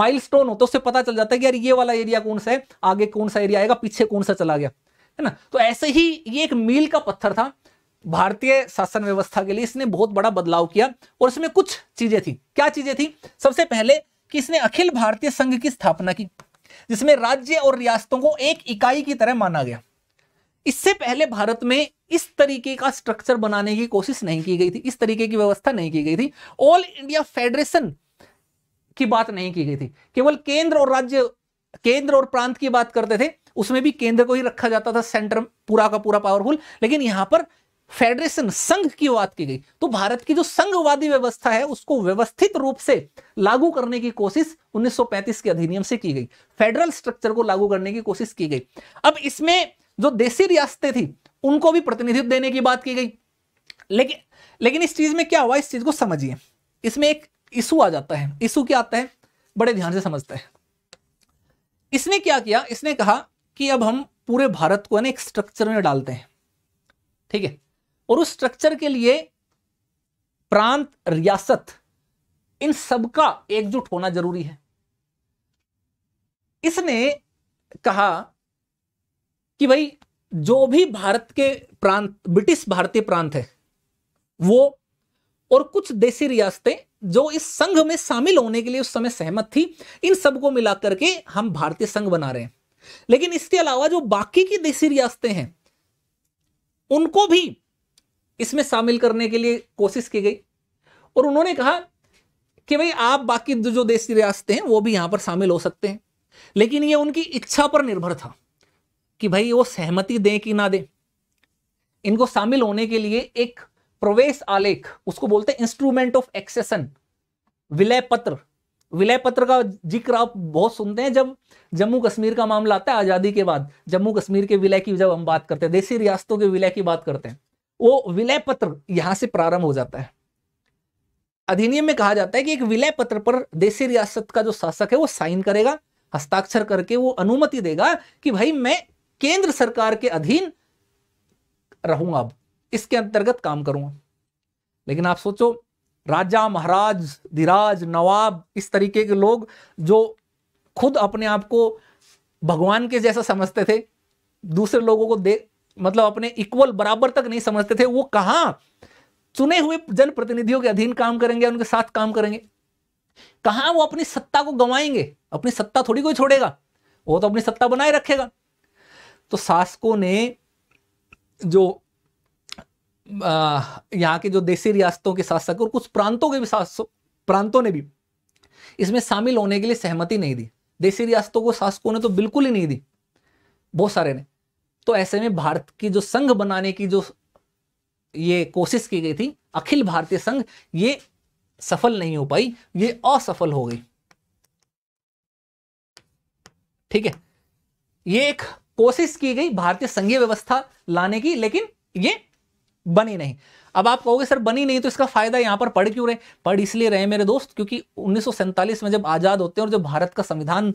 माइल हो तो उससे पता चल जाता है कि यार ये वाला एरिया कौन सा है आगे कौन सा एरिया आएगा पीछे कौन सा चला गया है ना तो ऐसे ही ये एक मील का पत्थर था भारतीय शासन व्यवस्था के लिए इसने बहुत बड़ा बदलाव किया और इसमें कुछ चीजें थी क्या चीजें थी सबसे पहले कि इसने अखिल भारतीय संघ की स्थापना की जिसमें राज्य और रियासतों को एक इकाई की तरह माना गया इससे पहले भारत में इस तरीके का स्ट्रक्चर बनाने की कोशिश नहीं की गई थी इस तरीके की व्यवस्था नहीं की गई थी ऑल इंडिया फेडरेशन की बात नहीं की गई थी केवल केंद्र और राज्य केंद्र और प्रांत की बात करते थे उसमें भी केंद्र को ही रखा जाता था सेंटर पूरा का पूरा पावरफुल लेकिन यहां पर फेडरेशन संघ की बात की गई तो भारत की जो संघवादी व्यवस्था है उसको व्यवस्थित रूप से लागू करने की कोशिश 1935 के अधिनियम से की गई फेडरल स्ट्रक्चर को लागू करने की कोशिश की गई अब इसमें जो देसी रियासतें थी उनको भी प्रतिनिधित्व देने की बात की गई लेकिन लेकिन इस चीज़ में क्या हुआ इस चीज़ को समझिए इसमें एक इशू आ जाता है इशू क्या आता है बड़े ध्यान से समझते हैं इसने क्या किया इसने कहा कि अब हम पूरे भारत को ना एक स्ट्रक्चर में डालते हैं ठीक है और उस स्ट्रक्चर के लिए प्रांत रियासत इन सबका एकजुट होना जरूरी है इसने कहा कि भाई जो भी भारत के प्रांत ब्रिटिश भारतीय प्रांत है वो और कुछ देसी रियासतें जो इस संघ में शामिल होने के लिए उस समय सहमत थी इन सबको मिलाकर के हम भारतीय संघ बना रहे हैं लेकिन इसके अलावा जो बाकी की देसी रियासतें हैं उनको भी इसमें शामिल करने के लिए कोशिश की गई और उन्होंने कहा कि भाई आप बाकी जो देसी रियासतें हैं वो भी यहां पर शामिल हो सकते हैं लेकिन ये उनकी इच्छा पर निर्भर था कि भाई वो सहमति दें कि ना दें इनको शामिल होने के लिए एक प्रवेश आलेख उसको बोलते हैं इंस्ट्रूमेंट ऑफ एक्सेसन विलय पत्र विलय पत्र का जिक्र आप बहुत सुनते हैं जब जम्मू कश्मीर का मामला आता है आज़ादी के बाद जम्मू कश्मीर के विलय की जब हम बात करते हैं देसी रियासतों के विलय की बात करते हैं वो विलय पत्र यहां से प्रारंभ हो जाता है अधिनियम में कहा जाता है कि एक विलय पत्र पर देसी रियासत का जो शासक है वो साइन करेगा हस्ताक्षर करके वो अनुमति देगा कि भाई मैं केंद्र सरकार के अधीन रहूंगा अब इसके अंतर्गत काम करूंगा लेकिन आप सोचो राजा महाराज धीराज नवाब इस तरीके के लोग जो खुद अपने आप को भगवान के जैसा समझते थे दूसरे लोगों को दे मतलब अपने इक्वल बराबर तक नहीं समझते थे वो कहां चुने हुए जनप्रतिनिधियों के अधीन काम करेंगे उनके साथ काम करेंगे कहां वो अपनी सत्ता को गंवाएंगे अपनी सत्ता थोड़ी कोई छोड़ेगा वो तो अपनी सत्ता बनाए रखेगा तो शासकों ने जो यहाँ के जो देसी रियासतों के शासक और कुछ प्रांतों के भी प्रांतों ने भी इसमें शामिल होने के लिए सहमति नहीं दी देसी रियासतों को शासकों ने तो बिल्कुल ही नहीं दी बहुत सारे ने तो ऐसे में भारत की जो संघ बनाने की जो ये कोशिश की गई थी अखिल भारतीय संघ ये सफल नहीं हो पाई ये असफल हो गई ठीक है ये एक कोशिश की गई भारतीय संघीय व्यवस्था लाने की लेकिन ये बनी नहीं अब आप कहोगे सर बनी नहीं तो इसका फायदा यहाँ पर पढ़ क्यों रहे पढ़ इसलिए रहे मेरे दोस्त क्योंकि उन्नीस में जब आज़ाद होते हैं और जब भारत का संविधान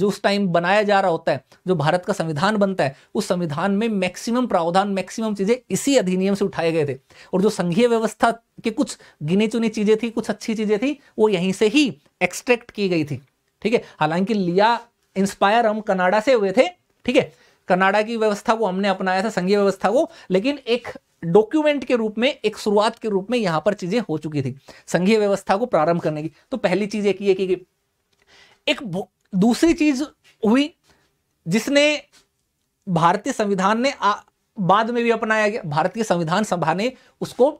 जो उस टाइम बनाया जा रहा होता है जो भारत का संविधान बनता है उस संविधान में मैक्सिमम प्रावधान मैक्सिमम चीज़ें इसी अधिनियम से उठाए गए थे और जो संघीय व्यवस्था के कुछ गिने चुनी चीज़ें थी कुछ अच्छी चीज़ें थी वो यहीं से ही एक्सट्रैक्ट की गई थी ठीक है हालांकि लिया इंस्पायर हम कनाडा से हुए थे ठीक है कनाडा की व्यवस्था को हमने अपनाया था संघीय व्यवस्था को लेकिन एक डॉक्यूमेंट के रूप में एक शुरुआत के रूप में यहां पर चीजें हो चुकी थी संघीय व्यवस्था को प्रारंभ करने की तो पहली चीज एक ये की एक दूसरी चीज हुई जिसने भारतीय संविधान ने आ, बाद में भी अपनाया गया भारतीय संविधान सभा ने उसको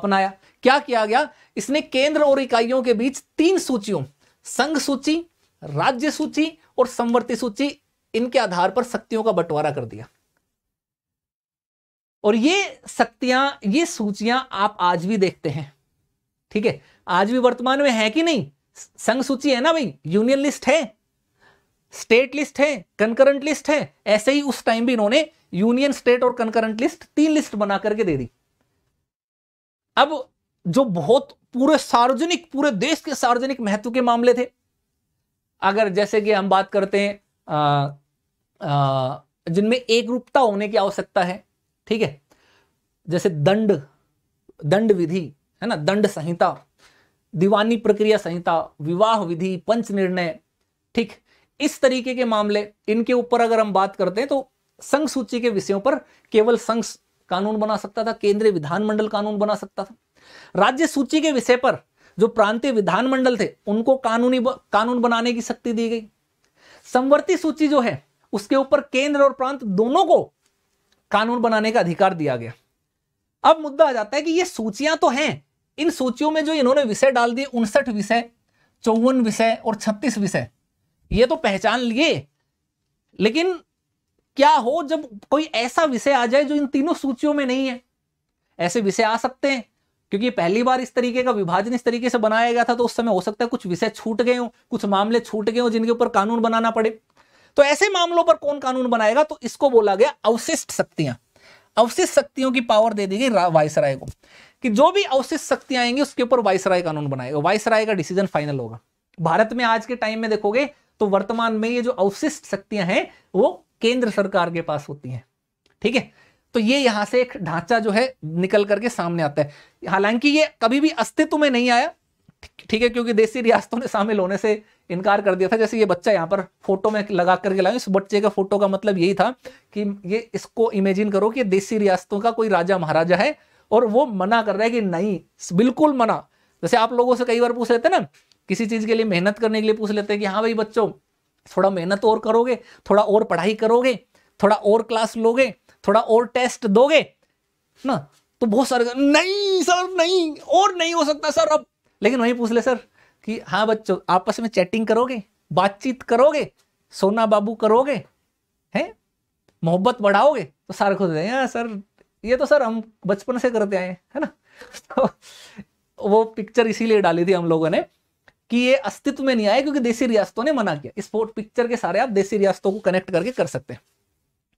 अपनाया क्या किया गया इसने केंद्र और इकाइयों के बीच तीन सूचियों संघ सूची राज्य सूची और संवर्ती सूची इनके आधार पर शक्तियों का बंटवारा कर दिया और ये शक्तियां ये सूचियां आप आज भी देखते हैं ठीक है आज भी वर्तमान में है कि नहीं संघ सूची है ना भाई यूनियन लिस्ट है स्टेट लिस्ट है कंकरेंट लिस्ट है ऐसे ही उस टाइम भी इन्होंने यूनियन स्टेट और कंकरेंट लिस्ट तीन लिस्ट बना करके दे दी अब जो बहुत पूरे सार्वजनिक पूरे देश के सार्वजनिक महत्व के मामले थे अगर जैसे कि हम बात करते हैं जिनमें एक रूपता होने की आवश्यकता है ठीक है जैसे दंड दंड विधि है ना दंड संहिता दीवानी प्रक्रिया संहिता विवाह विधि पंच निर्णय ठीक इस तरीके के मामले इनके ऊपर अगर हम बात करते हैं तो संघ सूची के विषयों पर केवल संघ कानून बना सकता था केंद्रीय विधानमंडल कानून बना सकता था राज्य सूची के विषय पर जो प्रांतीय विधानमंडल थे उनको कानूनी कानून बनाने की शक्ति दी गई संवर्ती सूची जो है उसके ऊपर केंद्र और प्रांत दोनों को कानून बनाने का अधिकार दिया गया अब मुद्दा आ जाता है कि ये सूचियां तो हैं इन सूचियों में जो इन्होंने विषय डाल दिए उनसठ विषय चौवन विषय और छत्तीस विषय ये तो पहचान लिए लेकिन क्या हो जब कोई ऐसा विषय आ जाए जो इन तीनों सूचियों में नहीं है ऐसे विषय आ सकते हैं क्योंकि पहली बार इस तरीके का विभाजन इस तरीके से बनाया गया था तो उस समय हो सकता है कुछ विषय छूट गए हो कुछ मामले छूट गए हो जिनके ऊपर कानून बनाना पड़े तो ऐसे मामलों पर कौन कानून बनाएगा तो इसको बोला गया अवशिष्ट शक्तियां अवशिष्ट शक्तियों की पावर दे दी गई वायसराय को कि जो भी अवशिष्ट शक्तियां आएंगी उसके ऊपर वायसराय कानून बनाएगा वायसराय का डिसीजन फाइनल होगा भारत में आज के टाइम में देखोगे तो वर्तमान में ये जो अवशिष्ट शक्तियां हैं वो केंद्र सरकार के पास होती हैं ठीक है तो ये यहां से एक ढांचा जो है निकल करके सामने आता है हालांकि ये कभी भी अस्तित्व में नहीं आया ठीक है क्योंकि देसी रियासतों ने शामिल होने से इनकार कर दिया था जैसे ये बच्चा यहाँ पर फोटो में लगा करके लाया इस बच्चे का फोटो का मतलब यही था कि ये इसको इमेजिन करो कि देसी रियासतों का कोई राजा महाराजा है और वो मना कर रहा है कि नहीं बिल्कुल मना जैसे आप लोगों से कई बार पूछ लेते हैं ना किसी चीज़ के लिए मेहनत करने के लिए पूछ लेते हैं कि हाँ भाई बच्चों थोड़ा मेहनत और करोगे थोड़ा और पढ़ाई करोगे थोड़ा और क्लास लोगे थोड़ा और टेस्ट दोगे ना तो बहुत सारे नहीं सर नहीं और नहीं हो सकता सर अब लेकिन वही पूछ ले सर कि हाँ बच्चों आपस में चैटिंग करोगे बातचीत करोगे सोना बाबू करोगे हैं मोहब्बत बढ़ाओगे तो सारे खुद हैं हाँ सर ये तो सर हम बचपन से करते आए है ना तो वो पिक्चर इसीलिए डाली थी हम लोगों ने कि ये अस्तित्व में नहीं आए क्योंकि देसी रियासतों ने मना किया इस फोर्ट पिक्चर के सारे आप देसी रियासतों को कनेक्ट करके कर सकते हैं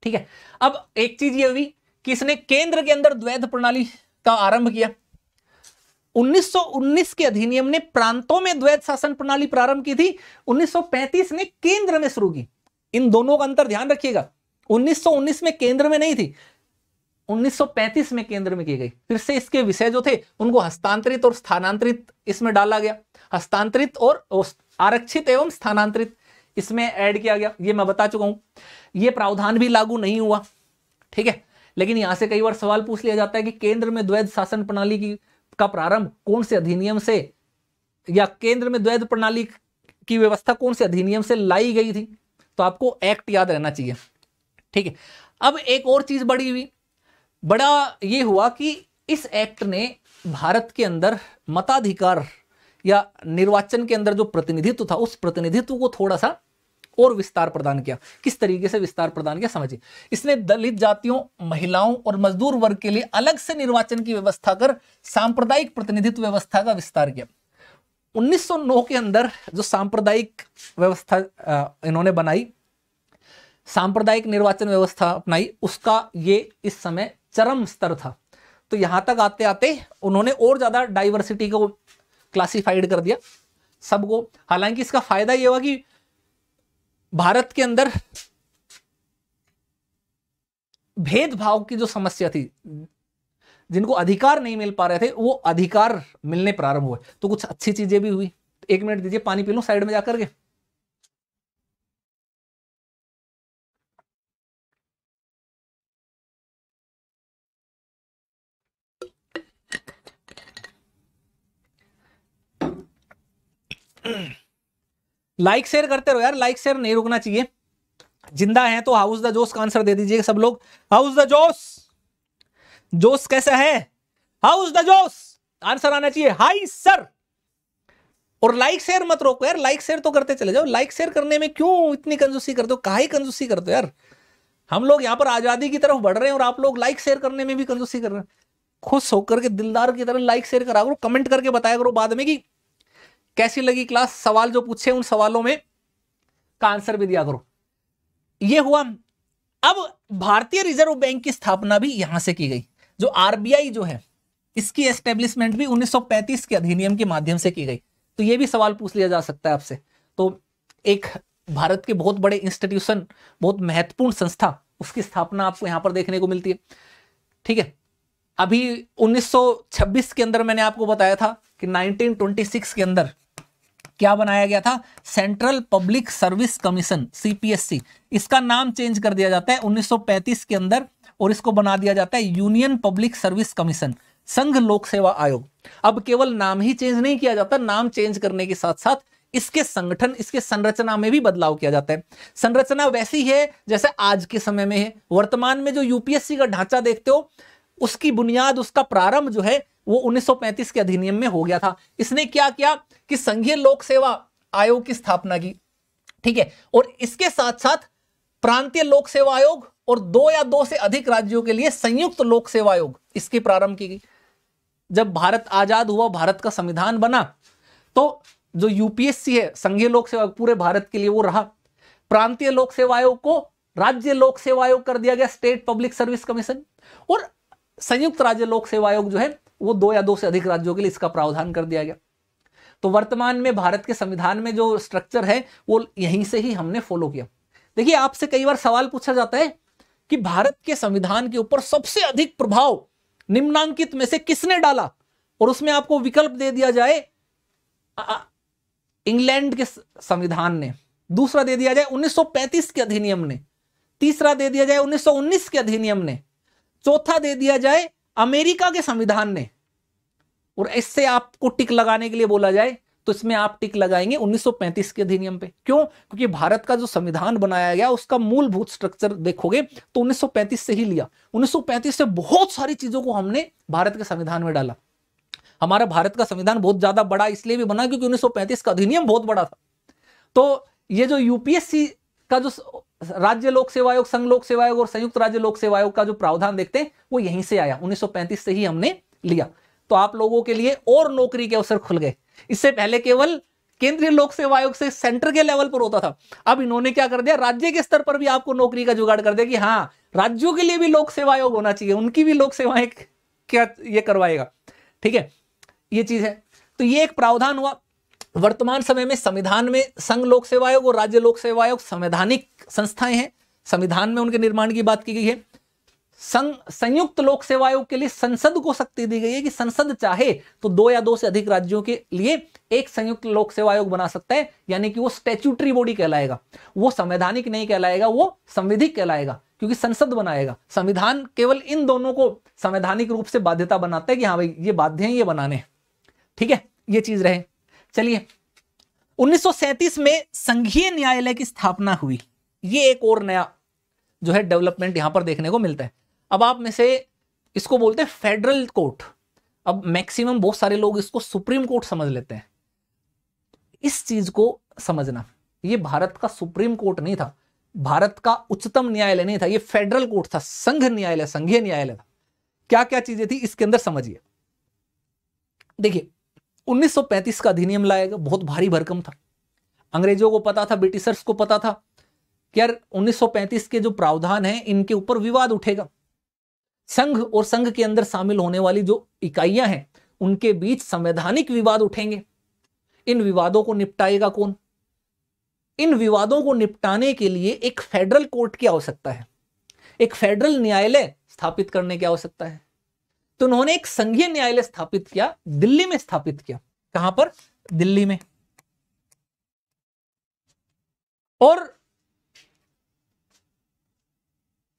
ठीक है अब एक चीज ये हुई कि इसने केंद्र के अंदर द्वैध प्रणाली का आरंभ किया 1919 के अधिनियम ने प्रांतों में द्वैत शासन प्रणाली प्रारंभ की थी 1935 ने केंद्र में शुरू की इन दोनों का अंतर ध्यान रखिएगा 1919 में केंद्र में नहीं थी 1935 में केंद्र में की गई फिर से इसके विषय जो थे उनको हस्तांतरित और स्थानांतरित इसमें डाला गया हस्तांतरित और आरक्षित एवं स्थानांतरित इसमें ऐड किया गया ये मैं बता चुका हूं ये प्रावधान भी लागू नहीं हुआ ठीक है लेकिन यहां से कई बार सवाल पूछ लिया जाता है कि केंद्र में द्वैध शासन प्रणाली की का प्रारंभ कौन से अधिनियम से या केंद्र में द्वैध प्रणाली की व्यवस्था कौन से अधिनियम से लाई गई थी तो आपको एक्ट याद रहना चाहिए ठीक है अब एक और चीज बड़ी हुई बड़ा ये हुआ कि इस एक्ट ने भारत के अंदर मताधिकार या निर्वाचन के अंदर जो प्रतिनिधित्व था उस प्रतिनिधित्व को थोड़ा सा और विस्तार प्रदान किया किस तरीके से विस्तार प्रदान किया समझिए इसने दलित जातियों महिलाओं और मजदूर वर्ग के लिए अलग से निर्वाचन की व्यवस्था कर सांप्रदायिक प्रतिनिधित्व व्यवस्था का विस्तार किया 1909 के अंदर जो सांप्रदायिक व्यवस्था इन्होंने बनाई सांप्रदायिक निर्वाचन व्यवस्था अपनाई उसका ये इस समय चरम स्तर था तो यहां तक आते आते उन्होंने और ज़्यादा डाइवर्सिटी को क्लासिफाइड कर दिया सबको हालांकि इसका फायदा यह हुआ कि भारत के अंदर भेदभाव की जो समस्या थी जिनको अधिकार नहीं मिल पा रहे थे वो अधिकार मिलने प्रारंभ हुए तो कुछ अच्छी चीजें भी हुई एक मिनट दीजिए पानी पी लू साइड में जाकर के Mm. लाइक शेयर करते रहो यार लाइक शेयर नहीं रुकना चाहिए जिंदा है तो हाउस द जोश का आंसर दे दीजिए सब लोग हाउस द जोश जोश कैसा है हाउस द जोश आंसर आना चाहिए हाई सर और लाइक शेयर मत रोको यार लाइक शेयर तो करते चले जाओ लाइक शेयर करने में क्यों इतनी कंजूसी कर दो कहा कंजूसी कर दो यार हम लोग यहां पर आजादी की तरफ बढ़ रहे हैं और आप लोग लाइक शेयर करने में भी कंजूसी कर रहे हैं खुश होकर के दिलदार की तरह लाइक शेयर करा करो कमेंट करके बताया करो बाद में कि कैसी लगी क्लास सवाल जो पूछे उन सवालों में का आंसर भी दिया करो ये हुआ अब भारतीय रिजर्व बैंक की स्थापना भी यहां से की गई जो आरबीआई जो है इसकी एस्टेब्लिशमेंट भी 1935 के अधिनियम के माध्यम से की गई तो ये भी सवाल पूछ लिया जा सकता है आपसे तो एक भारत के बहुत बड़े इंस्टीट्यूशन बहुत महत्वपूर्ण संस्था उसकी स्थापना आपको यहां पर देखने को मिलती है ठीक है अभी 1926 के अंदर मैंने आपको बताया था कि 1926 के अंदर क्या बनाया गया था central public service commission CPSC इसका नाम चेंज कर दिया जाता है 1935 के अंदर और इसको बना दिया जाता है यूनियन पब्लिक सर्विस कमीशन संघ लोक सेवा आयोग अब केवल नाम ही चेंज नहीं किया जाता नाम चेंज करने के साथ साथ इसके संगठन इसके संरचना में भी बदलाव किया जाता है संरचना वैसी है जैसे आज के समय में है वर्तमान में जो यूपीएससी का ढांचा देखते हो उसकी बुनियाद उसका प्रारंभ जो है वो 1935 के अधिनियम में हो गया था इसने क्या किया कि संघीय लोक सेवा आयोग की स्थापना की ठीक है और इसके साथ साथ प्रांतीय लोक सेवा आयोग और दो या दो से अधिक राज्यों के लिए संयुक्त लोक सेवा आयोग इसकी प्रारंभ की गई जब भारत आजाद हुआ भारत का संविधान बना तो जो यूपीएससी है संघीय लोक सेवा पूरे भारत के लिए वो रहा प्रांतीय लोक सेवा आयोग को राज्य लोक सेवा आयोग कर दिया गया स्टेट पब्लिक सर्विस कमीशन और संयुक्त राज्य लोक सेवा आयोग जो है वो दो या दो से अधिक राज्यों के लिए इसका प्रावधान कर दिया गया तो वर्तमान में भारत के संविधान में जो स्ट्रक्चर है वो यहीं से ही हमने फॉलो किया देखिए आपसे कई बार सवाल पूछा जाता है कि भारत के संविधान के ऊपर सबसे अधिक प्रभाव निम्नांकित में से किसने डाला और उसमें आपको विकल्प दे दिया जाए इंग्लैंड के संविधान ने दूसरा दे दिया जाए 1935 के अधिनियम ने तीसरा दे दिया जाए 1919 के अधिनियम ने चौथा दे दिया जाए अमेरिका के संविधान ने और इससे आपको टिक लगाने के लिए बोला जाए तो इसमें आप टिक लगाएंगे 1935 के अधिनियम पे क्यों क्योंकि भारत का जो संविधान बनाया गया उसका मूलभूत स्ट्रक्चर देखोगे तो 1935 से ही लिया 1935 से बहुत सारी चीजों को हमने भारत के संविधान में डाला हमारा भारत का संविधान बहुत ज्यादा बड़ा इसलिए भी बना क्योंकि 1935 का अधिनियम बहुत बड़ा था तो ये जो यूपीएससी का जो राज्य लोक सेवा आयोग संघ लोक सेवा आयोग और संयुक्त राज्य लोक सेवा आयोग का जो प्रावधान देखते हैं वो यहीं से आया उन्नीस से ही हमने लिया तो आप लोगों के लिए और नौकरी के अवसर खुल गए इससे पहले केवल केंद्रीय लोक सेवा आयोग से सेंटर के लेवल पर होता था अब इन्होंने क्या कर दिया राज्य के स्तर पर भी आपको नौकरी का जुगाड़ कर दिया कि हाँ राज्यों के लिए भी लोक सेवा आयोग होना चाहिए उनकी भी लोक सेवाएं क्या ये करवाएगा ठीक है ये चीज है तो ये एक प्रावधान हुआ वर्तमान समय में संविधान में संघ लोक सेवा आयोग और राज्य लोक सेवा आयोग संवैधानिक संस्थाएं हैं संविधान में उनके निर्माण की बात की गई है संयुक्त लोक सेवा आयोग के लिए संसद को शक्ति दी गई है कि संसद चाहे तो दो या दो से अधिक राज्यों के लिए एक संयुक्त लोक सेवा आयोग बना सकता है यानी कि वो स्टेच्यूटरी बॉडी कहलाएगा वो संवैधानिक नहीं कहलाएगा वो संविधिक कहलाएगा क्योंकि संसद बनाएगा संविधान केवल इन दोनों को संवैधानिक रूप से बाध्यता बनाता है कि हाँ भाई ये बाध्य है ये बनाने ठीक है ये चीज रहे चलिए उन्नीस में संघीय न्यायालय की स्थापना हुई ये एक और नया जो है डेवलपमेंट यहां पर देखने को मिलता है अब आप में से इसको बोलते हैं फेडरल कोर्ट अब मैक्सिमम बहुत सारे लोग इसको सुप्रीम कोर्ट समझ लेते हैं इस चीज को समझना ये भारत का सुप्रीम कोर्ट नहीं था भारत का उच्चतम न्यायालय नहीं था ये फेडरल कोर्ट था संघ न्यायालय संघीय न्यायालय था क्या क्या चीजें थी इसके अंदर समझिए देखिए 1935 का अधिनियम लाया गया बहुत भारी भरकम था अंग्रेजों को पता था ब्रिटिशर्स को पता था कि यार 1935 के जो प्रावधान हैं इनके ऊपर विवाद उठेगा संघ और संघ के अंदर शामिल होने वाली जो इकाइयां हैं उनके बीच संवैधानिक विवाद उठेंगे इन विवादों को निपटाएगा कौन इन विवादों को निपटाने के लिए एक फेडरल कोर्ट की आवश्यकता है एक फेडरल न्यायालय स्थापित करने की आवश्यकता है तो उन्होंने एक संघीय न्यायालय स्थापित किया दिल्ली में स्थापित किया कहां पर दिल्ली में और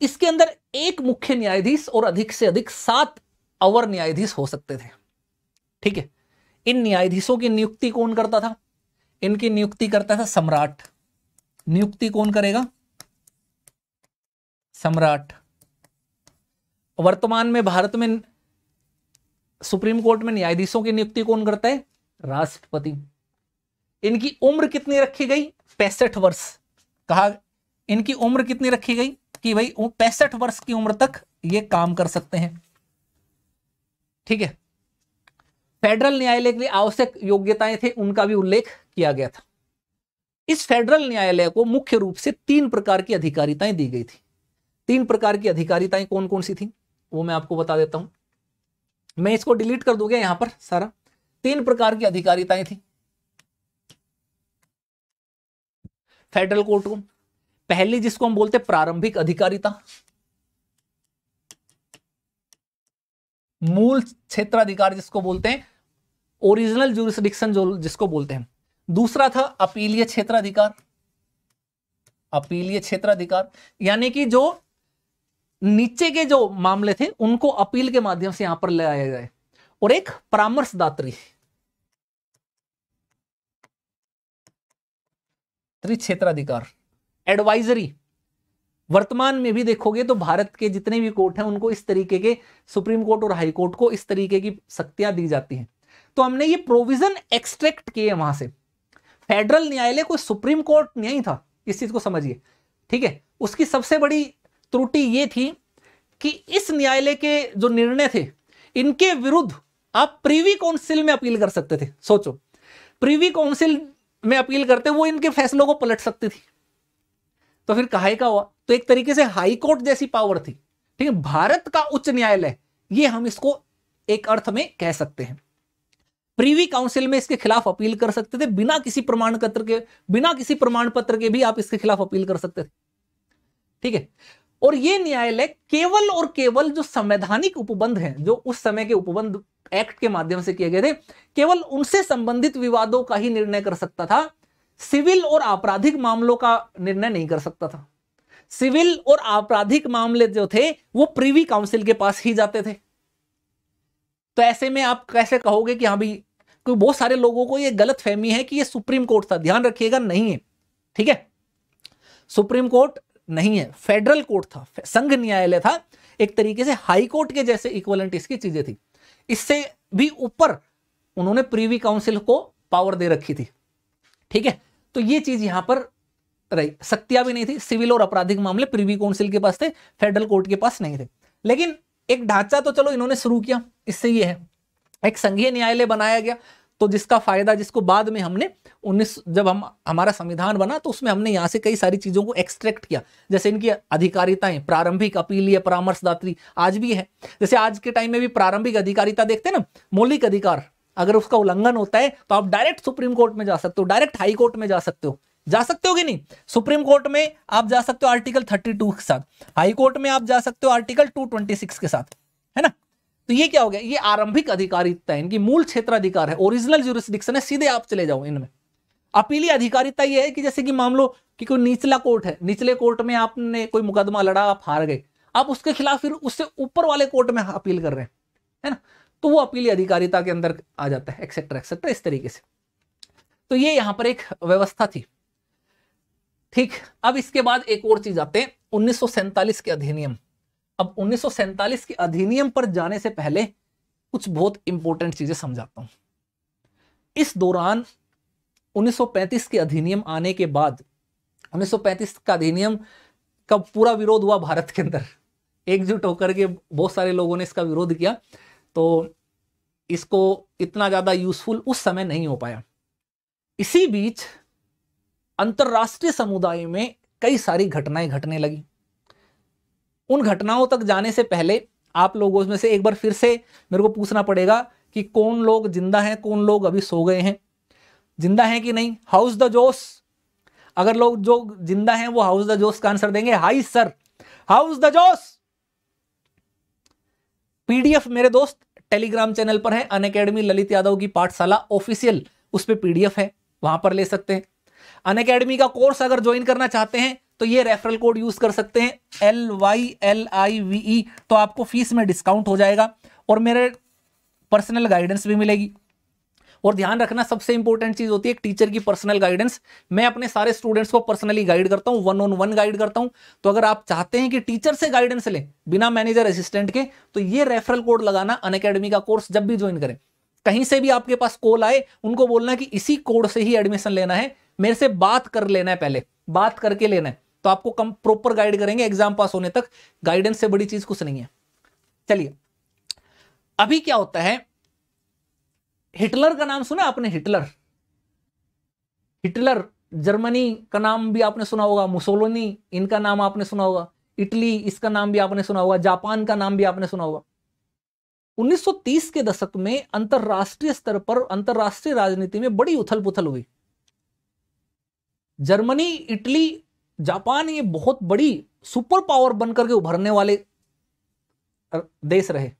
इसके अंदर एक मुख्य न्यायाधीश और अधिक से अधिक सात अवर न्यायाधीश हो सकते थे ठीक है इन न्यायाधीशों की नियुक्ति कौन करता था इनकी नियुक्ति करता था सम्राट नियुक्ति कौन करेगा सम्राट वर्तमान में भारत में सुप्रीम कोर्ट में न्यायाधीशों की नियुक्ति कौन करता है राष्ट्रपति इनकी उम्र कितनी रखी गई पैंसठ वर्ष कहा इनकी उम्र कितनी रखी गई कि भाई वो पैंसठ वर्ष की उम्र तक ये काम कर सकते हैं ठीक है फेडरल न्यायालय के लिए आवश्यक योग्यताएं थे उनका भी उल्लेख किया गया था इस फेडरल न्यायालय को मुख्य रूप से तीन प्रकार की अधिकारिताएं दी गई थी तीन प्रकार की अधिकारिताएं कौन कौन सी थी वो मैं आपको बता देता हूं मैं इसको डिलीट कर दूंगा यहां पर सारा तीन प्रकार की अधिकारिताएं थी फेडरल कोर्ट को पहले जिसको हम बोलते प्रारंभिक अधिकारिता मूल क्षेत्राधिकार जिसको बोलते हैं ओरिजिनल जुरिस्डिक्शन जो जिसको बोलते हैं दूसरा था अपीलीय क्षेत्राधिकार अपीलीय क्षेत्राधिकार यानी कि जो नीचे के जो मामले थे उनको अपील के माध्यम से यहां पर ले आया जाए और एक परामर्शदात्री त्रिक्षेत्राधिकार एडवाइजरी वर्तमान में भी देखोगे तो भारत के जितने भी कोर्ट हैं उनको इस तरीके के सुप्रीम कोर्ट और हाई कोर्ट को इस तरीके की शक्तियां दी जाती हैं तो हमने ये प्रोविजन एक्सट्रैक्ट किए वहां से फेडरल न्यायालय कोई सुप्रीम कोर्ट नहीं था इस चीज को समझिए ठीक है उसकी सबसे बड़ी त्रुटि ये थी कि इस न्यायालय के जो निर्णय थे इनके विरुद्ध आप प्रीवी काउंसिल में अपील कर सकते थे सोचो प्रीवी काउंसिल में अपील करते वो इनके फैसलों को पलट सकती थी तो फिर कहा का हुआ तो एक तरीके से हाईकोर्ट जैसी पावर थी ठीक है भारत का उच्च न्यायालय ये हम इसको एक अर्थ में कह सकते हैं प्रीवी काउंसिल में इसके खिलाफ अपील कर सकते थे बिना किसी प्रमाण पत्र के बिना किसी प्रमाण पत्र के भी आप इसके खिलाफ अपील कर सकते थे ठीक है और ये न्यायालय केवल और केवल जो संवैधानिक उपबंध हैं जो उस समय के उपबंध एक्ट के माध्यम से किए गए थे केवल उनसे संबंधित विवादों का ही निर्णय कर सकता था सिविल और आपराधिक मामलों का निर्णय नहीं कर सकता था सिविल और आपराधिक मामले जो थे वो प्रीवी काउंसिल के पास ही जाते थे तो ऐसे में आप कैसे कहोगे कि हाँ भाई कोई बहुत सारे लोगों को ये गलत फहमी है कि ये सुप्रीम कोर्ट था ध्यान रखिएगा नहीं है ठीक है सुप्रीम कोर्ट नहीं है फेडरल कोर्ट था संघ न्यायालय था एक तरीके से हाई कोर्ट के जैसे इक्वलेंट इसकी चीजें थी इससे भी ऊपर उन्होंने प्रीवी काउंसिल को पावर दे रखी थी ठीक है तो ये चीज यहां पर रही सत्या भी नहीं थी सिविल और आपराधिक मामले प्रीवी काउंसिल के पास थे फेडरल कोर्ट के पास नहीं थे लेकिन एक ढांचा तो चलो इन्होंने शुरू किया इससे ये है एक संघीय न्यायालय बनाया गया तो जिसका फायदा जिसको बाद में हमने उन्नीस जब हम हमारा संविधान बना तो उसमें हमने यहां से कई सारी चीज़ों को एक्सट्रैक्ट किया जैसे इनकी अधिकारिताएं प्रारंभिक अपीलीय परामर्शदात्री आज भी है जैसे आज के टाइम में भी प्रारंभिक अधिकारिता देखते हैं ना मौलिक अधिकार अगर उसका उल्लंघन होता है तो आप डायरेक्ट सुप्रीम कोर्ट में जा सकते हो डायरेक्ट हाई कोर्ट में जा सकते हो जा सकते हो कि नहीं सुप्रीम कोर्ट में आप जा सकते हो आर्टिकल 32 के साथ हाई कोर्ट में आप जा सकते हो आर्टिकल 226 के साथ है ना तो ये क्या हो गया ये आरंभिक अधिकारिता है इनकी मूल क्षेत्राधिकार है ओरिजिनल ज्यूरिस्डिक्शन है सीधे आप चले जाओ इनमें अपीली अधिकारिता ये है कि जैसे कि मान लो कि कोई निचला कोर्ट है निचले कोर्ट में आपने कोई मुकदमा लड़ा आप हार गए आप उसके खिलाफ फिर उससे ऊपर वाले कोर्ट में अपील कर रहे हैं है ना तो वो अपीली अधिकारिता के अंदर आ जाता है एक्सेट्रा एक्सेट्रा इस तरीके से तो ये यहां पर एक व्यवस्था थी ठीक अब इसके बाद एक और चीज आते हैं उन्नीस के अधिनियम अब उन्नीस के अधिनियम पर जाने से पहले कुछ बहुत इंपॉर्टेंट चीजें समझाता हूं इस दौरान 1935 के अधिनियम आने के बाद 1935 का अधिनियम का पूरा विरोध हुआ भारत के अंदर एकजुट होकर के बहुत सारे लोगों ने इसका विरोध किया तो इसको इतना ज़्यादा यूज़फुल उस समय नहीं हो पाया इसी बीच अंतर्राष्ट्रीय समुदाय में कई सारी घटनाएं घटने लगी उन घटनाओं तक जाने से पहले आप लोगों में से एक बार फिर से मेरे को पूछना पड़ेगा कि कौन लोग जिंदा हैं कौन लोग अभी सो गए हैं जिंदा हैं कि नहीं हाउस द जोश अगर लोग जो जिंदा हैं वो हाउस द जोश का आंसर देंगे हाई सर हाउस द जोश पीडीएफ मेरे दोस्त टेलीग्राम चैनल पर है अन अकेडमी ललित यादव की पाठशाला ऑफिशियल उस पर पीडीएफ है वहां पर ले सकते हैं अन अकेडमी का कोर्स अगर ज्वाइन करना चाहते हैं तो ये रेफरल कोड यूज कर सकते हैं L Y L I V E तो आपको फीस में डिस्काउंट हो जाएगा और मेरे पर्सनल गाइडेंस भी मिलेगी और ध्यान रखना सबसे इंपॉर्टेंट चीज होती है टीचर की पर्सनल गाइडेंस मैं अपने सारे स्टूडेंट्स को पर्सनली गाइड करता हूँ वन ऑन वन गाइड करता हूं तो अगर आप चाहते हैं कि टीचर से गाइडेंस लें बिना मैनेजर असिस्टेंट के तो ये रेफरल कोड लगाना अन का कोर्स जब भी ज्वाइन करें कहीं से भी आपके पास कॉल आए उनको बोलना कि इसी कोड से ही एडमिशन लेना है मेरे से बात कर लेना है पहले बात करके लेना है तो आपको कम प्रॉपर गाइड करेंगे एग्जाम पास होने तक गाइडेंस से बड़ी चीज कुछ नहीं है चलिए अभी क्या होता है हिटलर का नाम सुना आपने हिटलर हिटलर जर्मनी का नाम भी आपने सुना होगा मुसोलोनी इनका नाम आपने सुना होगा इटली इसका नाम भी आपने सुना होगा जापान का नाम भी आपने सुना होगा 1930 के दशक में अंतरराष्ट्रीय स्तर पर अंतरराष्ट्रीय राजनीति में बड़ी उथल पुथल हुई जर्मनी इटली जापान ये बहुत बड़ी सुपर पावर बनकर के उभरने वाले देश रहे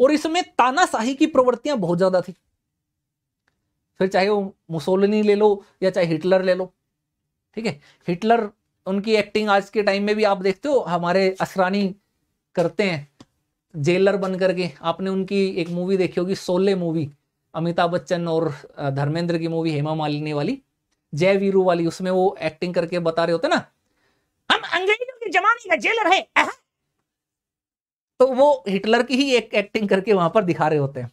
और इसमें तानाशाही की प्रवृत्तियां बहुत ज्यादा थी फिर चाहे वो मुसोलिनी ले लो या चाहे हिटलर ले लो ठीक है हिटलर उनकी एक्टिंग आज के टाइम में भी आप देखते हो हमारे असरानी करते हैं जेलर बन करके आपने उनकी एक मूवी देखी होगी सोले मूवी अमिताभ बच्चन और धर्मेंद्र की मूवी हेमा मालिनी वाली जय वीरू वाली उसमें वो एक्टिंग करके बता रहे होते ना हम अंग्रेजों के जमाने का जेलर है तो वो हिटलर की ही एक एक्टिंग करके वहां पर दिखा रहे होते हैं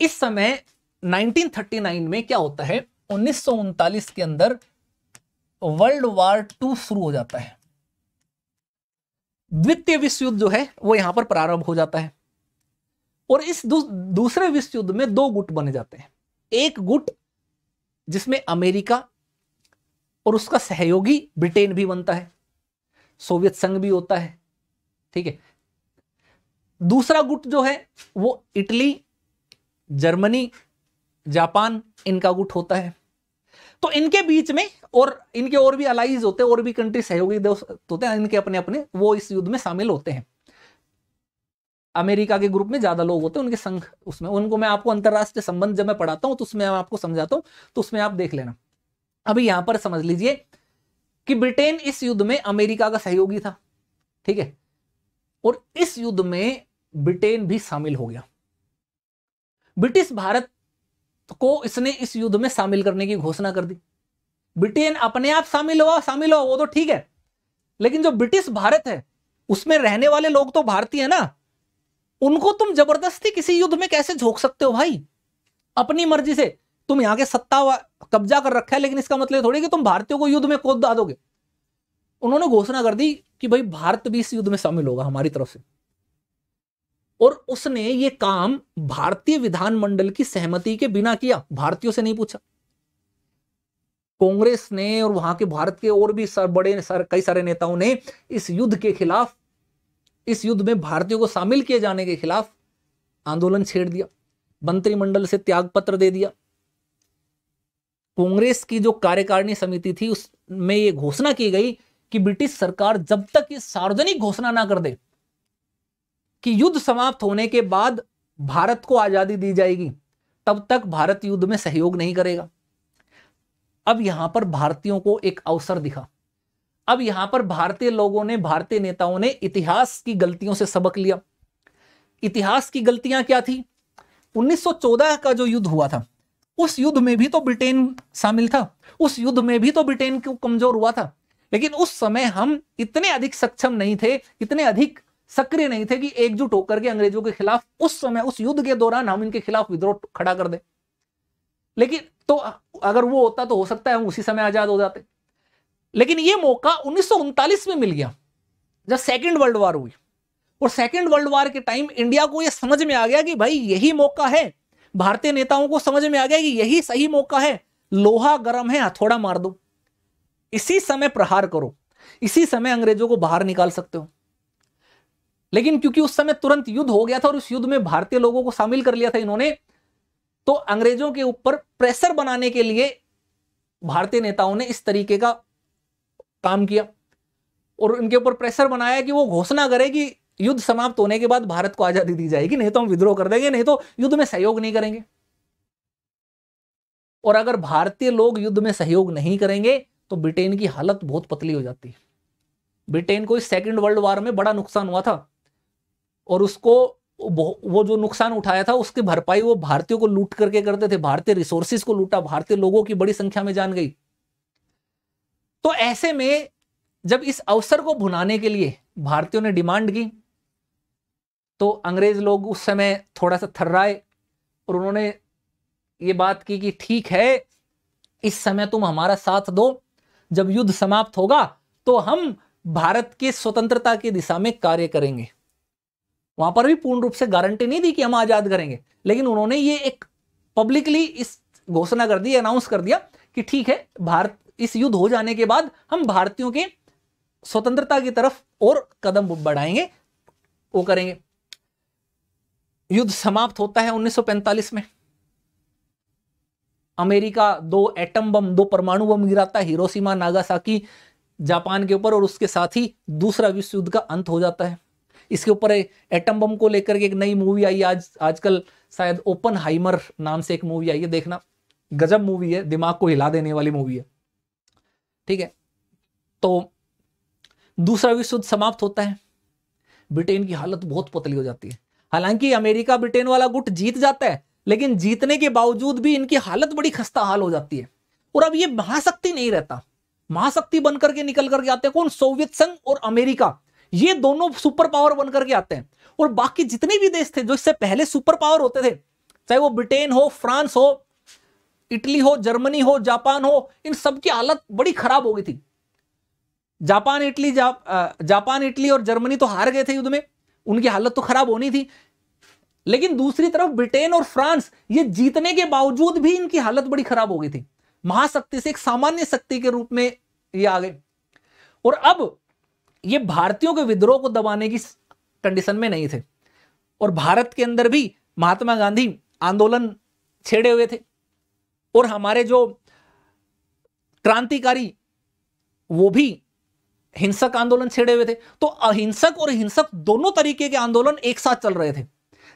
इस समय 1939 में क्या होता है उन्नीस के अंदर वर्ल्ड वार टू शुरू हो जाता है द्वितीय विश्व युद्ध जो है वो यहां पर प्रारंभ हो जाता है और इस दू, दूसरे विश्व युद्ध में दो गुट बने जाते हैं एक गुट जिसमें अमेरिका और उसका सहयोगी ब्रिटेन भी बनता है सोवियत संघ भी होता है ठीक है दूसरा गुट जो है वो इटली जर्मनी जापान इनका गुट होता है तो इनके बीच में और इनके और भी अलाइज होते हैं और भी कंट्री सहयोगी दोस्त होते हैं इनके अपने अपने वो इस युद्ध में शामिल होते हैं अमेरिका के ग्रुप में ज्यादा लोग होते हैं उनके संघ उसमें उनको मैं आपको अंतर्राष्ट्रीय संबंध जब मैं पढ़ाता हूं तो उसमें मैं आपको समझाता हूं तो उसमें आप देख लेना अभी यहां पर समझ लीजिए कि ब्रिटेन इस युद्ध में अमेरिका का सहयोगी था ठीक है और इस युद्ध में ब्रिटेन भी शामिल हो गया ब्रिटिश भारत को इसने इस युद्ध में शामिल करने की घोषणा कर दी ब्रिटेन अपने आप शामिल हुआ शामिल हुआ वो तो ठीक है लेकिन जो ब्रिटिश भारत है उसमें रहने वाले लोग तो भारतीय है ना उनको तुम जबरदस्ती किसी युद्ध में कैसे झोंक सकते हो भाई अपनी मर्जी से तुम यहां के सत्ता कब्जा कर रखा है लेकिन इसका मतलब थोड़ी कि तुम भारतीयों को युद्ध में कोद दोगे उन्होंने घोषणा कर दी कि भाई भारत भी इस युद्ध में शामिल होगा हमारी तरफ से और उसने ये काम भारतीय विधानमंडल की सहमति के बिना किया भारतीयों से नहीं पूछा कांग्रेस ने और वहां के भारत के और भी सर बड़े सर कई सारे नेताओं ने इस युद्ध के खिलाफ इस युद्ध में भारतीयों को शामिल किए जाने के खिलाफ आंदोलन छेड़ दिया मंत्रिमंडल से त्याग पत्र दे दिया कांग्रेस की जो कार्यकारिणी समिति थी उसमें यह घोषणा की गई कि ब्रिटिश सरकार जब तक ये सार्वजनिक घोषणा ना कर दे कि युद्ध समाप्त होने के बाद भारत को आज़ादी दी जाएगी तब तक भारत युद्ध में सहयोग नहीं करेगा अब यहां पर भारतीयों को एक अवसर दिखा अब यहां पर भारतीय लोगों ने भारतीय नेताओं ने इतिहास की गलतियों से सबक लिया इतिहास की गलतियां क्या थी 1914 का जो युद्ध हुआ था उस युद्ध में भी तो ब्रिटेन शामिल था उस युद्ध में भी तो ब्रिटेन कमजोर हुआ था लेकिन उस समय हम इतने अधिक सक्षम नहीं थे इतने अधिक सक्रिय नहीं थे कि एकजुट होकर के अंग्रेजों के खिलाफ उस समय उस युद्ध के दौरान हम इनके खिलाफ विद्रोह खड़ा कर दें लेकिन तो अगर वो होता तो हो सकता है हम उसी समय आजाद हो जाते लेकिन ये मौका उन्नीस में मिल गया जब सेकेंड वर्ल्ड वॉर हुई और सेकेंड वर्ल्ड वॉर के टाइम इंडिया को यह समझ में आ गया कि भाई यही मौका है भारतीय नेताओं को समझ में आ गया कि यही सही मौका है लोहा गर्म है हथौड़ा मार दो इसी समय प्रहार करो इसी समय अंग्रेजों को बाहर निकाल सकते हो लेकिन क्योंकि उस समय तुरंत युद्ध हो गया था और उस युद्ध में भारतीय लोगों को शामिल कर लिया था इन्होंने तो अंग्रेजों के ऊपर प्रेशर बनाने के लिए भारतीय नेताओं ने इस तरीके का काम किया और उनके ऊपर प्रेशर बनाया कि वो घोषणा करे कि युद्ध समाप्त होने के बाद भारत को आजादी दी जाएगी नहीं तो हम विद्रोह कर देंगे नहीं तो युद्ध में सहयोग नहीं करेंगे और अगर भारतीय लोग युद्ध में सहयोग नहीं करेंगे तो ब्रिटेन की हालत बहुत पतली हो जाती है ब्रिटेन को इस सेकेंड वर्ल्ड वॉर में बड़ा नुकसान हुआ था और उसको वो जो नुकसान उठाया था उसकी भरपाई वो भारतीयों को लूट करके करते थे भारतीय रिसोर्सिस को लूटा भारतीय लोगों की बड़ी संख्या में जान गई तो ऐसे में जब इस अवसर को भुनाने के लिए भारतीयों ने डिमांड की तो अंग्रेज लोग उस समय थोड़ा सा थर्राए और उन्होंने ये बात की कि ठीक है इस समय तुम हमारा साथ दो जब युद्ध समाप्त होगा तो हम भारत की स्वतंत्रता की दिशा में कार्य करेंगे वहां पर भी पूर्ण रूप से गारंटी नहीं दी कि हम आजाद करेंगे लेकिन उन्होंने ये एक पब्लिकली इस घोषणा कर दी अनाउंस कर दिया कि ठीक है भारत इस युद्ध हो जाने के बाद हम भारतीयों के स्वतंत्रता की तरफ और कदम बढ़ाएंगे वो करेंगे युद्ध समाप्त होता है 1945 में अमेरिका दो एटम बम दो परमाणु बम गिराता है हिरोशिमा नागासाकी जापान के ऊपर और उसके साथ ही दूसरा विश्व युद्ध का अंत हो जाता है इसके ऊपर एटम बम को लेकर के एक नई मूवी आई आज आजकल शायद ओपन हाइमर नाम से एक मूवी आई है देखना गजब मूवी है दिमाग को हिला देने वाली मूवी है ठीक है तो दूसरा विश्व युद्ध समाप्त होता है ब्रिटेन की हालत बहुत पतली हो जाती है हालांकि अमेरिका ब्रिटेन वाला गुट जीत जाता है लेकिन जीतने के बावजूद भी इनकी हालत बड़ी खस्ता हाल हो जाती है और अब ये महाशक्ति नहीं रहता महाशक्ति बनकर के निकल करके आते हैं कौन सोवियत संघ और अमेरिका ये दोनों सुपर पावर बनकर के आते हैं और बाकी जितने भी देश थे जो इससे पहले सुपर पावर होते थे चाहे वो ब्रिटेन हो फ्रांस हो इटली हो जर्मनी हो जापान हो इन सबकी हालत बड़ी खराब हो गई थी जापान इटली जा, जापान इटली और जर्मनी तो हार गए थे युद्ध में उनकी हालत तो खराब होनी थी लेकिन दूसरी तरफ ब्रिटेन और फ्रांस ये जीतने के बावजूद भी इनकी हालत बड़ी खराब हो गई थी महाशक्ति से एक सामान्य शक्ति के रूप में ये आ गए और अब ये भारतीयों के विद्रोह को दबाने की कंडीशन में नहीं थे और भारत के अंदर भी महात्मा गांधी आंदोलन छेड़े हुए थे और हमारे जो क्रांतिकारी वो भी हिंसक आंदोलन छेड़े हुए थे तो अहिंसक और हिंसक दोनों तरीके के आंदोलन एक साथ चल रहे थे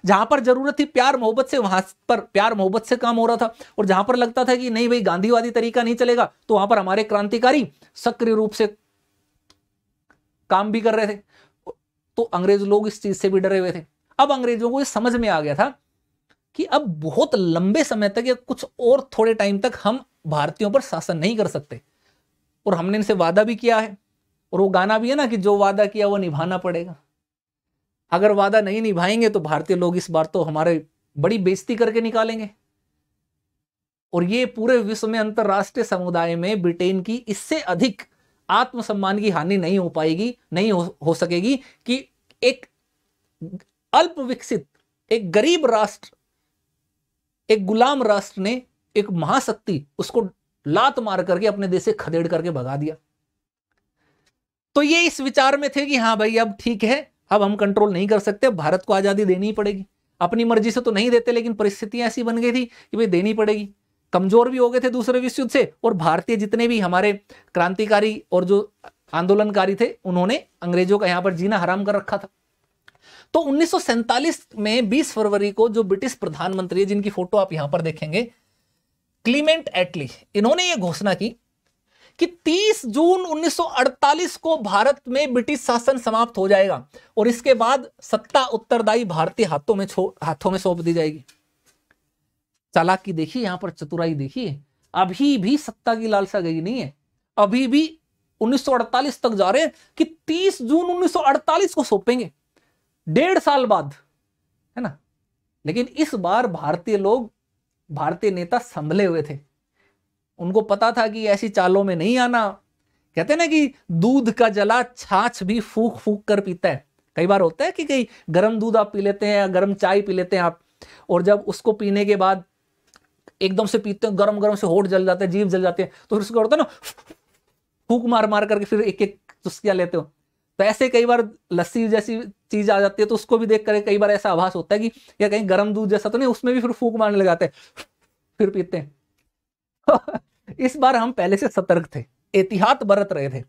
जहां पर जरूरत थी प्यार मोहब्बत से वहां पर प्यार मोहब्बत से काम हो रहा था और जहां पर लगता था कि नहीं भाई गांधीवादी तरीका नहीं चलेगा तो वहां पर हमारे क्रांतिकारी सक्रिय रूप से काम भी कर रहे थे तो अंग्रेज लोग इस चीज से भी डरे हुए थे अब अंग्रेजों को ये समझ में आ गया था कि अब बहुत लंबे समय तक या कुछ और थोड़े टाइम तक हम भारतीयों पर शासन नहीं कर सकते और हमने इनसे वादा भी किया है और वो गाना भी है ना कि जो वादा किया वो निभाना पड़ेगा अगर वादा नहीं निभाएंगे तो भारतीय लोग इस बार तो हमारे बड़ी बेइज्जती करके निकालेंगे और ये पूरे विश्व में अंतर्राष्ट्रीय समुदाय में ब्रिटेन की इससे अधिक आत्मसम्मान की हानि नहीं हो पाएगी नहीं हो, हो सकेगी कि एक अल्प विकसित एक गरीब राष्ट्र एक गुलाम राष्ट्र ने एक महाशक्ति उसको लात मार करके अपने देश से खदेड़ करके भगा दिया तो ये इस विचार में थे कि हाँ भाई अब ठीक है अब हम कंट्रोल नहीं कर सकते भारत को आज़ादी देनी ही पड़ेगी अपनी मर्जी से तो नहीं देते लेकिन परिस्थितियां ऐसी बन गई थी कि भाई देनी पड़ेगी कमजोर भी हो गए थे दूसरे विश्व युद्ध से और भारतीय जितने भी हमारे क्रांतिकारी और जो आंदोलनकारी थे उन्होंने अंग्रेजों का यहां पर जीना हराम कर रखा था तो उन्नीस में 20 फरवरी को जो ब्रिटिश प्रधानमंत्री है जिनकी फोटो आप यहां पर देखेंगे क्लीमेंट एटली इन्होंने ये घोषणा की कि 30 जून 1948 को भारत में ब्रिटिश शासन समाप्त हो जाएगा और इसके बाद सत्ता उत्तरदायी भारतीय हाथों में हाथों में सौंप दी जाएगी चालाकी देखिए यहां पर चतुराई देखिए अभी भी सत्ता की लालसा गई नहीं है अभी भी 1948 तक जा रहे हैं कि 30 जून 1948 को सौंपेंगे डेढ़ साल बाद है ना लेकिन इस बार भारतीय लोग भारतीय नेता संभले हुए थे उनको पता था कि ऐसी चालों में नहीं आना कहते ना कि दूध का जला छाछ भी फूक फूक कर पीता है कई बार होता है कि कई गर्म दूध आप पी लेते हैं या गर्म चाय पी लेते हैं आप और जब उसको पीने के बाद एकदम से पीते हैं गर्म गर्म से होठ जल जाते हैं जीभ जल जाते हैं तो फिर उसको होता है ना फूक मार मार करके फिर एक एक तो चुस्किया लेते हो तो ऐसे कई बार लस्सी जैसी चीज आ जाती है तो उसको भी देख कर कई बार ऐसा आभास होता है कि या कहीं गर्म दूध जैसा तो नहीं उसमें भी फिर फूक मारने लगाते हैं फिर पीते हैं इस बार हम पहले से सतर्क थे एहतियात बरत रहे थे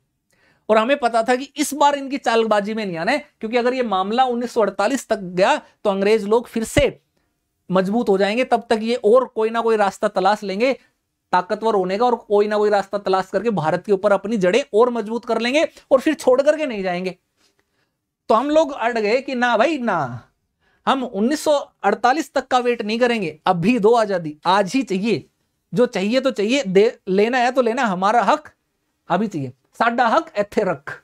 और हमें पता था कि इस बार इनकी चालबाजी में नहीं आना है क्योंकि अगर ये मामला 1948 तक गया तो अंग्रेज लोग फिर से मजबूत हो जाएंगे तब तक ये और कोई ना कोई रास्ता तलाश लेंगे ताकतवर होने का और कोई ना कोई रास्ता तलाश करके भारत के ऊपर अपनी जड़ें और मजबूत कर लेंगे और फिर छोड़ करके नहीं जाएंगे तो हम लोग अड़ गए कि ना भाई ना हम 1948 तक का वेट नहीं करेंगे अभी दो आजादी आज ही चाहिए जो चाहिए तो चाहिए दे लेना है तो लेना हमारा हक अभी चाहिए साडा हक एथे रख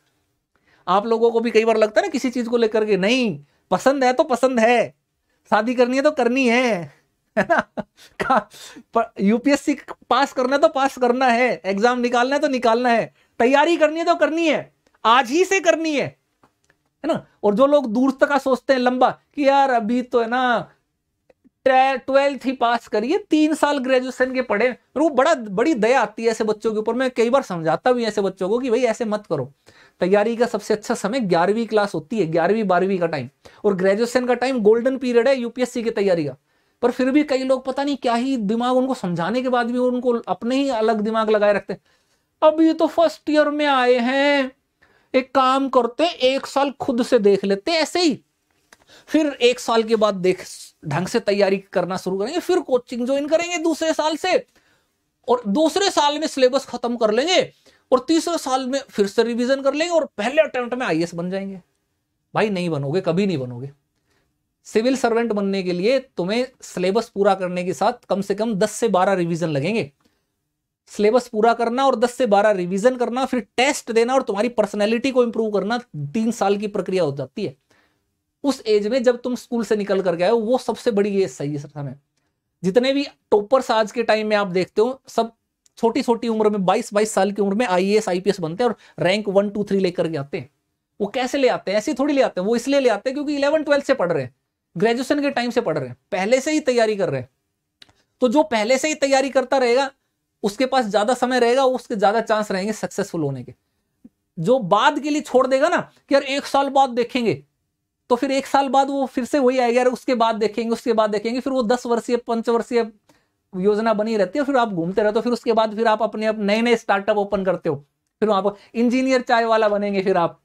आप लोगों को भी कई बार लगता है ना किसी चीज को लेकर के नहीं पसंद है तो पसंद है शादी करनी है तो करनी है यूपीएससी पास करना तो पास करना है एग्जाम निकालना है तो निकालना है तैयारी करनी है तो करनी है आज ही से करनी है है ना और जो लोग दूर तक का सोचते हैं लंबा कि यार अभी तो है ना ट्वेल्थ ही पास करिए तीन साल ग्रेजुएशन के पढ़े वो बड़ा बड़ी दया आती है ऐसे बच्चों के ऊपर मैं कई बार समझाता भी ऐसे बच्चों को कि भाई ऐसे मत करो तैयारी का सबसे अच्छा समय ग्यारहवीं क्लास होती है ग्यारहवीं बारहवीं का टाइम और ग्रेजुएशन का टाइम गोल्डन पीरियड है यूपीएससी की तैयारी का पर फिर भी कई लोग पता नहीं क्या ही दिमाग उनको समझाने के बाद भी उनको अपने ही अलग दिमाग लगाए रखते अब ये तो फर्स्ट ईयर में आए हैं एक काम करते एक साल खुद से देख लेते ऐसे ही फिर एक साल के बाद देख ढंग से तैयारी करना शुरू करेंगे फिर कोचिंग ज्वाइन करेंगे दूसरे साल से और दूसरे साल में सिलेबस खत्म कर लेंगे और तीसरे साल में फिर से रिविजन कर लेंगे और पहले अटेम्प्ट में आई बन जाएंगे भाई नहीं बनोगे कभी नहीं बनोगे सिविल सर्वेंट बनने के लिए तुम्हें सिलेबस पूरा करने के साथ कम से कम 10 से 12 रिवीजन लगेंगे सिलेबस पूरा करना और 10 से 12 रिवीजन करना फिर टेस्ट देना और तुम्हारी पर्सनैलिटी को इंप्रूव करना तीन साल की प्रक्रिया हो जाती है उस एज में जब तुम स्कूल से निकल कर गए हो वो सबसे बड़ी एज सही है समय जितने भी टॉपर्स आज के टाइम में आप देखते हो सब छोटी छोटी उम्र में बाईस बाईस साल की उम्र में आई एस बनते हैं और रैंक वन टू थ्री लेकर के आते हैं वो कैसे ले आते हैं ऐसे थोड़ी ले आते हैं वो इसलिए ले आते हैं क्योंकि इलेवन ट्वेल्थ से पढ़ रहे हैं ग्रेजुएशन के टाइम से पढ़ रहे हैं पहले से ही तैयारी कर रहे हैं तो जो पहले से ही तैयारी करता रहेगा उसके पास ज्यादा समय रहेगा उसके ज्यादा चांस रहेंगे सक्सेसफुल होने के जो बाद के लिए छोड़ देगा ना कि यार एक साल बाद देखेंगे तो फिर एक साल बाद वो फिर से वही आएगा यार उसके बाद देखेंगे उसके बाद देखेंगे फिर वो दस वर्षीय पंचवर्षीय योजना बनी रहती है फिर आप घूमते रहते हो फिर उसके बाद फिर आप अपने आप नए नए स्टार्टअप ओपन करते हो फिर वहां पर इंजीनियर चाय वाला बनेंगे फिर आप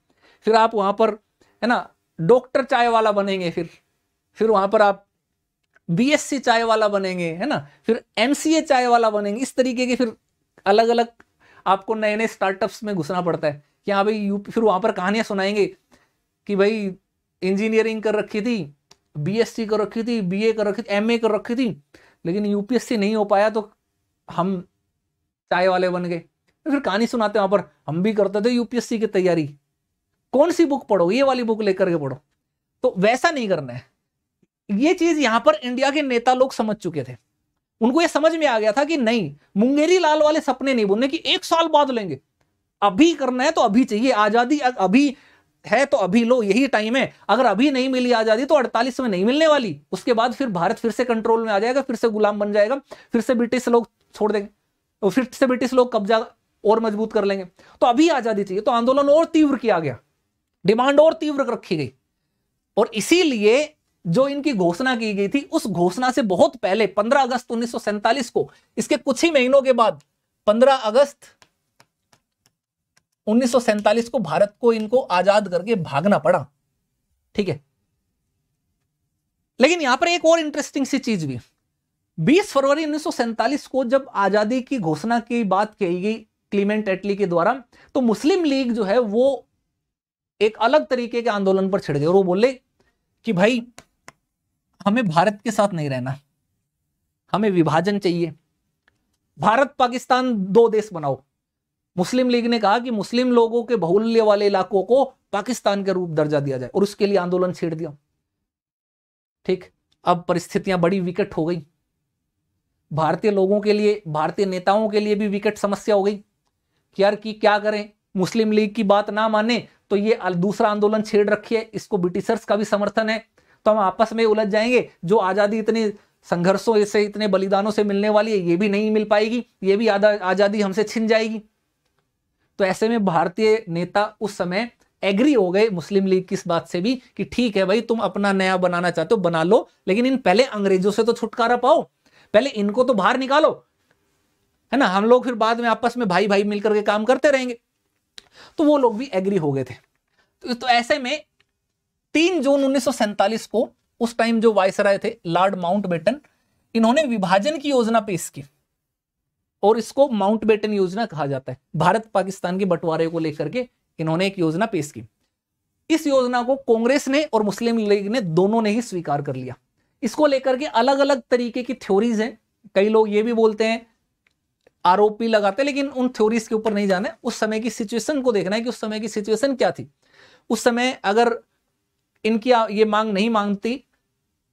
फिर आप वहां पर है ना डॉक्टर चाय वाला बनेंगे फिर फिर वहां पर आप बीएससी चाय वाला बनेंगे है ना फिर एमसीए चाय वाला बनेंगे इस तरीके के फिर अलग अलग आपको नए नए स्टार्टअप्स में घुसना पड़ता है कि हाँ भाई यूपी फिर वहां पर कहानियां सुनाएंगे कि भाई इंजीनियरिंग कर रखी थी बीएससी कर रखी थी बीए कर रखी थी एमए कर रखी थी लेकिन यूपीएससी नहीं हो पाया तो हम चाय वाले बन गए तो फिर कहानी सुनाते वहां पर हम भी करते थे यूपीएससी की तैयारी कौन सी बुक पढ़ो ये वाली बुक लेकर के पढ़ो तो वैसा नहीं करना है ये चीज यहां पर इंडिया के नेता लोग समझ चुके थे उनको यह समझ में आ गया था कि नहीं मुंगेरी लाल वाले सपने नहीं बुनने कि एक साल बाद लेंगे अभी करना है तो अभी चाहिए आजादी अभी है तो अभी लो यही टाइम है अगर अभी नहीं मिली आज़ादी तो अड़तालीस में नहीं मिलने वाली उसके बाद फिर भारत फिर से कंट्रोल में आ जाएगा फिर से गुलाम बन जाएगा फिर से ब्रिटिश लोग छोड़ देंगे और फिर से ब्रिटिश लोग कब्जा और मजबूत कर लेंगे तो अभी आज़ादी चाहिए तो आंदोलन और तीव्र किया गया डिमांड और तीव्र रखी गई और इसीलिए जो इनकी घोषणा की गई थी उस घोषणा से बहुत पहले 15 अगस्त 1947 को इसके कुछ ही महीनों के बाद 15 अगस्त उन्नीस को भारत को इनको आजाद करके भागना पड़ा ठीक है लेकिन यहां पर एक और इंटरेस्टिंग सी चीज भी 20 फरवरी उन्नीस को जब आजादी की घोषणा की बात कही गई क्लीमेंट एटली के द्वारा तो मुस्लिम लीग जो है वो एक अलग तरीके के आंदोलन पर छिड़ गए और वो बोले कि भाई हमें भारत के साथ नहीं रहना हमें विभाजन चाहिए भारत पाकिस्तान दो देश बनाओ मुस्लिम लीग ने कहा कि मुस्लिम लोगों के बहुल्य वाले इलाकों को पाकिस्तान के रूप दर्जा दिया जाए और उसके लिए आंदोलन छेड़ दिया ठीक अब परिस्थितियां बड़ी विकट हो गई भारतीय लोगों के लिए भारतीय नेताओं के लिए भी विकट समस्या हो गई कि यार की क्या करें मुस्लिम लीग की बात ना माने तो ये दूसरा आंदोलन छेड़ रखिए इसको ब्रिटिशर्स का भी समर्थन है तो हम आपस में उलझ जाएंगे जो आज़ादी इतने संघर्षों से इतने बलिदानों से मिलने वाली है ये भी नहीं मिल पाएगी ये भी आज़ादी हमसे छिन जाएगी तो ऐसे में भारतीय नेता उस समय एग्री हो गए मुस्लिम लीग किस बात से भी कि ठीक है भाई तुम अपना नया बनाना चाहते हो बना लो लेकिन इन पहले अंग्रेजों से तो छुटकारा पाओ पहले इनको तो बाहर निकालो है ना हम लोग फिर बाद में आपस में भाई भाई मिलकर के काम करते रहेंगे तो वो लोग भी एग्री हो गए थे तो, तो, ऐसे में तीन जून उन्नीस को उस टाइम जो वायसराय थे लॉर्ड माउंट बेटन इन्होंने विभाजन की योजना पेश की और इसको माउंट बेटन योजना कहा जाता है भारत पाकिस्तान के बंटवारे को लेकर के इन्होंने एक योजना पेश की इस योजना को कांग्रेस ने और मुस्लिम लीग ने दोनों ने ही स्वीकार कर लिया इसको लेकर के अलग अलग तरीके की थ्योरीज हैं कई लोग ये भी बोलते हैं आरोपी लगाते हैं लेकिन उन थ्योरीज के ऊपर नहीं जाना है उस समय की सिचुएशन को देखना है कि उस समय की सिचुएशन क्या थी उस समय अगर इनकी ये मांग नहीं मांगती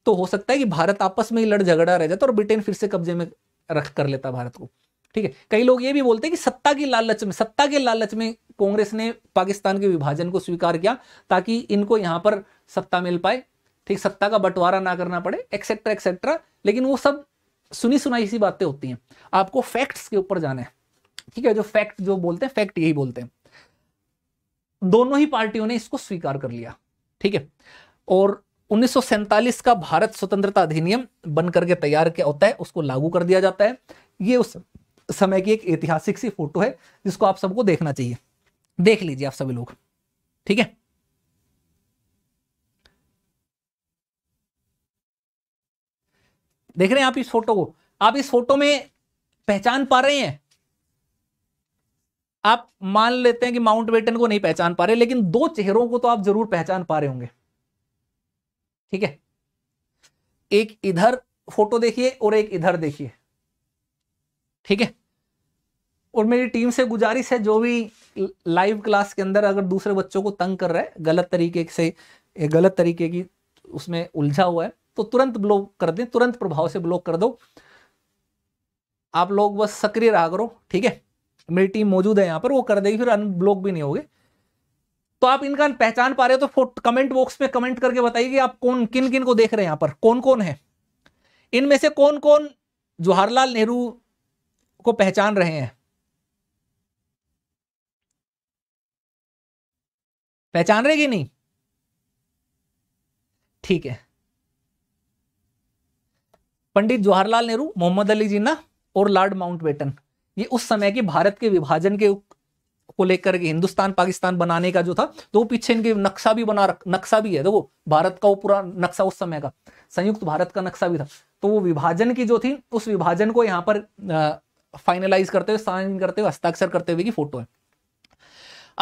तो हो सकता है कि भारत आपस में ही लड़ झगड़ा रह जाता और ब्रिटेन फिर से कब्जे में रख कर लेता भारत को ठीक है कई लोग ये भी बोलते हैं कि सत्ता की लालच में सत्ता के लालच में कांग्रेस ने पाकिस्तान के विभाजन को स्वीकार किया ताकि इनको यहां पर सत्ता मिल पाए ठीक सत्ता का बंटवारा ना करना पड़े एक्सेट्रा एक्सेट्रा लेकिन वो सब सुनी सुनाई सी बातें होती हैं आपको फैक्ट्स के ऊपर जाना है ठीक है जो फैक्ट जो बोलते हैं फैक्ट यही बोलते हैं दोनों ही पार्टियों ने इसको स्वीकार कर लिया ठीक है और उन्नीस का भारत स्वतंत्रता अधिनियम बनकर के तैयार क्या होता है उसको लागू कर दिया जाता है ये उस समय की एक ऐतिहासिक सी फोटो है जिसको आप सबको देखना चाहिए देख लीजिए आप सभी लोग ठीक है देख रहे हैं आप इस फोटो को आप इस फोटो में पहचान पा रहे हैं आप मान लेते हैं कि माउंट बेटन को नहीं पहचान पा रहे लेकिन दो चेहरों को तो आप जरूर पहचान पा रहे होंगे ठीक है एक इधर फोटो देखिए और एक इधर देखिए ठीक है और मेरी टीम से गुजारिश है जो भी लाइव क्लास के अंदर अगर दूसरे बच्चों को तंग कर रहा है गलत तरीके से गलत तरीके की उसमें उलझा हुआ है तो तुरंत ब्लॉक कर दें तुरंत प्रभाव से ब्लॉक कर दो आप लोग बस सक्रिय रहा करो ठीक है मेरी टीम मौजूद है यहां पर वो कर देगी फिर अनब्लॉक भी नहीं होगे तो आप इनका पहचान पा रहे हो तो कमेंट बॉक्स में कमेंट करके बताइए कि आप कौन किन किन को देख रहे हैं यहाँ पर कौन कौन है इनमें से कौन कौन जवाहरलाल नेहरू को पहचान रहे हैं पहचान रहे कि नहीं ठीक है पंडित जवाहरलाल नेहरू मोहम्मद अली जिन्ना और लॉर्ड माउंटबेटन ये उस समय के भारत के विभाजन के को लेकर के हिंदुस्तान पाकिस्तान बनाने का जो था तो वो पीछे इनके नक्शा भी बना नक्शा भी है देखो तो भारत का वो पूरा नक्शा उस समय का संयुक्त भारत का नक्शा भी था तो वो विभाजन की जो थी उस विभाजन को यहाँ पर फाइनलाइज करते हुए साइन करते हुए हस्ताक्षर करते हुए की फोटो है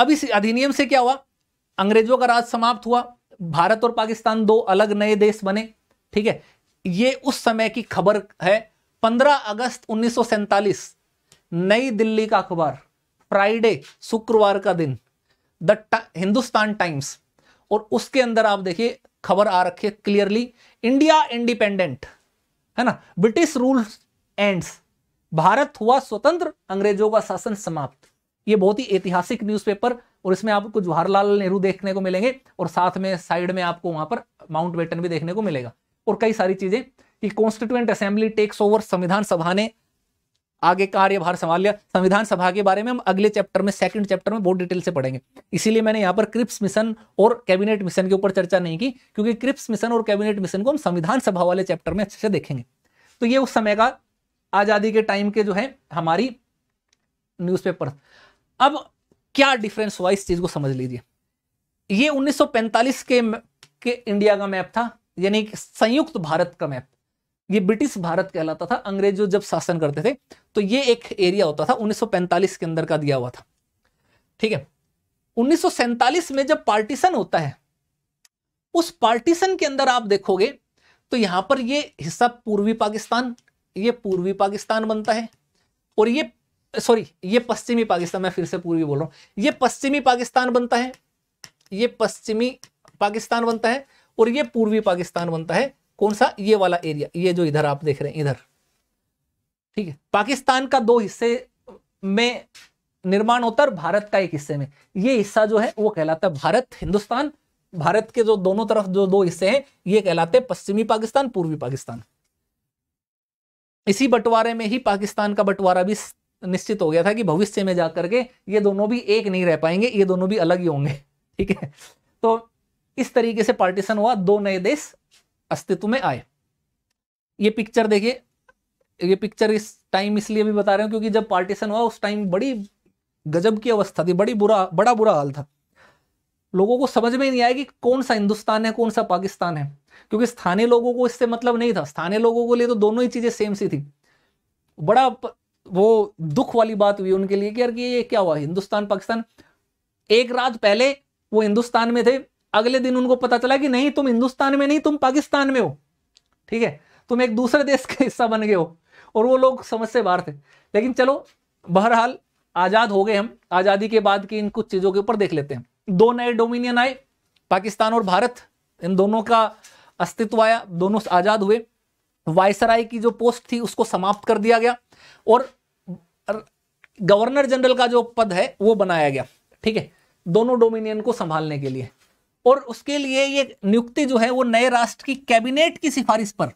अब इस अधिनियम से क्या हुआ अंग्रेजों का राज समाप्त हुआ भारत और पाकिस्तान दो अलग नए देश बने ठीक है ये उस समय की खबर है 15 अगस्त उन्नीस नई दिल्ली का अखबार फ्राइडे शुक्रवार का दिन द हिंदुस्तान टाइम्स और उसके अंदर आप देखिए खबर आ रखी है क्लियरली इंडिया इंडिपेंडेंट है ना ब्रिटिश रूल एंड्स भारत हुआ स्वतंत्र अंग्रेजों का शासन समाप्त ये बहुत ही ऐतिहासिक न्यूज़पेपर और इसमें आपको जवाहरलाल नेहरू देखने को मिलेंगे और साथ में साइड में आपको वहां पर माउंट बेटन भी देखने को मिलेगा और कई सारी चीजें कि कॉन्स्टिट्यूएंट असेंबली टेक्स ओवर संविधान सभा ने आगे कार्यभार संभाल लिया संविधान सभा के बारे में हम अगले चैप्टर में सेकंड चैप्टर में बहुत डिटेल से पढ़ेंगे इसीलिए मैंने यहां पर क्रिप्स मिशन और कैबिनेट मिशन के ऊपर चर्चा नहीं की क्योंकि क्रिप्स मिशन और कैबिनेट मिशन को हम संविधान सभा वाले चैप्टर में अच्छे से देखेंगे तो ये उस समय का आज़ादी के टाइम के जो है हमारी न्यूज़पेपर अब क्या डिफरेंस हुआ इस चीज़ को समझ लीजिए ये 1945 के के इंडिया का मैप था यानी संयुक्त भारत का मैप ये ब्रिटिश भारत कहलाता था अंग्रेज जो जब शासन करते थे तो ये एक एरिया होता था 1945 के अंदर का दिया हुआ था ठीक है उन्नीस में जब पार्टीशन होता है उस पार्टीशन के अंदर आप देखोगे तो यहां पर ये हिस्सा पूर्वी पाकिस्तान ये पूर्वी पाकिस्तान बनता है और ये सॉरी ये पश्चिमी पाकिस्तान मैं फिर से पूर्वी बोल रहा हूं ये पश्चिमी पाकिस्तान बनता है ये पश्चिमी पाकिस्तान बनता है और ये पूर्वी पाकिस्तान बनता है कौन सा ये वाला एरिया ये जो इधर आप देख रहे हैं इधर ठीक है पाकिस्तान का दो हिस्से में निर्माण होता है भारत का एक हिस्से में ये हिस्सा जो है वो कहलाता है भारत हिंदुस्तान भारत के जो दोनों तरफ जो दो हिस्से हैं ये कहलाते हैं पश्चिमी पाकिस्तान पूर्वी पाकिस्तान इसी बंटवारे में ही पाकिस्तान का बंटवारा भी निश्चित हो गया था कि भविष्य में जाकर के ये दोनों भी एक नहीं रह पाएंगे ये दोनों भी अलग ही होंगे ठीक है तो इस तरीके से पार्टीशन हुआ दो नए देश अस्तित्व में आए ये पिक्चर देखिए ये पिक्चर इस टाइम इसलिए भी बता रहे हो क्योंकि जब पार्टीशन हुआ उस टाइम बड़ी गजब की अवस्था थी बड़ी बुरा बड़ा बुरा हाल था लोगों को समझ में नहीं आया कि कौन सा हिंदुस्तान है कौन सा पाकिस्तान है क्योंकि स्थानीय लोगों को इससे मतलब नहीं था स्थानीय लोगों के लिए तो दोनों ही चीज़ें सेम सी थी बड़ा वो दुख वाली बात हुई उनके लिए कि यार ये क्या हुआ हिंदुस्तान पाकिस्तान एक रात पहले वो हिंदुस्तान में थे अगले दिन उनको पता चला कि नहीं तुम हिंदुस्तान में नहीं तुम पाकिस्तान में हो ठीक है तुम एक दूसरे देश का हिस्सा बन गए हो और वो लोग समझ से बाहर थे लेकिन चलो बहरहाल आज़ाद हो गए हम आज़ादी के बाद की इन कुछ चीज़ों के ऊपर देख लेते हैं दो नए डोमिनियन आए पाकिस्तान और भारत इन दोनों का अस्तित्व आया दोनों आज़ाद हुए वायसराय की जो पोस्ट थी उसको समाप्त कर दिया गया और गवर्नर जनरल का जो पद है वो बनाया गया ठीक है दोनों डोमिनियन को संभालने के लिए और उसके लिए ये नियुक्ति जो है वो नए राष्ट्र की कैबिनेट की सिफारिश पर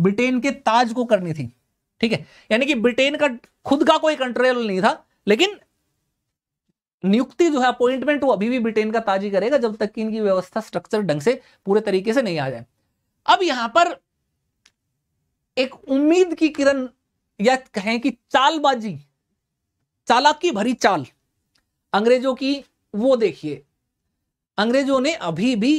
ब्रिटेन के ताज को करनी थी ठीक है यानी कि ब्रिटेन का खुद का कोई कंट्रोल नहीं था लेकिन नियुक्ति जो है अपॉइंटमेंट वो अभी भी ब्रिटेन का ताज ही करेगा जब तक कि इनकी व्यवस्था स्ट्रक्चर ढंग से पूरे तरीके से नहीं आ जाए अब यहां पर एक उम्मीद की किरण या कहें कि चालबाजी चालाकी भरी चाल अंग्रेजों की वो देखिए अंग्रेजों ने अभी भी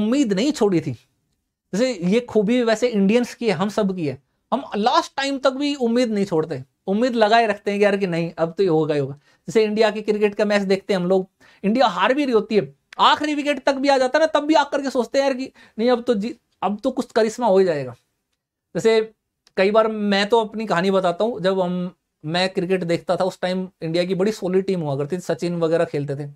उम्मीद नहीं छोड़ी थी जैसे ये खूबी वैसे इंडियंस की है हम सब की है हम लास्ट टाइम तक भी उम्मीद नहीं छोड़ते उम्मीद लगाए रखते हैं कि यार कि नहीं अब तो ये होगा ही होगा जैसे इंडिया की क्रिकेट का मैच देखते हैं हम लोग इंडिया हार भी रही होती है आखिरी विकेट तक भी आ जाता है ना तब भी आकर के सोचते हैं यार कि नहीं अब तो जीत अब तो कुछ करिश्मा हो ही जाएगा जैसे कई बार मैं तो अपनी कहानी बताता हूँ जब हम मैं क्रिकेट देखता था उस टाइम इंडिया की बड़ी सोलिड टीम हुआ करती थी सचिन वगैरह खेलते थे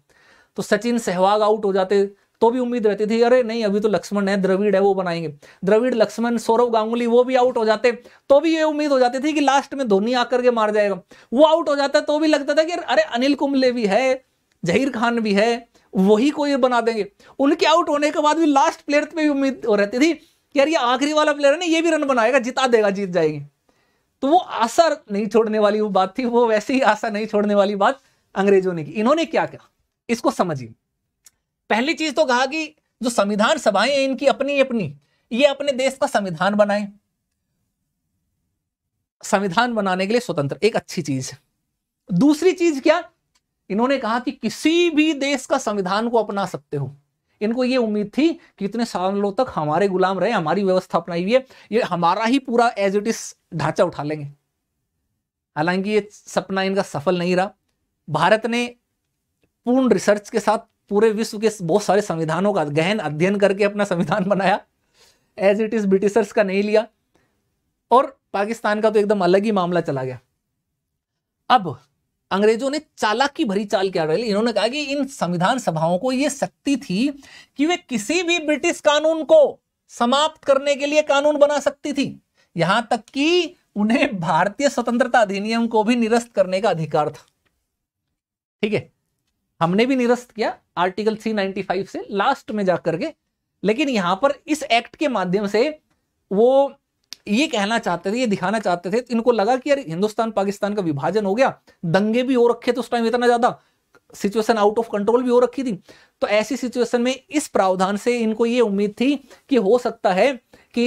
तो सचिन सहवाग आउट हो जाते तो भी उम्मीद रहती थी अरे नहीं अभी तो लक्ष्मण है द्रविड़ है वो बनाएंगे द्रविड़ लक्ष्मण सौरव गांगुली वो भी आउट हो जाते तो भी ये उम्मीद हो जाती थी कि लास्ट में धोनी आकर के मार जाएगा वो आउट हो जाता तो भी लगता था कि अरे अनिल कुंबले भी है जहीर खान भी है वही को ये बना देंगे उनके आउट होने के बाद भी लास्ट प्लेयर पे भी उम्मीद हो रहती थी यार ये आखिरी वाला प्लेयर है ना ये भी रन बनाएगा जिता देगा जीत जाएगी तो वो आशा नहीं छोड़ने वाली वो बात थी वो वैसे ही आशा नहीं छोड़ने वाली बात अंग्रेजों ने की इन्होंने क्या कहा इसको समझिए पहली चीज तो कहा कि जो संविधान सभाएं हैं इनकी अपनी अपनी ये अपने देश का संविधान बनाए संविधान बनाने के लिए स्वतंत्र एक अच्छी चीज दूसरी चीज क्या इन्होंने कहा कि किसी भी देश का संविधान को अपना सकते हो इनको ये उम्मीद थी कि इतने सालों तक हमारे गुलाम रहे हमारी व्यवस्था अपनाई हुई है ये हमारा ही पूरा एज इट इज ढांचा उठा लेंगे हालांकि ये सपना इनका सफल नहीं रहा भारत ने पूर्ण रिसर्च के साथ पूरे विश्व के बहुत सारे संविधानों का गहन अध्ययन करके अपना संविधान बनाया एज इट इज ब्रिटिशर्स का नहीं लिया और पाकिस्तान का तो एकदम अलग ही मामला चला गया अब अंग्रेजों ने चालाकी भरी चाल क्या डाली इन्होंने कहा कि इन संविधान सभाओं को यह शक्ति थी कि वे किसी भी ब्रिटिश कानून को समाप्त करने के लिए कानून बना सकती थी यहां तक कि उन्हें भारतीय स्वतंत्रता अधिनियम को भी निरस्त करने का अधिकार था ठीक है हमने भी निरस्त किया आर्टिकल 395 से लास्ट में जाकर के लेकिन यहां पर इस एक्ट के माध्यम से वो ये कहना चाहते थे ये दिखाना चाहते थे इनको लगा कि यार हिंदुस्तान पाकिस्तान का विभाजन हो गया दंगे भी हो रखे थे उस टाइम इतना ज्यादा सिचुएशन आउट ऑफ कंट्रोल भी हो रखी थी तो ऐसी सिचुएशन में इस प्रावधान से इनको ये उम्मीद थी कि हो सकता है कि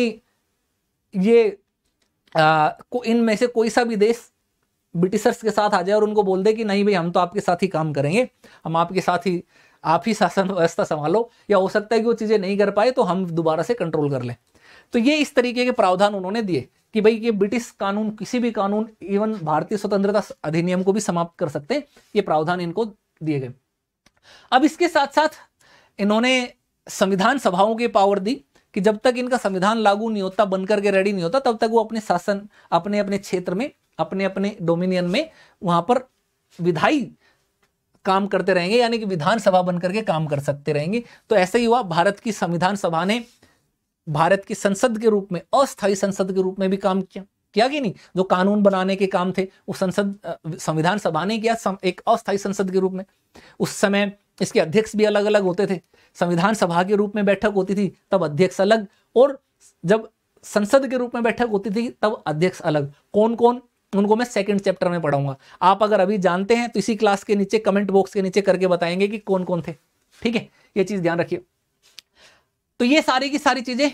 ये इनमें से कोई सा भी देश ब्रिटिशर्स के साथ आ जाए और उनको बोल दे कि नहीं भाई हम तो आपके साथ ही काम करेंगे हम आपके साथ ही आप ही शासन व्यवस्था संभालो या हो सकता है कि वो चीज़ें नहीं कर पाए तो हम दोबारा से कंट्रोल कर लें तो ये इस तरीके के प्रावधान उन्होंने दिए कि भाई ये ब्रिटिश कानून किसी भी कानून इवन भारतीय स्वतंत्रता अधिनियम को भी समाप्त कर सकते हैं ये प्रावधान इनको दिए गए अब इसके साथ साथ इन्होंने संविधान सभाओं की पावर दी कि जब तक इनका संविधान लागू नहीं होता बनकर के रेडी नहीं होता तब तक वो अपने शासन अपने अपने क्षेत्र में अपने अपने डोमिनियन में वहां पर विधायी काम करते रहेंगे यानी कि विधानसभा बनकर के काम कर सकते रहेंगे तो ऐसे ही हुआ भारत की संविधान सभा ने भारत की संसद के रूप में अस्थायी संसद के रूप में भी काम किया किया कि नहीं जो कानून बनाने के काम थे वो संसद संविधान सभा ने किया एक अस्थायी संसद के रूप में उस समय इसके अध्यक्ष भी अलग अलग होते थे संविधान सभा के रूप में बैठक होती थी तब अध्यक्ष अलग और जब संसद के रूप में बैठक होती थी तब अध्यक्ष अलग कौन कौन उनको मैं सेकंड चैप्टर में पढ़ाऊंगा आप अगर अभी जानते हैं तो इसी क्लास के नीचे कमेंट बॉक्स के नीचे करके बताएंगे कि कौन कौन थे ठीक है ये चीज़ ध्यान रखिए तो ये सारी की सारी चीजें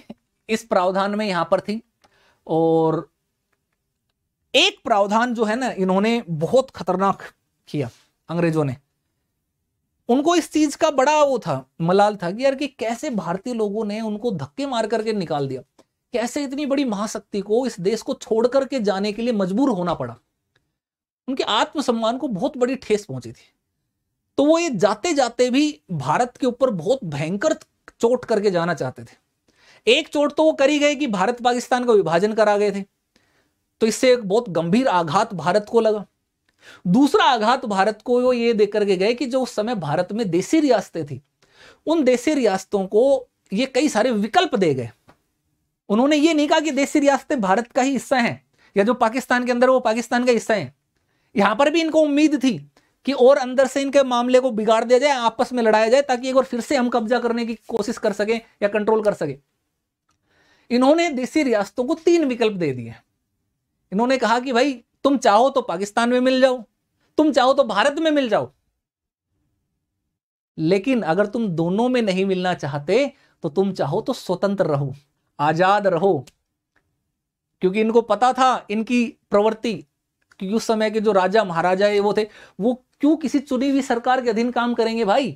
इस प्रावधान में यहां पर थी और एक प्रावधान जो है ना इन्होंने बहुत खतरनाक किया अंग्रेजों ने उनको इस चीज का बड़ा वो था मलाल था कि यार कि कैसे भारतीय लोगों ने उनको धक्के मार करके निकाल दिया कैसे इतनी बड़ी महाशक्ति को इस देश को छोड़ करके जाने के लिए मजबूर होना पड़ा उनके आत्मसम्मान को बहुत बड़ी ठेस पहुंची थी तो वो ये जाते जाते भी भारत के ऊपर बहुत भयंकर चोट करके जाना चाहते थे एक चोट तो वो करी गई कि भारत पाकिस्तान का विभाजन करा गए थे तो इससे एक बहुत गंभीर आघात भारत को लगा दूसरा आघात भारत को वो ये देख करके गए कि जो उस समय भारत में देसी रियासतें थी उन देसी रियासतों को ये कई सारे विकल्प दे गए उन्होंने ये नहीं कहा कि देसी रियासतें भारत का ही हिस्सा हैं या जो पाकिस्तान के अंदर वो पाकिस्तान का हिस्सा है यहां पर भी इनको उम्मीद थी कि और अंदर से इनके मामले को बिगाड़ दिया जाए आपस में लड़ाया जाए ताकि एक और फिर से हम कब्जा करने की कोशिश कर सके या कंट्रोल कर सके इन्होंने देसी रियासतों को तीन विकल्प दे दिए इन्होंने कहा कि भाई तुम चाहो तो पाकिस्तान में मिल जाओ तुम चाहो तो भारत में मिल जाओ लेकिन अगर तुम दोनों में नहीं मिलना चाहते तो तुम चाहो तो स्वतंत्र रहो आजाद रहो क्योंकि इनको पता था इनकी प्रवृत्ति उस समय के जो राजा महाराजा ये वो थे वो क्यों किसी चुनी हुई सरकार के अधीन काम करेंगे भाई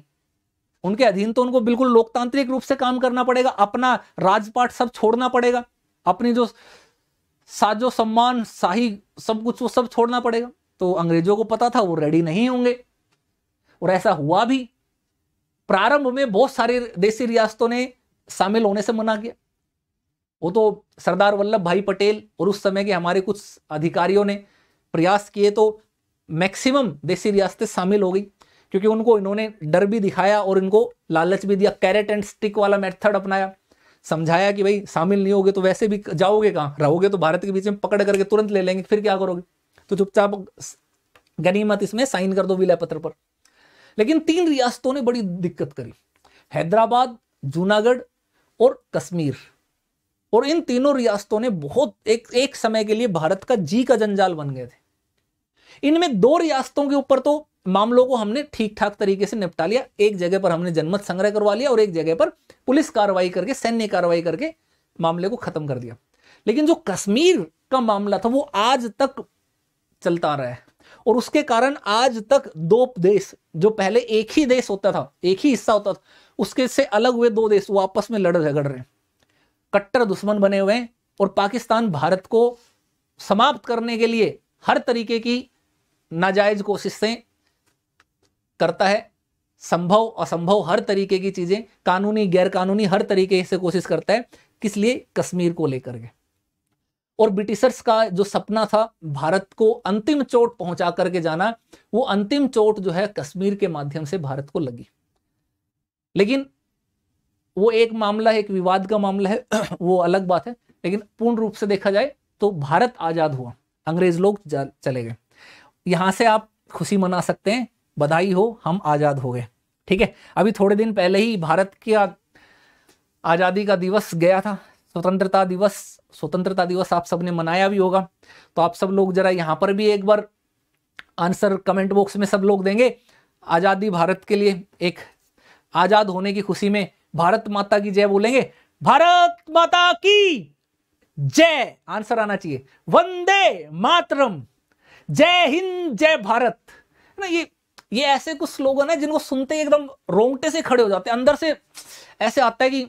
उनके अधीन तो उनको बिल्कुल लोकतांत्रिक रूप से काम करना पड़ेगा अपना राजपाट सब छोड़ना पड़ेगा अपनी जो साजो सम्मान शाही सब कुछ वो सब छोड़ना पड़ेगा तो अंग्रेजों को पता था वो रेडी नहीं होंगे और ऐसा हुआ भी प्रारंभ में बहुत सारे देसी रियासतों ने शामिल होने से मना किया वो तो सरदार वल्लभ भाई पटेल और उस समय के हमारे कुछ अधिकारियों ने प्रयास किए तो मैक्सिमम देसी रियासतें शामिल हो गई क्योंकि उनको इन्होंने डर भी दिखाया और इनको लालच भी दिया कैरेट एंड स्टिक वाला मेथड अपनाया समझाया कि भाई शामिल नहीं होगे तो वैसे भी जाओगे कहाँ रहोगे तो भारत के बीच में पकड़ करके तुरंत ले लेंगे फिर क्या करोगे तो चुपचाप गनीमत इसमें साइन कर दो विलय पत्र पर लेकिन तीन रियासतों ने बड़ी दिक्कत करी हैदराबाद जूनागढ़ और कश्मीर और इन तीनों रियासतों ने बहुत एक एक समय के लिए भारत का जी का जंजाल बन गए थे इनमें दो रियासतों के ऊपर तो मामलों को हमने ठीक ठाक तरीके से निपटा लिया एक जगह पर हमने जनमत संग्रह करवा लिया और एक जगह पर पुलिस कार्रवाई करके सैन्य कार्रवाई करके मामले को खत्म कर दिया लेकिन जो कश्मीर का मामला था वो आज तक चलता रहा है और उसके कारण आज तक दो देश जो पहले एक ही देश होता था एक ही हिस्सा होता था उसके से अलग हुए दो देश वो आपस में लड़ झगड़ रहे हैं कट्टर दुश्मन बने हुए हैं और पाकिस्तान भारत को समाप्त करने के लिए हर तरीके की नाजायज़ कोशिशें करता है संभव असंभव हर तरीके की चीज़ें कानूनी गैर कानूनी हर तरीके से कोशिश करता है किस लिए कश्मीर को लेकर के और ब्रिटिशर्स का जो सपना था भारत को अंतिम चोट पहुंचा करके जाना वो अंतिम चोट जो है कश्मीर के माध्यम से भारत को लगी लेकिन वो एक मामला है एक विवाद का मामला है वो अलग बात है लेकिन पूर्ण रूप से देखा जाए तो भारत आज़ाद हुआ अंग्रेज लोग चले गए यहां से आप खुशी मना सकते हैं बधाई हो हम आज़ाद हो गए ठीक है अभी थोड़े दिन पहले ही भारत की आज़ादी का दिवस गया था स्वतंत्रता दिवस स्वतंत्रता दिवस आप सबने मनाया भी होगा तो आप सब लोग जरा यहां पर भी एक बार आंसर कमेंट बॉक्स में सब लोग देंगे आज़ादी भारत के लिए एक आज़ाद होने की खुशी में भारत माता की जय बोलेंगे भारत माता की जय आंसर आना चाहिए वंदे मातरम जय हिंद जय भारत है ना ये ये ऐसे कुछ स्लोगन है जिनको सुनते ही एकदम रोंगटे से खड़े हो जाते हैं अंदर से ऐसे आता है कि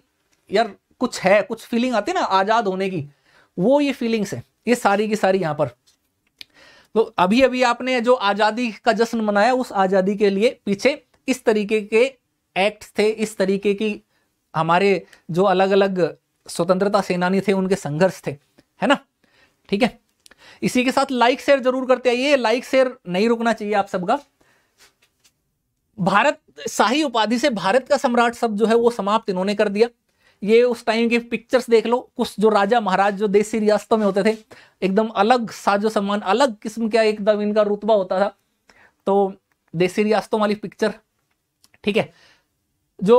यार कुछ है कुछ फीलिंग आती है ना आज़ाद होने की वो ये फीलिंग्स है ये सारी की सारी यहाँ पर तो अभी अभी आपने जो आज़ादी का जश्न मनाया उस आज़ादी के लिए पीछे इस तरीके के एक्ट थे इस तरीके की हमारे जो अलग अलग स्वतंत्रता सेनानी थे उनके संघर्ष थे है ना ठीक है इसी के साथ लाइक शेयर जरूर करते आइए लाइक शेयर नहीं रुकना चाहिए आप सबका भारत शाही उपाधि से भारत का सम्राट सब जो है वो समाप्त इन्होंने कर दिया ये उस टाइम के पिक्चर्स देख लो कुछ जो राजा महाराज जो देसी रियासतों में होते थे एकदम अलग साजो सम्मान अलग किस्म का एकदम इनका रुतबा होता था तो देसी रियासतों वाली पिक्चर ठीक है जो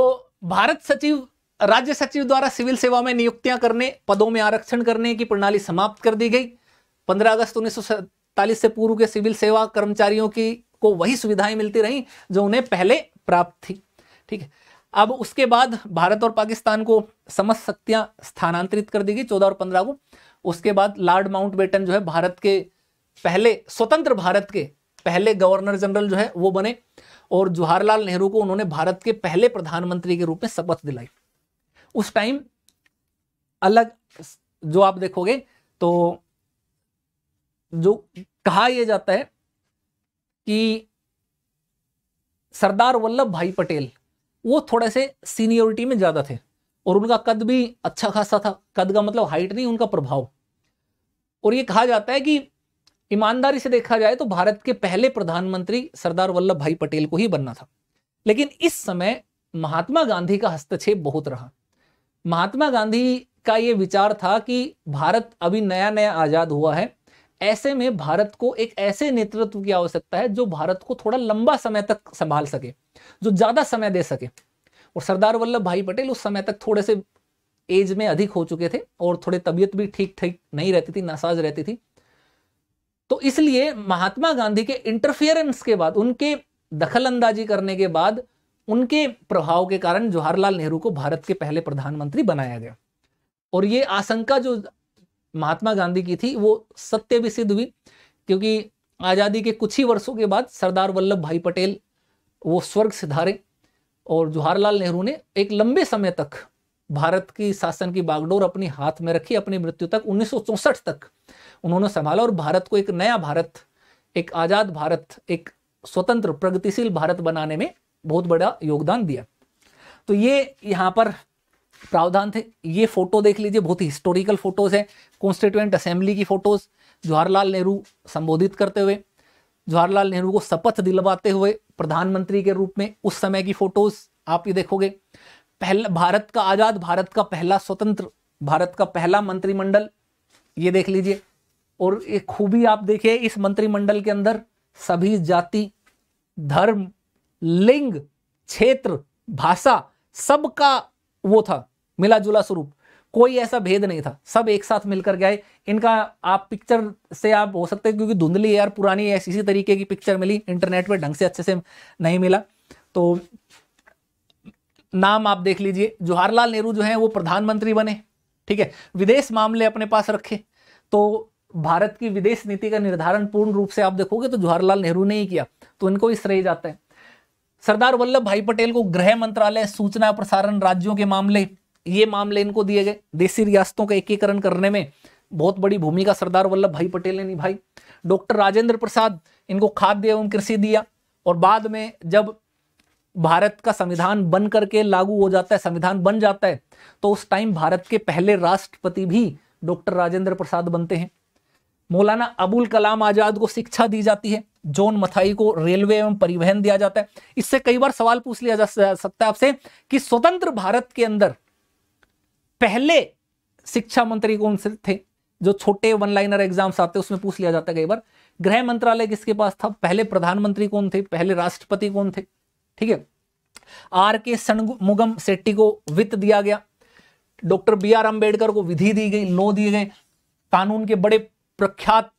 भारत सचिव राज्य सचिव द्वारा सिविल सेवा में नियुक्तियां करने पदों में आरक्षण करने की प्रणाली समाप्त कर दी गई पंद्रह अगस्त उन्नीस से पूर्व के सिविल सेवा कर्मचारियों की को वही सुविधाएं मिलती रहीं जो उन्हें पहले प्राप्त थी ठीक है अब उसके बाद भारत और पाकिस्तान को समस्त शक्तियां स्थानांतरित कर दी गई चौदह और पंद्रह को उसके बाद लॉर्ड माउंटबेटन जो है भारत के पहले स्वतंत्र भारत के पहले गवर्नर जनरल जो है वो बने और जवाहरलाल नेहरू को उन्होंने भारत के पहले प्रधानमंत्री के रूप में शपथ दिलाई उस टाइम अलग जो आप देखोगे तो जो कहा यह जाता है कि सरदार वल्लभ भाई पटेल वो थोड़े से सीनियोरिटी में ज़्यादा थे और उनका कद भी अच्छा खासा था कद का मतलब हाइट नहीं उनका प्रभाव और ये कहा जाता है कि ईमानदारी से देखा जाए तो भारत के पहले प्रधानमंत्री सरदार वल्लभ भाई पटेल को ही बनना था लेकिन इस समय महात्मा गांधी का हस्तक्षेप बहुत रहा महात्मा गांधी का ये विचार था कि भारत अभी नया नया आज़ाद हुआ है ऐसे में भारत को एक ऐसे नेतृत्व की आवश्यकता है जो भारत को थोड़ा लंबा समय तक संभाल सके जो ज्यादा समय दे सके और सरदार वल्लभ भाई पटेल उस समय तक थोड़े से एज में अधिक हो चुके थे और थोड़े तबियत भी ठीक ठीक नहीं रहती थी नासाज रहती थी तो इसलिए महात्मा गांधी के इंटरफियरेंस के बाद उनके दखल अंदाजी करने के बाद उनके प्रभाव के कारण जवाहरलाल नेहरू को भारत के पहले प्रधानमंत्री बनाया गया और ये आशंका जो महात्मा गांधी की थी वो सत्य भी सिद्ध हुई क्योंकि आज़ादी के कुछ ही वर्षों के बाद सरदार वल्लभ भाई पटेल वो स्वर्ग सिधारे और जवाहरलाल नेहरू ने एक लंबे समय तक भारत की शासन की बागडोर अपने हाथ में रखी अपनी मृत्यु तक उन्नीस तक उन्होंने संभाला और भारत को एक नया भारत एक आज़ाद भारत एक स्वतंत्र प्रगतिशील भारत बनाने में बहुत बड़ा योगदान दिया तो ये यहाँ पर प्रावधान थे ये फोटो देख लीजिए बहुत ही हिस्टोरिकल फोटोज़ हैं कॉन्स्टिट्यूंट असेंबली की फ़ोटोज़ जवाहरलाल नेहरू संबोधित करते हुए जवाहरलाल नेहरू को शपथ दिलवाते हुए प्रधानमंत्री के रूप में उस समय की फ़ोटोज़ आप ये देखोगे पहला भारत का आज़ाद भारत का पहला स्वतंत्र भारत का पहला मंत्रिमंडल ये देख लीजिए और एक खूबी आप देखिए इस मंत्रिमंडल के अंदर सभी जाति धर्म लिंग क्षेत्र भाषा सबका वो था मिला जुला स्वरूप कोई ऐसा भेद नहीं था सब एक साथ मिलकर गए इनका आप पिक्चर से आप हो सकते हैं क्योंकि धुंधली यार पुरानी ऐसी इसी तरीके की पिक्चर मिली इंटरनेट पर ढंग से अच्छे से नहीं मिला तो नाम आप देख लीजिए जवाहरलाल नेहरू जो है वो प्रधानमंत्री बने ठीक है विदेश मामले अपने पास रखे तो भारत की विदेश नीति का निर्धारण पूर्ण रूप से आप देखोगे तो जवाहरलाल नेहरू ने ही किया तो इनको ही श्रेय जाता है सरदार वल्लभ भाई पटेल को गृह मंत्रालय सूचना प्रसारण राज्यों के मामले ये मामले इनको दिए गए देसी रियासतों का एकीकरण करने में बहुत बड़ी भूमिका सरदार वल्लभ भाई पटेल ने निभाई डॉक्टर राजेंद्र प्रसाद इनको खाद्य एवं कृषि दिया और बाद में जब भारत का संविधान बन करके लागू हो जाता है संविधान बन जाता है तो उस टाइम भारत के पहले राष्ट्रपति भी डॉक्टर राजेंद्र प्रसाद बनते हैं मौलाना अबुल कलाम आज़ाद को शिक्षा दी जाती है जॉन मथाई को रेलवे एवं परिवहन दिया जाता है इससे कई बार सवाल पूछ लिया जा सकता है आपसे कि स्वतंत्र भारत के अंदर पहले शिक्षा मंत्री कौन से थे जो छोटे वन लाइनर एग्जाम्स आते हैं उसमें पूछ लिया जाता है कई बार गृह मंत्रालय किसके पास था पहले प्रधानमंत्री कौन थे पहले राष्ट्रपति कौन थे ठीक है आर के सणमुगम सेट्टी को वित्त दिया गया डॉक्टर बी आर अंबेडकर को विधि दी गई लो दिए गए कानून के बड़े प्रख्यात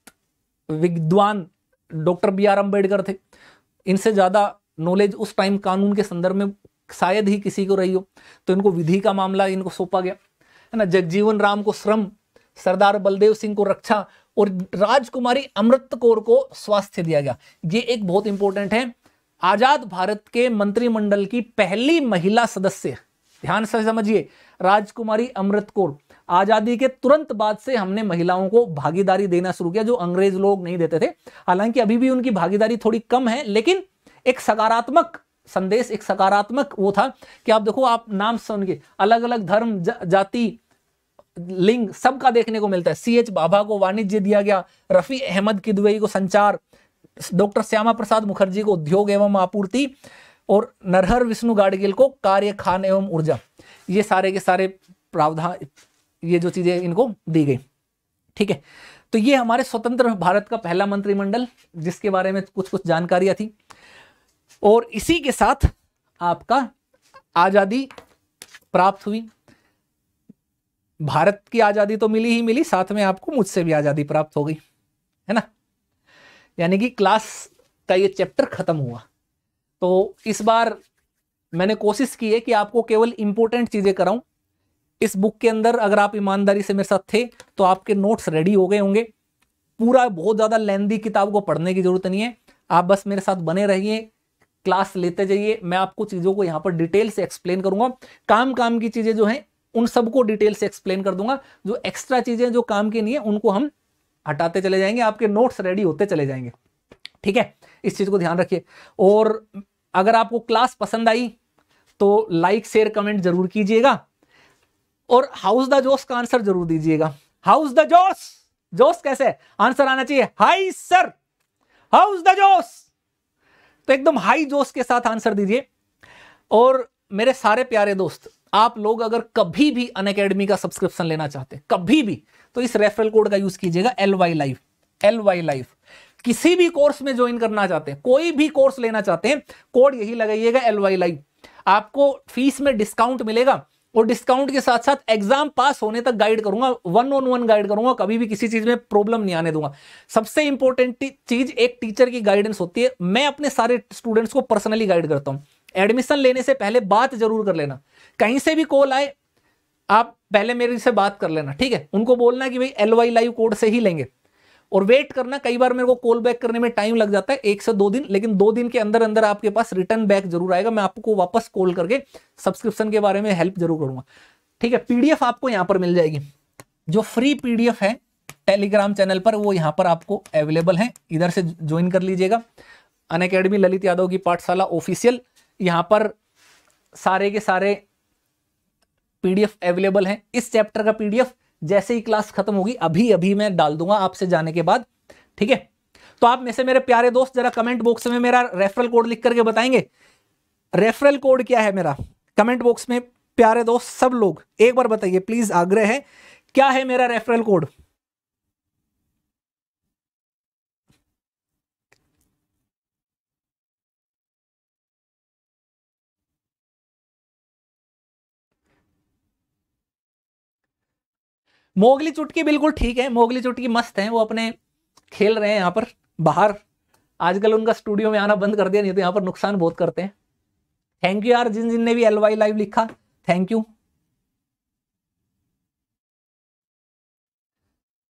विद्वान डॉक्टर बी आर अम्बेडकर थे इनसे ज़्यादा नॉलेज उस टाइम कानून के संदर्भ में शायद ही किसी को रही हो तो इनको विधि का मामला इनको सौंपा गया है ना जगजीवन राम को श्रम सरदार बलदेव सिंह को रक्षा और राजकुमारी अमृत कौर को स्वास्थ्य दिया गया ये एक बहुत इंपॉर्टेंट है आजाद भारत के मंत्रिमंडल की पहली महिला सदस्य ध्यान से समझिए राजकुमारी अमृत कौर आजादी के तुरंत बाद से हमने महिलाओं को भागीदारी देना शुरू किया जो अंग्रेज लोग नहीं देते थे हालांकि अभी भी उनकी भागीदारी थोड़ी कम है लेकिन एक सकारात्मक संदेश एक सकारात्मक वो था कि आप देखो आप नाम सुन के अलग अलग धर्म जा, जाति लिंग सबका देखने को मिलता है सी एच बाबा को वाणिज्य दिया गया रफ़ी अहमद किदवई को संचार डॉक्टर श्यामा प्रसाद मुखर्जी को उद्योग एवं आपूर्ति और नरहर विष्णु गाडगिल को कार्य खान एवं ऊर्जा ये सारे के सारे प्रावधान ये जो चीज़ें इनको दी गई ठीक है तो ये हमारे स्वतंत्र भारत का पहला मंत्रिमंडल जिसके बारे में कुछ कुछ जानकारियां थी और इसी के साथ आपका आज़ादी प्राप्त हुई भारत की आज़ादी तो मिली ही मिली साथ में आपको मुझसे भी आज़ादी प्राप्त हो गई है ना यानी कि क्लास का ये चैप्टर ख़त्म हुआ तो इस बार मैंने कोशिश की है कि आपको केवल इंपोर्टेंट चीज़ें कराऊं इस बुक के अंदर अगर आप ईमानदारी से मेरे साथ थे तो आपके नोट्स रेडी हो गए होंगे पूरा बहुत ज़्यादा लेंदी किताब को पढ़ने की ज़रूरत नहीं है आप बस मेरे साथ बने रहिए क्लास लेते जाइए मैं आपको चीज़ों को यहाँ पर डिटेल से एक्सप्लेन करूंगा काम काम की चीज़ें जो हैं उन सबको डिटेल से एक्सप्लेन कर दूंगा जो एक्स्ट्रा चीज़ें जो काम की नहीं है उनको हम हटाते चले जाएंगे आपके नोट्स रेडी होते चले जाएंगे ठीक है इस चीज़ को ध्यान रखिए और अगर आपको क्लास पसंद आई तो लाइक शेयर कमेंट जरूर कीजिएगा और हाउस द जोश का आंसर जरूर दीजिएगा हाउस द जोश जोश कैसे आंसर आना चाहिए हाई सर हाउस द जोश तो एकदम हाई जोश के साथ आंसर दीजिए और मेरे सारे प्यारे दोस्त आप लोग अगर कभी भी अन का सब्सक्रिप्शन लेना चाहते हैं कभी भी तो इस रेफरल कोड का यूज कीजिएगा L Y life L Y life किसी भी कोर्स में ज्वाइन करना चाहते हैं कोई भी कोर्स लेना चाहते हैं कोड यही लगाइएगा एल वाई लाइफ आपको फीस में डिस्काउंट मिलेगा और डिस्काउंट के साथ साथ एग्जाम पास होने तक गाइड करूंगा वन ऑन वन गाइड करूंगा कभी भी किसी चीज में प्रॉब्लम नहीं आने दूंगा सबसे इंपॉर्टेंट चीज एक टीचर की गाइडेंस होती है मैं अपने सारे स्टूडेंट्स को पर्सनली गाइड करता हूं एडमिशन लेने से पहले बात जरूर कर लेना कहीं से भी कॉल आए आप पहले मेरे से बात कर लेना ठीक है उनको बोलना कि भाई एल वाई लाइव कोड से ही लेंगे और वेट करना कई बार मेरे को कॉल बैक करने में टाइम लग जाता है एक से दो दिन लेकिन दो दिन के अंदर अंदर आपके पास रिटर्न बैक जरूर आएगा मैं आपको वापस कॉल करके सब्सक्रिप्शन के बारे में हेल्प जरूर करूंगा ठीक है पीडीएफ आपको यहां पर मिल जाएगी जो फ्री पीडीएफ है टेलीग्राम चैनल पर वो यहां पर आपको अवेलेबल है इधर से ज्वाइन कर लीजिएगा अन अकेडमी ललित यादव की पाठशाला ऑफिशियल यहाँ पर सारे के सारे पीडीएफ अवेलेबल हैं इस चैप्टर का पीडीएफ जैसे ही क्लास खत्म होगी अभी अभी मैं डाल दूंगा आपसे जाने के बाद ठीक है तो आप में से मेरे प्यारे दोस्त जरा कमेंट बॉक्स में मेरा रेफरल कोड लिख करके बताएंगे रेफरल कोड क्या है मेरा कमेंट बॉक्स में प्यारे दोस्त सब लोग एक बार बताइए प्लीज आग्रह है क्या है मेरा रेफरल कोड मोगली चुटकी बिल्कुल ठीक है मोगली चुटकी मस्त हैं वो अपने खेल रहे हैं यहाँ पर बाहर आजकल उनका स्टूडियो में आना बंद कर दिया नहीं तो यहाँ पर नुकसान बहुत करते हैं थैंक यू यार जिन जिन ने भी एल वाई लाइव लिखा थैंक यू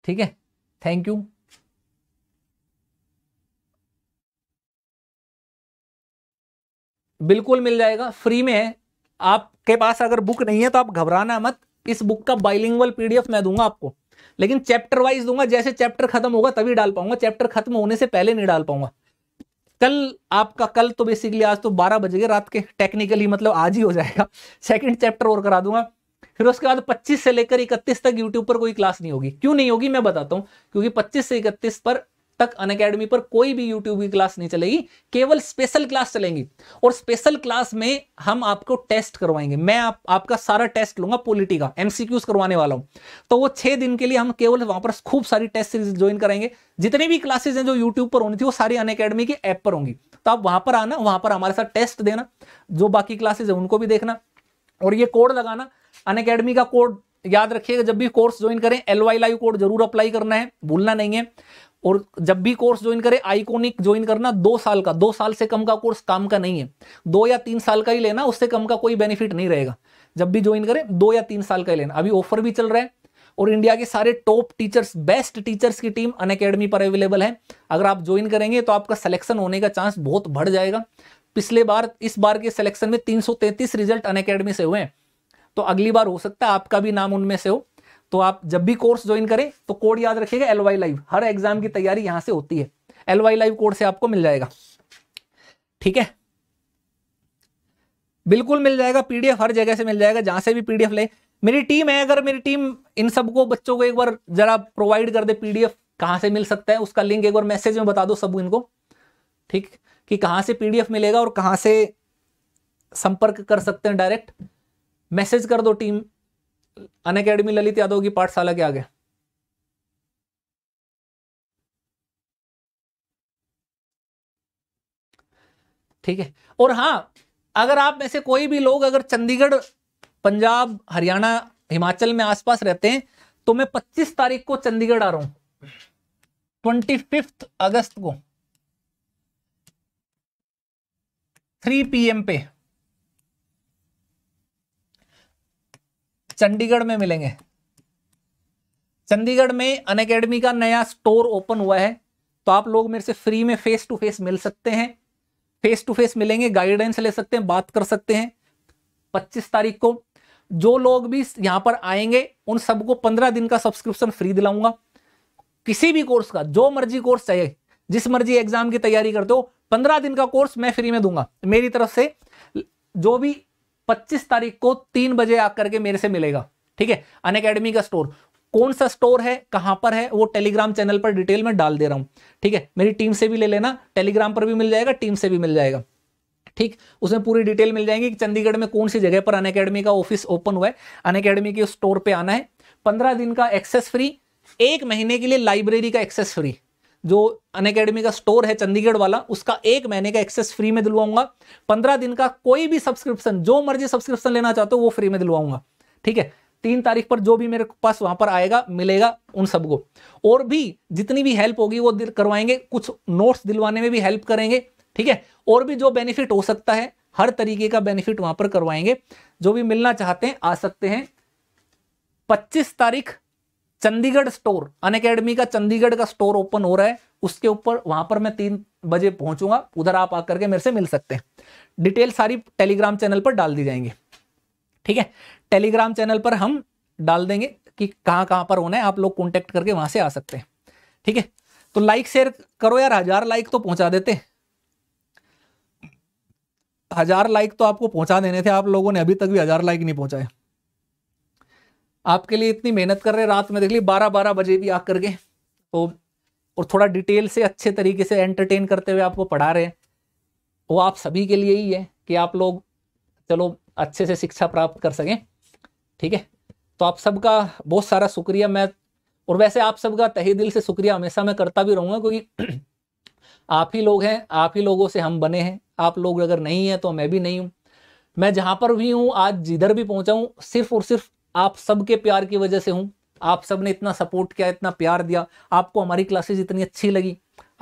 ठीक है थैंक यू बिल्कुल मिल जाएगा फ्री में है आपके पास अगर बुक नहीं है तो आप घबराना मत इस बुक का बाइलिंगल पीडीएफ मैं दूंगा आपको लेकिन चैप्टर वाइज दूंगा जैसे चैप्टर खत्म होगा तभी डाल पाऊंगा चैप्टर खत्म होने से पहले नहीं डाल पाऊंगा कल आपका कल तो बेसिकली आज तो बारह बजे रात के टेक्निकली मतलब आज ही हो जाएगा सेकंड चैप्टर और करा दूंगा फिर उसके बाद 25 से लेकर 31 तक यूट्यूब पर कोई क्लास नहीं होगी क्यों नहीं होगी मैं बताता हूँ क्योंकि 25 से 31 पर तक अन अकेडमी पर कोई भी यूट्यूब की क्लास नहीं चलेगी केवल स्पेशल क्लास चलेंगी और स्पेशल क्लास में हम आपको टेस्ट करवाएंगे मैं आप, आपका सारा टेस्ट लूंगा पोलिटी का एमसीक्यूज करवाने वाला हूं तो वो छह दिन के लिए हम केवल वहां पर खूब सारी टेस्ट सीरीज ज्वाइन करेंगे जितनी भी क्लासेज हैं जो यूट्यूब पर होनी थी वो सारी अन अकेडमी के ऐप पर होंगी तो आप वहां पर आना वहां पर हमारे साथ टेस्ट देना जो बाकी क्लासेज है उनको भी देखना और ये कोड लगाना अन अकेडमी का कोड याद रखिएगा जब भी कोर्स ज्वाइन करें एल वाई लाइव कोड जरूर अप्लाई करना है भूलना नहीं है और जब भी कोर्स ज्वाइन करें आइकोनिक ज्वाइन करना दो साल का दो साल से कम का कोर्स काम का नहीं है दो या तीन साल का ही लेना उससे कम का कोई बेनिफिट नहीं रहेगा जब भी ज्वाइन करें दो या तीन साल का ही लेना अभी ऑफर भी चल रहा है और इंडिया के सारे टॉप टीचर्स बेस्ट टीचर्स की टीम अन पर अवेलेबल है अगर आप ज्वाइन करेंगे तो आपका सिलेक्शन होने का चांस बहुत बढ़ जाएगा पिछले बार इस बार के सिलेक्शन में तीन रिजल्ट अन से हुए हैं तो अगली बार हो सकता है आपका भी नाम उनमें से हो तो आप जब भी कोर्स ज्वाइन करें तो कोड याद रखिएगा एल वाई लाइव हर एग्जाम की तैयारी यहां से होती है एल वाई लाइव कोड से आपको मिल जाएगा ठीक है बिल्कुल मिल जाएगा पीडीएफ हर जगह से मिल जाएगा जहां से भी पीडीएफ ले मेरी टीम है अगर मेरी टीम इन सबको बच्चों को एक बार जरा प्रोवाइड कर दे पीडीएफ कहां से मिल सकता है उसका लिंक एक बार मैसेज में बता दो सब इनको ठीक कि कहां से पीडीएफ मिलेगा और कहां से संपर्क कर सकते हैं डायरेक्ट मैसेज कर दो team Unacademy Lalit Yadav की पाठशाला के आगे ठीक है और हाँ अगर आप में से कोई भी लोग अगर चंडीगढ़ पंजाब हरियाणा हिमाचल में आसपास रहते हैं तो मैं 25 तारीख को चंडीगढ़ आ रहा हूं ट्वेंटी फिफ्थ अगस्त को 3 पीएम पे चंडीगढ़ में मिलेंगे चंडीगढ़ में अन अकेडमी का नया स्टोर ओपन हुआ है तो आप लोग मेरे से फ्री में फेस टू फेस मिल सकते हैं फेस टू फेस मिलेंगे गाइडेंस ले सकते हैं बात कर सकते हैं 25 तारीख को जो लोग भी यहां पर आएंगे उन सबको 15 दिन का सब्सक्रिप्शन फ्री दिलाऊंगा किसी भी कोर्स का जो मर्जी कोर्स चाहिए जिस मर्जी एग्जाम की तैयारी करते हो 15 दिन का कोर्स मैं फ्री में दूंगा मेरी तरफ से जो भी 25 तारीख को तीन बजे आकर के मेरे से मिलेगा ठीक है अन अकेडमी का स्टोर कौन सा स्टोर है कहां पर है वो टेलीग्राम चैनल पर डिटेल में डाल दे रहा हूं ठीक है मेरी टीम से भी ले लेना टेलीग्राम पर भी मिल जाएगा टीम से भी मिल जाएगा ठीक उसमें पूरी डिटेल मिल जाएगी कि चंडीगढ़ में कौन सी जगह पर अन अकेडमी का ऑफिस ओपन हुआ है अन अकेडमी के स्टोर पर आना है पंद्रह दिन का एक्सेस फ्री एक महीने के लिए लाइब्रेरी का एक्सेस फ्री जो अन अकेडमी का स्टोर है चंडीगढ़ वाला उसका एक महीने का एक्सेस फ्री में दिलवाऊंगा पंद्रह दिन का कोई भी सब्सक्रिप्शन जो मर्जी सब्सक्रिप्शन लेना चाहते हो वो फ्री में दिलवाऊंगा ठीक है तीन तारीख पर जो भी मेरे पास वहां पर आएगा मिलेगा उन सबको और भी जितनी भी हेल्प होगी वो करवाएंगे कुछ नोट्स दिलवाने में भी हेल्प करेंगे ठीक है और भी जो बेनिफिट हो सकता है हर तरीके का बेनिफिट वहां पर करवाएंगे जो भी मिलना चाहते हैं आ सकते हैं 25 तारीख चंडीगढ़ स्टोर अन अकेडमी का चंडीगढ़ का स्टोर ओपन हो रहा है उसके ऊपर वहां पर मैं तीन बजे पहुंचूंगा उधर आप आकर के मेरे से मिल सकते हैं डिटेल सारी टेलीग्राम चैनल पर डाल दी जाएंगे ठीक है टेलीग्राम चैनल पर हम डाल देंगे कि कहां कहां पर होना है आप लोग कॉन्टेक्ट करके वहां से आ सकते हैं ठीक है तो लाइक शेयर करो यार हजार लाइक तो पहुंचा देते हजार लाइक तो आपको पहुंचा देने थे आप लोगों ने अभी तक भी हजार लाइक नहीं पहुंचाया आपके लिए इतनी मेहनत कर रहे हैं रात में देख ली बारह बारह बजे भी आकर के तो और थोड़ा डिटेल से अच्छे तरीके से एंटरटेन करते हुए आपको पढ़ा रहे हैं वो आप सभी के लिए ही है कि आप लोग चलो अच्छे से शिक्षा प्राप्त कर सकें ठीक है तो आप सबका बहुत सारा शुक्रिया मैं और वैसे आप सबका तहे दिल से शुक्रिया हमेशा मैं करता भी रहूँगा क्योंकि आप ही लोग हैं आप ही लोगों से हम बने हैं आप लोग अगर नहीं हैं तो मैं भी नहीं हूँ मैं जहाँ पर भी हूँ आज जिधर भी पहुँचाऊँ सिर्फ और सिर्फ आप सबके प्यार की वजह से हूँ आप सब ने इतना सपोर्ट किया इतना प्यार दिया आपको हमारी क्लासेज इतनी अच्छी लगी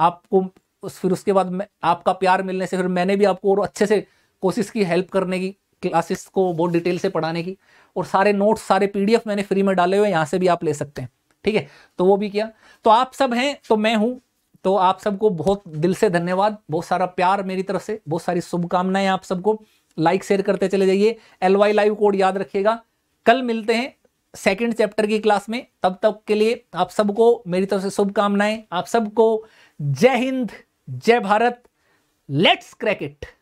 आपको उस फिर उसके बाद आपका प्यार मिलने से फिर मैंने भी आपको और अच्छे से कोशिश की हेल्प करने की क्लासेस को बहुत डिटेल से पढ़ाने की और सारे नोट्स सारे पीडीएफ मैंने फ्री में डाले हुए यहाँ से भी आप ले सकते हैं ठीक है तो वो भी किया तो आप सब हैं तो मैं हूँ तो आप सबको बहुत दिल से धन्यवाद बहुत सारा प्यार मेरी तरफ से बहुत सारी शुभकामनाएं आप सबको लाइक शेयर करते चले जाइए एल वाई लाइव कोड याद रखिएगा कल मिलते हैं सेकंड चैप्टर की क्लास में तब तक के लिए आप सबको मेरी तरफ से शुभकामनाएं आप सबको जय हिंद जय भारत लेट्स क्रैक इट